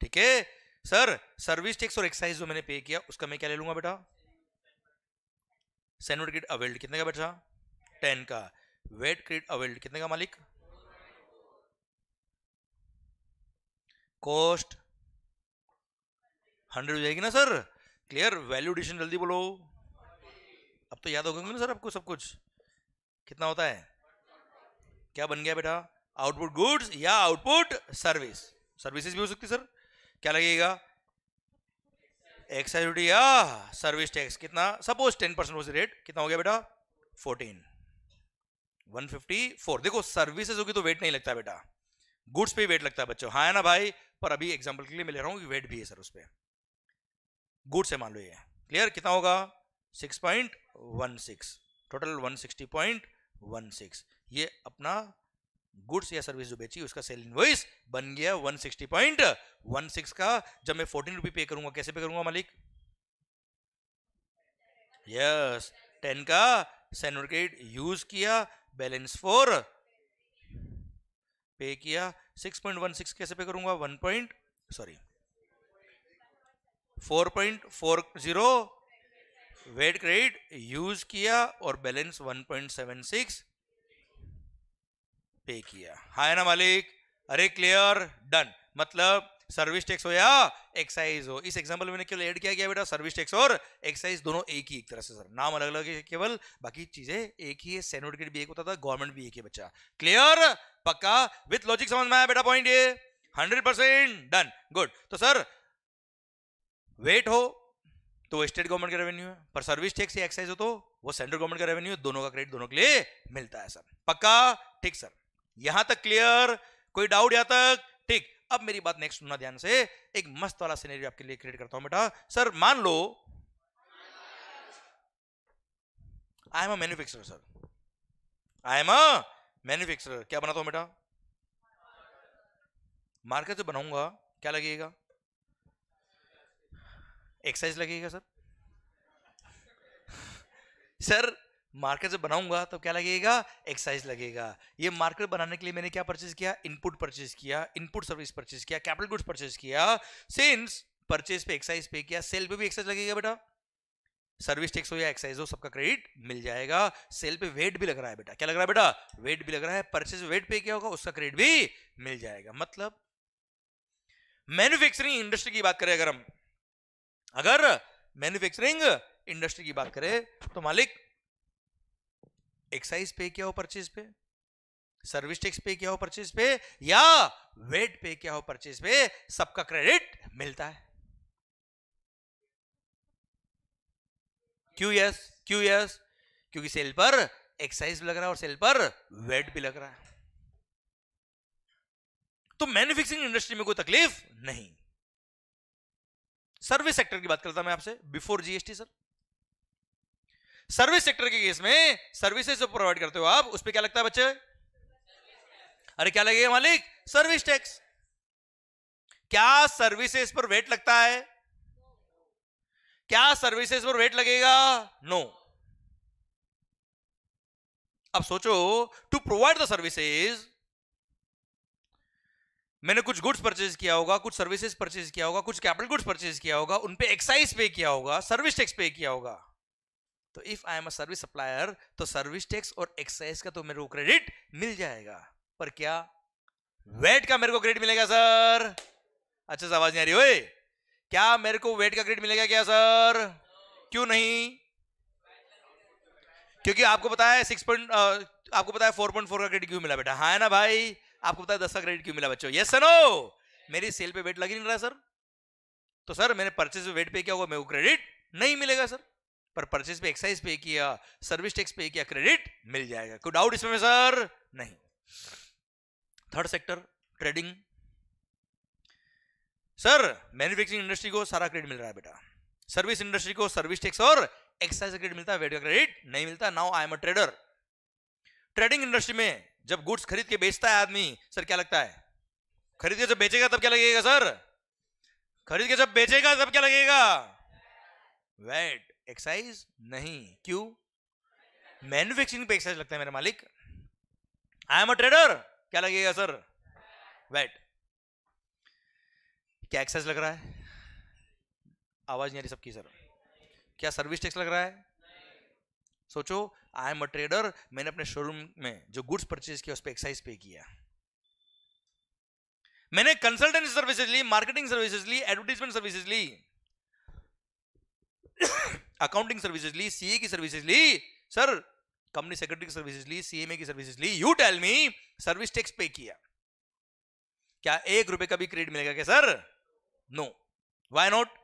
ठीक है सर सर्विस टैक्स और एक्साइज जो मैंने पे किया उसका मैं क्या ले लूंगा बेटा सैनवट क्रेड अवेल्ड कितने का बेटा टेन का वेट क्रेडिट अवेल्ड कितने का मालिक कॉस्ट हंड्रेड हो जाएगी ना सर क्लियर वैल्यू डिशन जल्दी बोलो अब तो याद हो गए ना सर आपको सब कुछ कितना होता है क्या बन गया बेटा आउटपुट गुड्स या आउटपुट सर्विस सर्विसेज भी हो सकती सर क्या लगेगा एक्साइज ड्यूटी या सर्विस टैक्स कितना सपोज टेन परसेंट हो रेट कितना हो गया बेटा फोर्टीन वन फिफ्टी फोर देखो सर्विसेज होगी तो वेट नहीं लगता बेटा गुड्स पे वेट लगता है बच्चों हाँ है ना भाई पर अभी एग्जाम्पल के लिए मैं ले रहा हूँ वेट भी है सर उस पर गुड्स है मान लो ये क्लियर कितना होगा six point one six total one sixty point one six ये अपना गुड्स या सर्विस जो बेची उसका सेल इनवॉइस बन गया 160.16 का जब मैं फोर्टीन रुपी पे करूंगा कैसे पे करूंगा मालिक यस टेन का सेनोक्रेट यूज किया बैलेंस फोर पे किया 6.16 कैसे पे करूंगा 1 point sorry 4.40 VAT credit use किया और बैलेंस 1.76 पे किया हाय ना मालिक अरे क्लियर डन मतलब सर्विस टैक्स हो या एक्साइज हो इस एग्जांपल में केवल ऐड किया गया बेटा सर्विस टैक्स और एक्साइज दोनों एक ही एक तरह से सर नाम अलग अलग है केवल बाकी चीजें एक ही है सेनोटिकेट भी एक होता था गवर्नमेंट भी एक ही बच्चा क्लियर पक्का विथ लॉजिक समझ में आया बेटा पॉइंट ये हंड्रेड परसेंट डन गुड तो सर वेट हो तो स्टेट गवर्नमेंट का रेवेन्यू है पर सर्विस टैक्स एक्साइज हो तो वो सेंट्रल गवर्नमेंट का रेवेन्यू तो दोनों का क्रेडिट दोनों के लिए मिलता है सर पक्का ठीक सर यहां तक क्लियर कोई डाउट यहां तक ठीक अब मेरी बात नेक्स्ट सुनना ध्यान से एक मस्त वाला सिनेरियो आपके लिए क्रिएट करता हूं बेटा सर मान लो I am a manufacturer sir I am a manufacturer क्या बनाता हूं बेटा मार्केट से बनाऊंगा क्या लगेगा एक्साइज लगेगा सर सर मार्कर जब बनाऊंगा तो क्या लगेगा एक्साइज लगेगा ये मार्कर बनाने के लिए मैंने क्या परचेज किया इनपुट परचेज किया इनपुट सर्विस परचेज किया कैपिटल गुड्स परचेज किया सिंस परचेज पे एक्साइज पे किया सेल पे भी एक्साइज लगेगा बेटा सर्विस टैक्स हो या एक्साइज हो सबका क्रेडिट मिल जाएगा सेल पे वेट भी लग रहा है बेटा क्या लग रहा है बेटा वेट भी लग रहा है परचेज वेट पे क्या होगा उसका क्रेडिट भी मिल जाएगा मतलब मैन्युफैक्चरिंग इंडस्ट्री की बात करें अगर हम अगर मैन्युफैक्चरिंग इंडस्ट्री की बात करें तो मालिक एक्साइज पे किया हो परचेज पे सर्विस टैक्स पे किया हो परचेज पे या वेट पे किया हो परचेज पे सबका क्रेडिट मिलता है क्यू यस क्यू यस क्योंकि सेल पर एक्साइज भी लग रहा है और सेल पर वेट भी लग रहा है तो मैन्युफैक्चरिंग इंडस्ट्री में कोई तकलीफ नहीं सर्विस सेक्टर की बात करता मैं आपसे before GST sir service sector के केस में सर्विसेज जो प्रोवाइड करते हो आप उस पर क्या लगता है बच्चे अरे क्या लगेगा मालिक सर्विस टैक्स क्या सर्विसेज पर वेट लगता है क्या सर्विसेज पर वेट लगेगा नो no. अब सोचो टू प्रोवाइड द सर्विसेज मैंने कुछ गुड्स परचेज किया होगा कुछ सर्विसेज परचेज किया होगा कुछ कैपिटल गुड्स परचेज किया होगा उन पे एक्साइज पे किया होगा सर्विस टैक्स पे किया होगा तो if I am a service supplier तो सर्विस टैक्स और एक्साइज का तो मेरे को क्रेडिट मिल जाएगा पर क्या वेट का मेरे को क्रेडिट मिलेगा सर अच्छा आवाज नहीं आ रही क्या मेरे को वेट का क्रेडिट मिलेगा क्या सर क्यों नहीं क्योंकि आपको पता है सिक्स पॉइंट आपको पता है फोर पॉइंट फोर का क्रेडिट क्यों मिला बेटा हाँ है ना भाई आपको पता है दस का क्रेडिट क्यों मिला बच्चों यस नो मेरी सेल पे वेट लग ही नहीं रहा सर तो सर मैंने परचेज पे वेट पे किया होगा मेरे को क्रेडिट नहीं मिलेगा सर पर परचेज पे एक्साइज पे किया सर्विस टैक्स पे किया क्रेडिट मिल जाएगा कोई डाउट इसमें सर नहीं third sector trading sir manufacturing industry को सारा क्रेडिट मिल रहा है बेटा सर्विस इंडस्ट्री को सर्विस टैक्स और एक्साइज क्रेडिट मिलता है क्रेडिट नहीं मिलता now I am a trader trading industry में जब गुड्स खरीद के बेचता है आदमी सर क्या लगता है खरीद के जब बेचेगा तब क्या लगेगा सर खरीद के जब बेचेगा तब क्या लगेगा वेट एक्साइज नहीं क्यों मैन्युफैक्चरिंग पे एक्साइज लगता है मेरे मालिक आई एम अ ट्रेडर क्या लगेगा सर वेट क्या एक्साइज लग रहा है आवाज नहीं आ रही सबकी सर क्या सर्विस टैक्स लग रहा है सोचो आई एम अ ट्रेडर मैंने अपने शोरूम में जो गुड्स परचेज किया उस पर एक्साइज पे किया मैंने कंसल्टेंसी सर्विसेज ली मार्केटिंग सर्विसेज ली एडवर्टीजमेंट सर्विसेज ली अकाउंटिंग सर्विसेज ली सीए की सर्विसेज ली सर कंपनी सेक्रेटरी की सर्विसेज ली सीएमए की सर्विसेज ली you tell me service tax pay किया क्या एक रुपए का भी क्रेडिट मिलेगा क्या sir no why not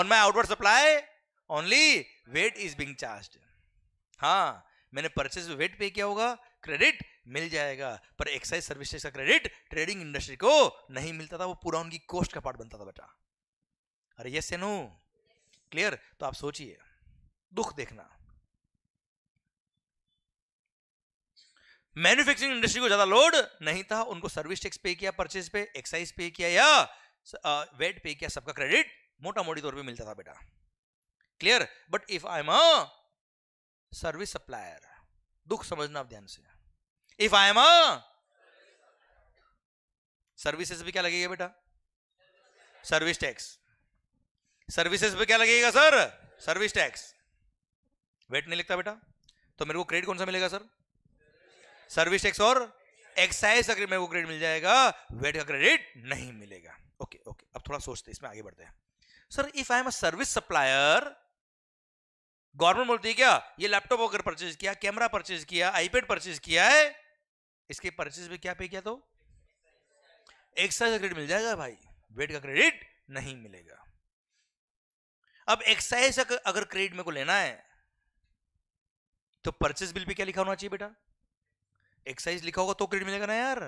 on my outward supply only VAT is being charge हाँ मैंने परचेज वेट पे किया होगा क्रेडिट मिल जाएगा पर एक्साइज सर्विस का क्रेडिट ट्रेडिंग इंडस्ट्री को नहीं मिलता था वो पूरा उनकी कोस्ट का पार्ट बनता था बेटा अरे यस नो क्लियर तो आप सोचिए दुख देखना मैन्युफैक्चरिंग इंडस्ट्री को ज्यादा लोड नहीं था उनको सर्विस टैक्स पे किया परचेज पे एक्साइज पे किया या वेट पे किया सबका क्रेडिट मोटा मोटी तौर पे मिलता था बेटा clear but if I am a service supplier दुख समझना आप ध्यान से if I am a services भी क्या लगेगा बेटा सर्विस टैक्स सर्विसेज पे क्या लगेगा सर सर्विस टैक्स वेट नहीं लगता बेटा तो मेरे को क्रेडिट कौन सा मिलेगा सर सर्विस टैक्स और एक्साइज अगर मेरे को क्रेडिट मिल जाएगा वेट का क्रेडिट नहीं मिलेगा ओके ओके अब थोड़ा सोचते इसमें आगे बढ़ते हैं sir if I am a service supplier government बोलती है क्या ये लैपटॉप अगर परचेज किया कैमरा परचेज किया आईपैड परचेज किया है इसके परचेज में क्या पे किया तो एक्साइज का क्रेडिट मिल जाएगा भाई वेट का क्रेडिट नहीं मिलेगा अब एक्साइज अगर क्रेडिट मेरे को लेना है तो परचेस बिल भी क्या लिखा होना चाहिए बेटा एक्साइज लिखा होगा तो क्रेडिट मिलेगा ना यार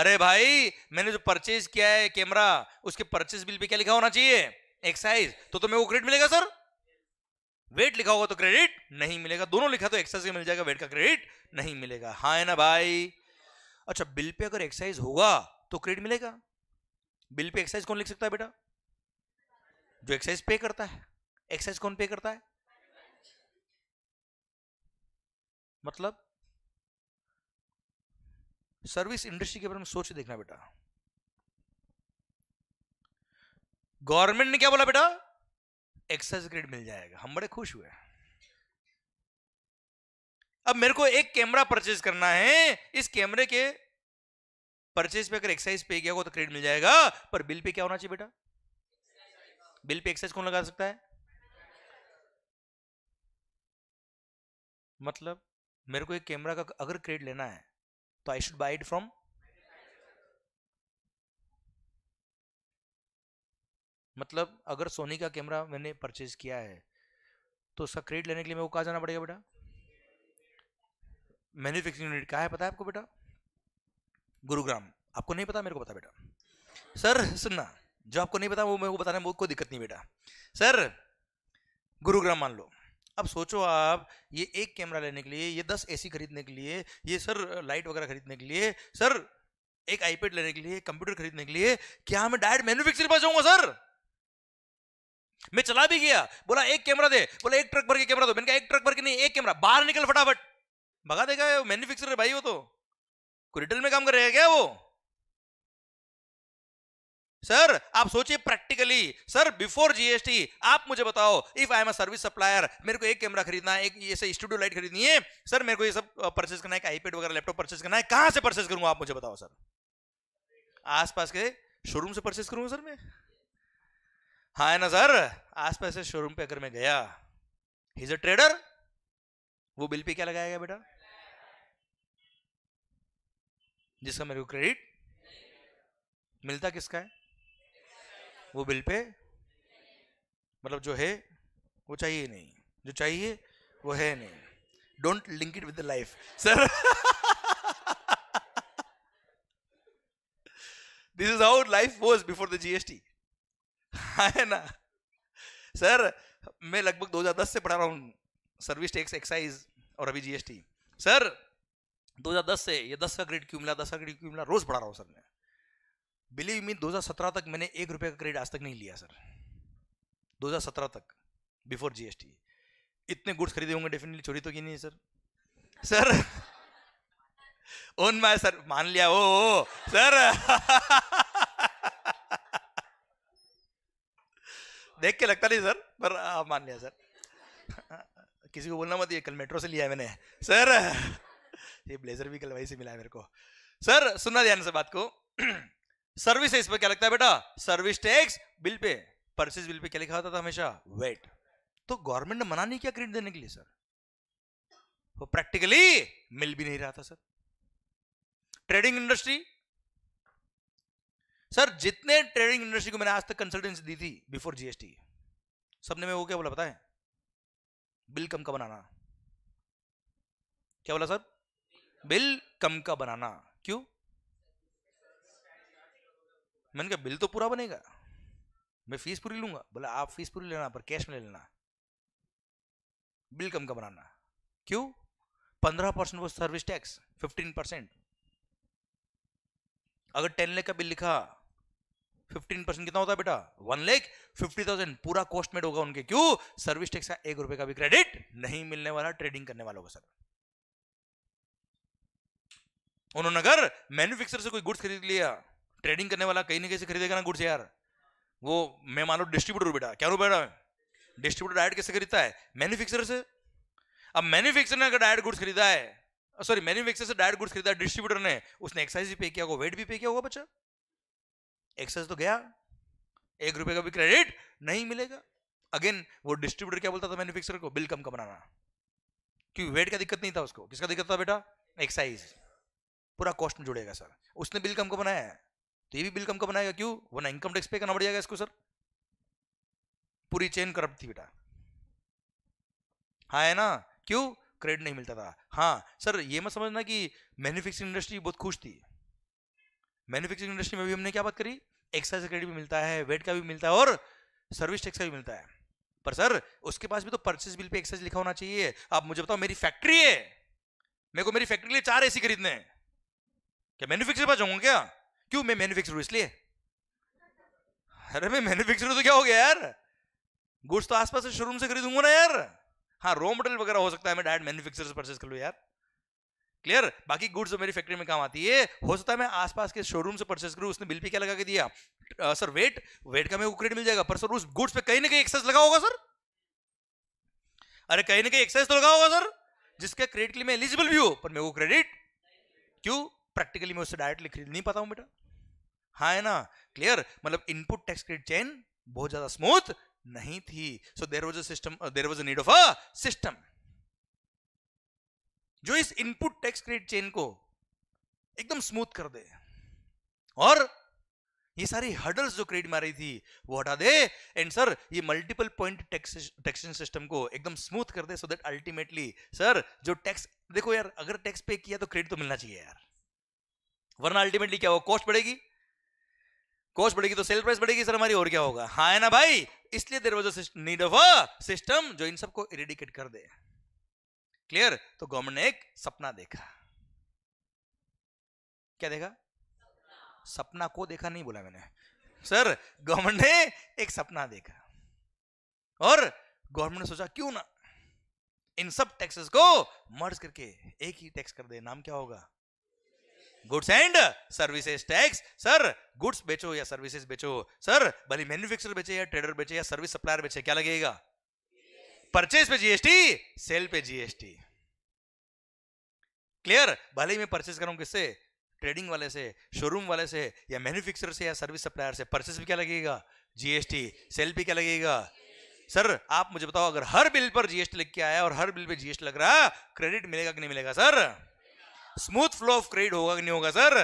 अरे भाई मैंने जो परचेज किया है कैमरा उसके परचेस बिल भी क्या लिखा होना चाहिए एक्साइज तो तो मेरे को क्रेडिट मिलेगा सर वेट लिखा होगा तो क्रेडिट नहीं मिलेगा दोनों लिखा तो एक्साइज का मिल जाएगा वेट का क्रेडिट नहीं मिलेगा हा है ना भाई अच्छा बिल पे अगर एक्साइज होगा तो क्रेडिट मिलेगा बिल पे एक्साइज कौन लिख सकता है बेटा जो एक्साइज पे करता है एक्साइज कौन पे करता है मतलब सर्विस इंडस्ट्री के बारे में सोच देखना बेटा गवर्नमेंट ने क्या बोला बेटा एक्साइज ग्रेड मिल जाएगा हम बड़े खुश हुए अब मेरे को एक कैमरा परचेज करना है इस कैमरे के परचेज पे अगर एक्साइज पे किया तो क्रेडिट मिल जाएगा पर बिल पे क्या होना चाहिए बेटा बिल पे एक्साइज कौन लगा सकता है मतलब मेरे को एक कैमरा का अगर क्रेडिट लेना है तो I should buyed it from मतलब अगर सोनी का कैमरा मैंने परचेज किया है तो उसका क्रेडिट लेने के लिए मेरे को कहा जाना पड़ेगा बेटा मैन्युफैक्चरिंग यूनिट कहा है पता है आपको बेटा गुरुग्राम आपको नहीं पता मेरे को पता बेटा सर सुनना जो आपको नहीं पता वो मेरे को बताने में कोई दिक्कत नहीं बेटा सर गुरुग्राम मान लो अब सोचो आप ये एक कैमरा लेने के लिए ये दस ए खरीदने के लिए ये सर लाइट वगैरह खरीदने के लिए सर एक आईपैड लेने के लिए कंप्यूटर खरीदने के लिए क्या मैं डायरेक्ट मैन्युफैक्चर पास जाऊंगा सर मैं चला भी गया बोला एक कैमरा दे बोला एक ट्रक भर के कैमरा दो मैंने कहा एक ट्रक भर के नहीं एक कैमरा बाहर निकल फटाफट भगा देगा मैन्युफैक्चरर भाई वो तो कोई रिटेल में काम कर रहे हैं क्या वो सर आप सोचिए प्रैक्टिकली सर बिफोर जीएसटी आप मुझे बताओ if I am a service supplier मेरे को एक कैमरा खरीदना है एक ऐसे स्टूडियो लाइट खरीदनी है सर मेरे को ये सब परचेज करना है आईपेड वगैरह लैपटॉप परचेज करना है कहां से परचेज करूंगा आप मुझे बताओ सर आसपास के शोरूम से परचेज करूंगा सर मैं हाँ है ना सर आसपास से शोरूम पे अगर मैं गया इज अ ट्रेडर वो बिल पे क्या लगाएगा बेटा जिसका मेरे को क्रेडिट मिलता किसका है वो बिल पे मतलब जो है वो चाहिए नहीं जो चाहिए वो है नहीं don't link it with life sir this is how life was before the GST है ना सर मैं लगभग 2010 से पढ़ा रहा हूँ सर्विस टैक्स एक्साइज और अभी जीएसटी सर 2010 से ये 10 का ग्रेड क्यों मिला 10 का ग्रेड क्यों मिला रोज पढ़ा रहा हूँ सर मैं बिलीव मी 2017 तक मैंने एक रुपये का क्रेडिट आज तक नहीं लिया सर 2017 तक बिफोर जीएसटी इतने गुड्स खरीदे होंगे डेफिनेटली चोरी तो की नहीं है sir sir on my sir मान लिया ओ, ओ सर देख के लगता नहीं सर पर आप मान लिया सर किसी को बोलना मत ये कल मेट्रो से लिया है मैंने सर ये ब्लेजर भी कल वही से मिला है मेरे को सर सुनना ध्यान से बात को सर्विस है इस पर क्या लगता है बेटा सर्विस टैक्स बिल पे परचेज बिल पे क्या लिखा होता था हमेशा वेट तो गवर्नमेंट ने मना नहीं किया क्रेडिट देने के लिए सर वो प्रैक्टिकली मिल भी नहीं रहा था सर ट्रेडिंग इंडस्ट्री सर जितने ट्रेडिंग इंडस्ट्री को मैंने आज तक कंसल्टेंसी दी थी बिफोर जीएसटी सबने में वो क्या बोला बताए बिल कम का बनाना क्या बोला सर बिल कम का बनाना क्यों मैंने कहा बिल तो पूरा बनेगा मैं फीस पूरी लूंगा बोला आप फीस पूरी लेना पर कैश में ले लेना बिल कम का बनाना क्यों पंद्रह परसेंट वो सर्विस टैक्स फिफ्टीन परसेंट अगर टेन लेख का बिल लिखा फिफ्टीन परसेंट कितना होता है बेटा वन लेख फिफ्टी थाउजेंड पूरा कॉस्ट मेड होगा उनके क्यों सर्विस टैक्स का एक रुपए का भी क्रेडिट नहीं मिलने वाला ट्रेडिंग करने वालों का सर उन्होंने अगर मैन्युफैक्चर से कोई गुड्स खरीद लिया ट्रेडिंग करने वाला कहीं ना कहीं से खरीदेगा ना गुड्स यार वो मैं मान लो डिस्ट्रीब्यूटर बेटा क्या रूप बेटा डिस्ट्रीब्यूटर डायरेक्ट कैसे खरीदता है मैन्युफैक्चरर से अब मैन्युफैक्चरर ने अगर डायरेक्ट गुड्स खरीदा है सॉरी मैन्युफैक्चरर से डायरेक्ट गुड्स खरीदा डिस्ट्रीब्यूटर ने उसने एक्साइज भी पे किया होगा वेट भी पे किया होगा बच्चा एक्साइज तो गया एक रुपए का भी क्रेडिट नहीं मिलेगा अगेन वो डिस्ट्रीब्यूटर क्या बोलता था मैन्युफैक्चरर को बिल कम का बनाना क्योंकि वेट का दिक्कत नहीं था उसको किसका दिक्कत था बेटा एक्साइज पूरा कॉस्ट में जुड़ेगा सर उसने बिल कम का बनाया है तो ये भी बिल कम का बनाएगा क्यों वरना इनकम टैक्स पे करना पड़ जाएगा इसको सर पूरी चेन करप्ट थी बेटा हाँ है ना क्यों क्रेडिट नहीं मिलता था हाँ सर ये मत समझना कि मैन्युफैक्चरिंग इंडस्ट्री बहुत खुश थी मैन्युफैक्चरिंग इंडस्ट्री में भी हमने क्या बात करी एक्साइज क्रेडिट भी मिलता है वेट का भी मिलता है और सर्विस टैक्स का भी मिलता है पर सर उसके पास भी तो परचेस बिल पे एक्साइज लिखा होना चाहिए आप मुझे बताओ मेरी फैक्ट्री है मेरे को मेरी फैक्ट्री के लिए चार सी खरीदने हैं क्या मैन्युफैक्चर पास जाऊंगा क्या क्यों मैं मैन्युफैक्चर हूं इसलिए अरे मैं मैन्युफैक्चर तो क्या हो गया यार गुड्स तो आसपास से शोरूम से खरीदूंगा ना यार हाँ रॉ मटेरियल वगैरह हो सकता है मैं डायरेक्ट मैन्युफैक्चर से परचेज कर लू यार क्लियर बाकी गुड्स तो मेरी फैक्ट्री में काम आती है हो सकता है मैं आसपास के शोरूम से परचेज करूँ उसने बिल पे क्या लगा के दिया आ, सर वेट वेट का मेरे को क्रेडिट मिल जाएगा पर सर उस गुड्स पे कहीं ना कहीं एक्साइज लगा होगा सर अरे कहीं ना कहीं एक्साइज तो लगा होगा सर जिसके क्रेडिट के लिए मैं एलिजिबल भी हूं पर मेरे को क्रेडिट क्यों प्रैक्टिकली मैं उससे डायरेक्ट लिख नहीं पाता हूं बेटा हाँ है ना क्लियर मतलब इनपुट टैक्स क्रेडिट चेन बहुत ज्यादा स्मूथ नहीं थी so there was system there was a need of a system जो इस इनपुट टैक्स क्रेडिट चेन को एकदम स्मूथ कर दे और ये सारी हर्डल्स जो क्रिएट मारी थी वो हटा दे एंड सर ये मल्टीपल पॉइंट टैक्स सिस्टम को एकदम स्मूथ कर दे सो दैट अल्टीमेटली सर जो टैक्स देखो यार अगर टैक्स पे किया तो क्रेडिट तो मिलना चाहिए यार वरना अल्टीमेटली क्या होगा कॉस्ट बढ़ेगी कॉस्ट बढ़ेगी तो सेल प्राइस बढ़ेगी सर हमारी और क्या होगा हाँ है ना भाई इसलिए there was need of a system जो इन सबको इरेडिकेट कर दे क्लियर तो गवर्नमेंट ने एक सपना देखा क्या देखा सपना को देखा नहीं बोला मैंने सर गवर्नमेंट ने एक सपना देखा और गवर्नमेंट ने सोचा क्यों ना इन सब टैक्सेस को मर्ज करके एक ही टैक्स कर दे नाम क्या होगा goods and services tax sir goods बेचो या सर्विसेज बेचो सर भले मैन्युफैक्चरर बेचे या ट्रेडर बेचे या सर्विस सप्लायर बेचे क्या लगेगा परचेज पे जीएसटी सेल पे जीएसटी क्लियर भले ही मैं परचेज करूं किससे ट्रेडिंग वाले से शोरूम वाले से या मैन्युफैक्चरर से या सर्विस सप्लायर से परचेस भी क्या लगेगा जीएसटी सेल भी क्या लगेगा सर आप मुझे बताओ अगर हर बिल पर जीएसटी लग के आया और हर बिल पे जीएसटी लग रहा क्रेडिट मिलेगा कि नहीं मिलेगा sir smooth flow of cred होगा कि नहीं होगा sir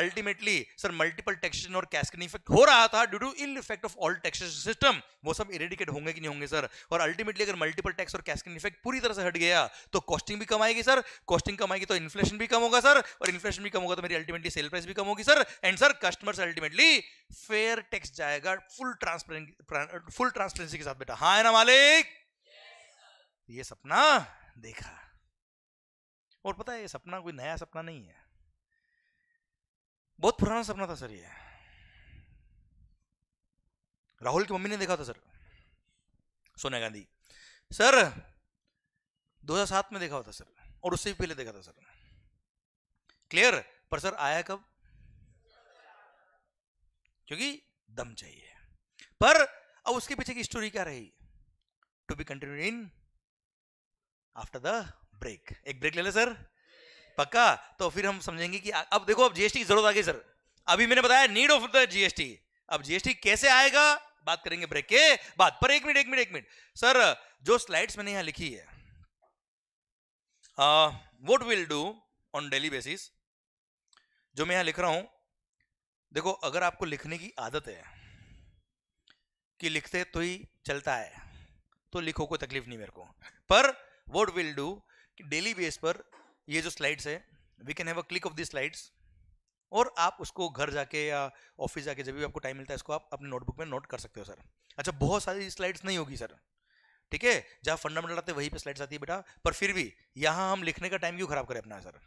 ultimately sir multiple taxation और कैस्किन इफेक्ट हो रहा था due to ill effect of all taxation system वो सब इरेडिकेट होंगे कि नहीं होंगे सर और अल्टीमेटली अगर मल्टीपल टैक्स और कैस्किन इफेक्ट पूरी तरह से हट गया तो कॉस्टिंग भी कमाएगी सर कॉस्टिंग कमाएगी तो इन्फ्लेशन भी कम होगा सर और इन्फ्लेशन भी कम होगा तो मेरी अल्टीमेटली सेल प्राइस भी कम होगी सर एंड सर कस्टमर से अल्टीमेटली फेयर टैक्स जाएगा फुल ट्रांसपेरेंट फुल ट्रांसपेरेंसी के साथ बेटा हाँ ना मालिक yes, ये सपना देखा और पता है ये सपना कोई नया सपना नहीं है बहुत पुराना सपना था सर ये राहुल की मम्मी ने देखा था सर सोनिया गांधी सर 2007 में देखा होता सर और उससे भी पहले देखा था सर क्लियर पर सर आया कब क्योंकि दम चाहिए पर अब उसके पीछे की स्टोरी क्या रही to be continue in after the break एक ब्रेक ले लें सर पक्का तो फिर हम समझेंगे कि अब देखो अब जीएसटी की जरूरत आ गई सर अभी मैंने बताया नीड ऑफ द जीएसटी अब जीएसटी कैसे आएगा बात करेंगे ब्रेक के बाद पर एक मिनट एक मिनट एक मिनट सर जो स्लाइड्स मैंने यहां लिखी है what will do on daily basis जो मैं यहां लिख रहा हूं देखो अगर आपको लिखने की आदत है कि लिखते तो ही चलता है तो लिखो कोई तकलीफ नहीं मेरे को पर वोट विल डू कि डेली बेस पर ये जो स्लाइड्स है we can have a click of the slides और आप उसको घर जाके या ऑफिस जाके जब भी आपको टाइम मिलता है इसको आप अपने नोटबुक में नोट कर सकते हो सर अच्छा बहुत सारी स्लाइड्स नहीं होगी सर ठीक है जहाँ फंडामेंटल आते वहीं पे स्लाइड्स आती है बेटा पर फिर भी यहाँ हम लिखने का टाइम क्यों खराब करें अपना सर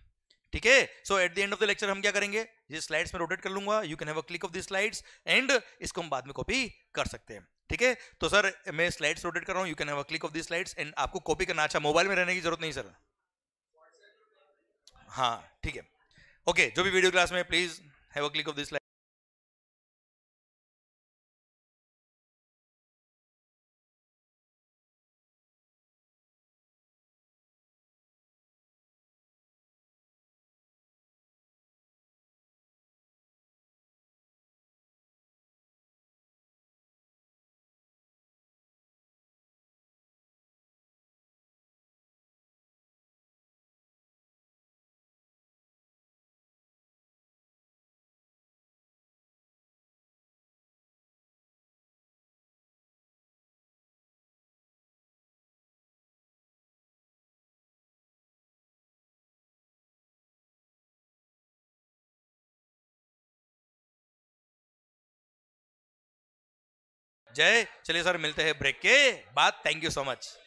ठीक है so at the end of the lecture हम क्या करेंगे ये स्लाइड्स में रोटेट कर लूंगा you can have a click of the slides and इसको हम बाद में कॉपी कर सकते हैं ठीक है तो सर मैं स्लाइड्स रोटेट कर रहा हूँ you can have a click of this slides and आपको कॉपी करना अच्छा मोबाइल में रहने की जरूरत नहीं सर हाँ ठीक है ओके जो भी वीडियो क्लास में please have a click of this slide जय चलिए सर मिलते हैं ब्रेक के बाद थैंक यू सो मच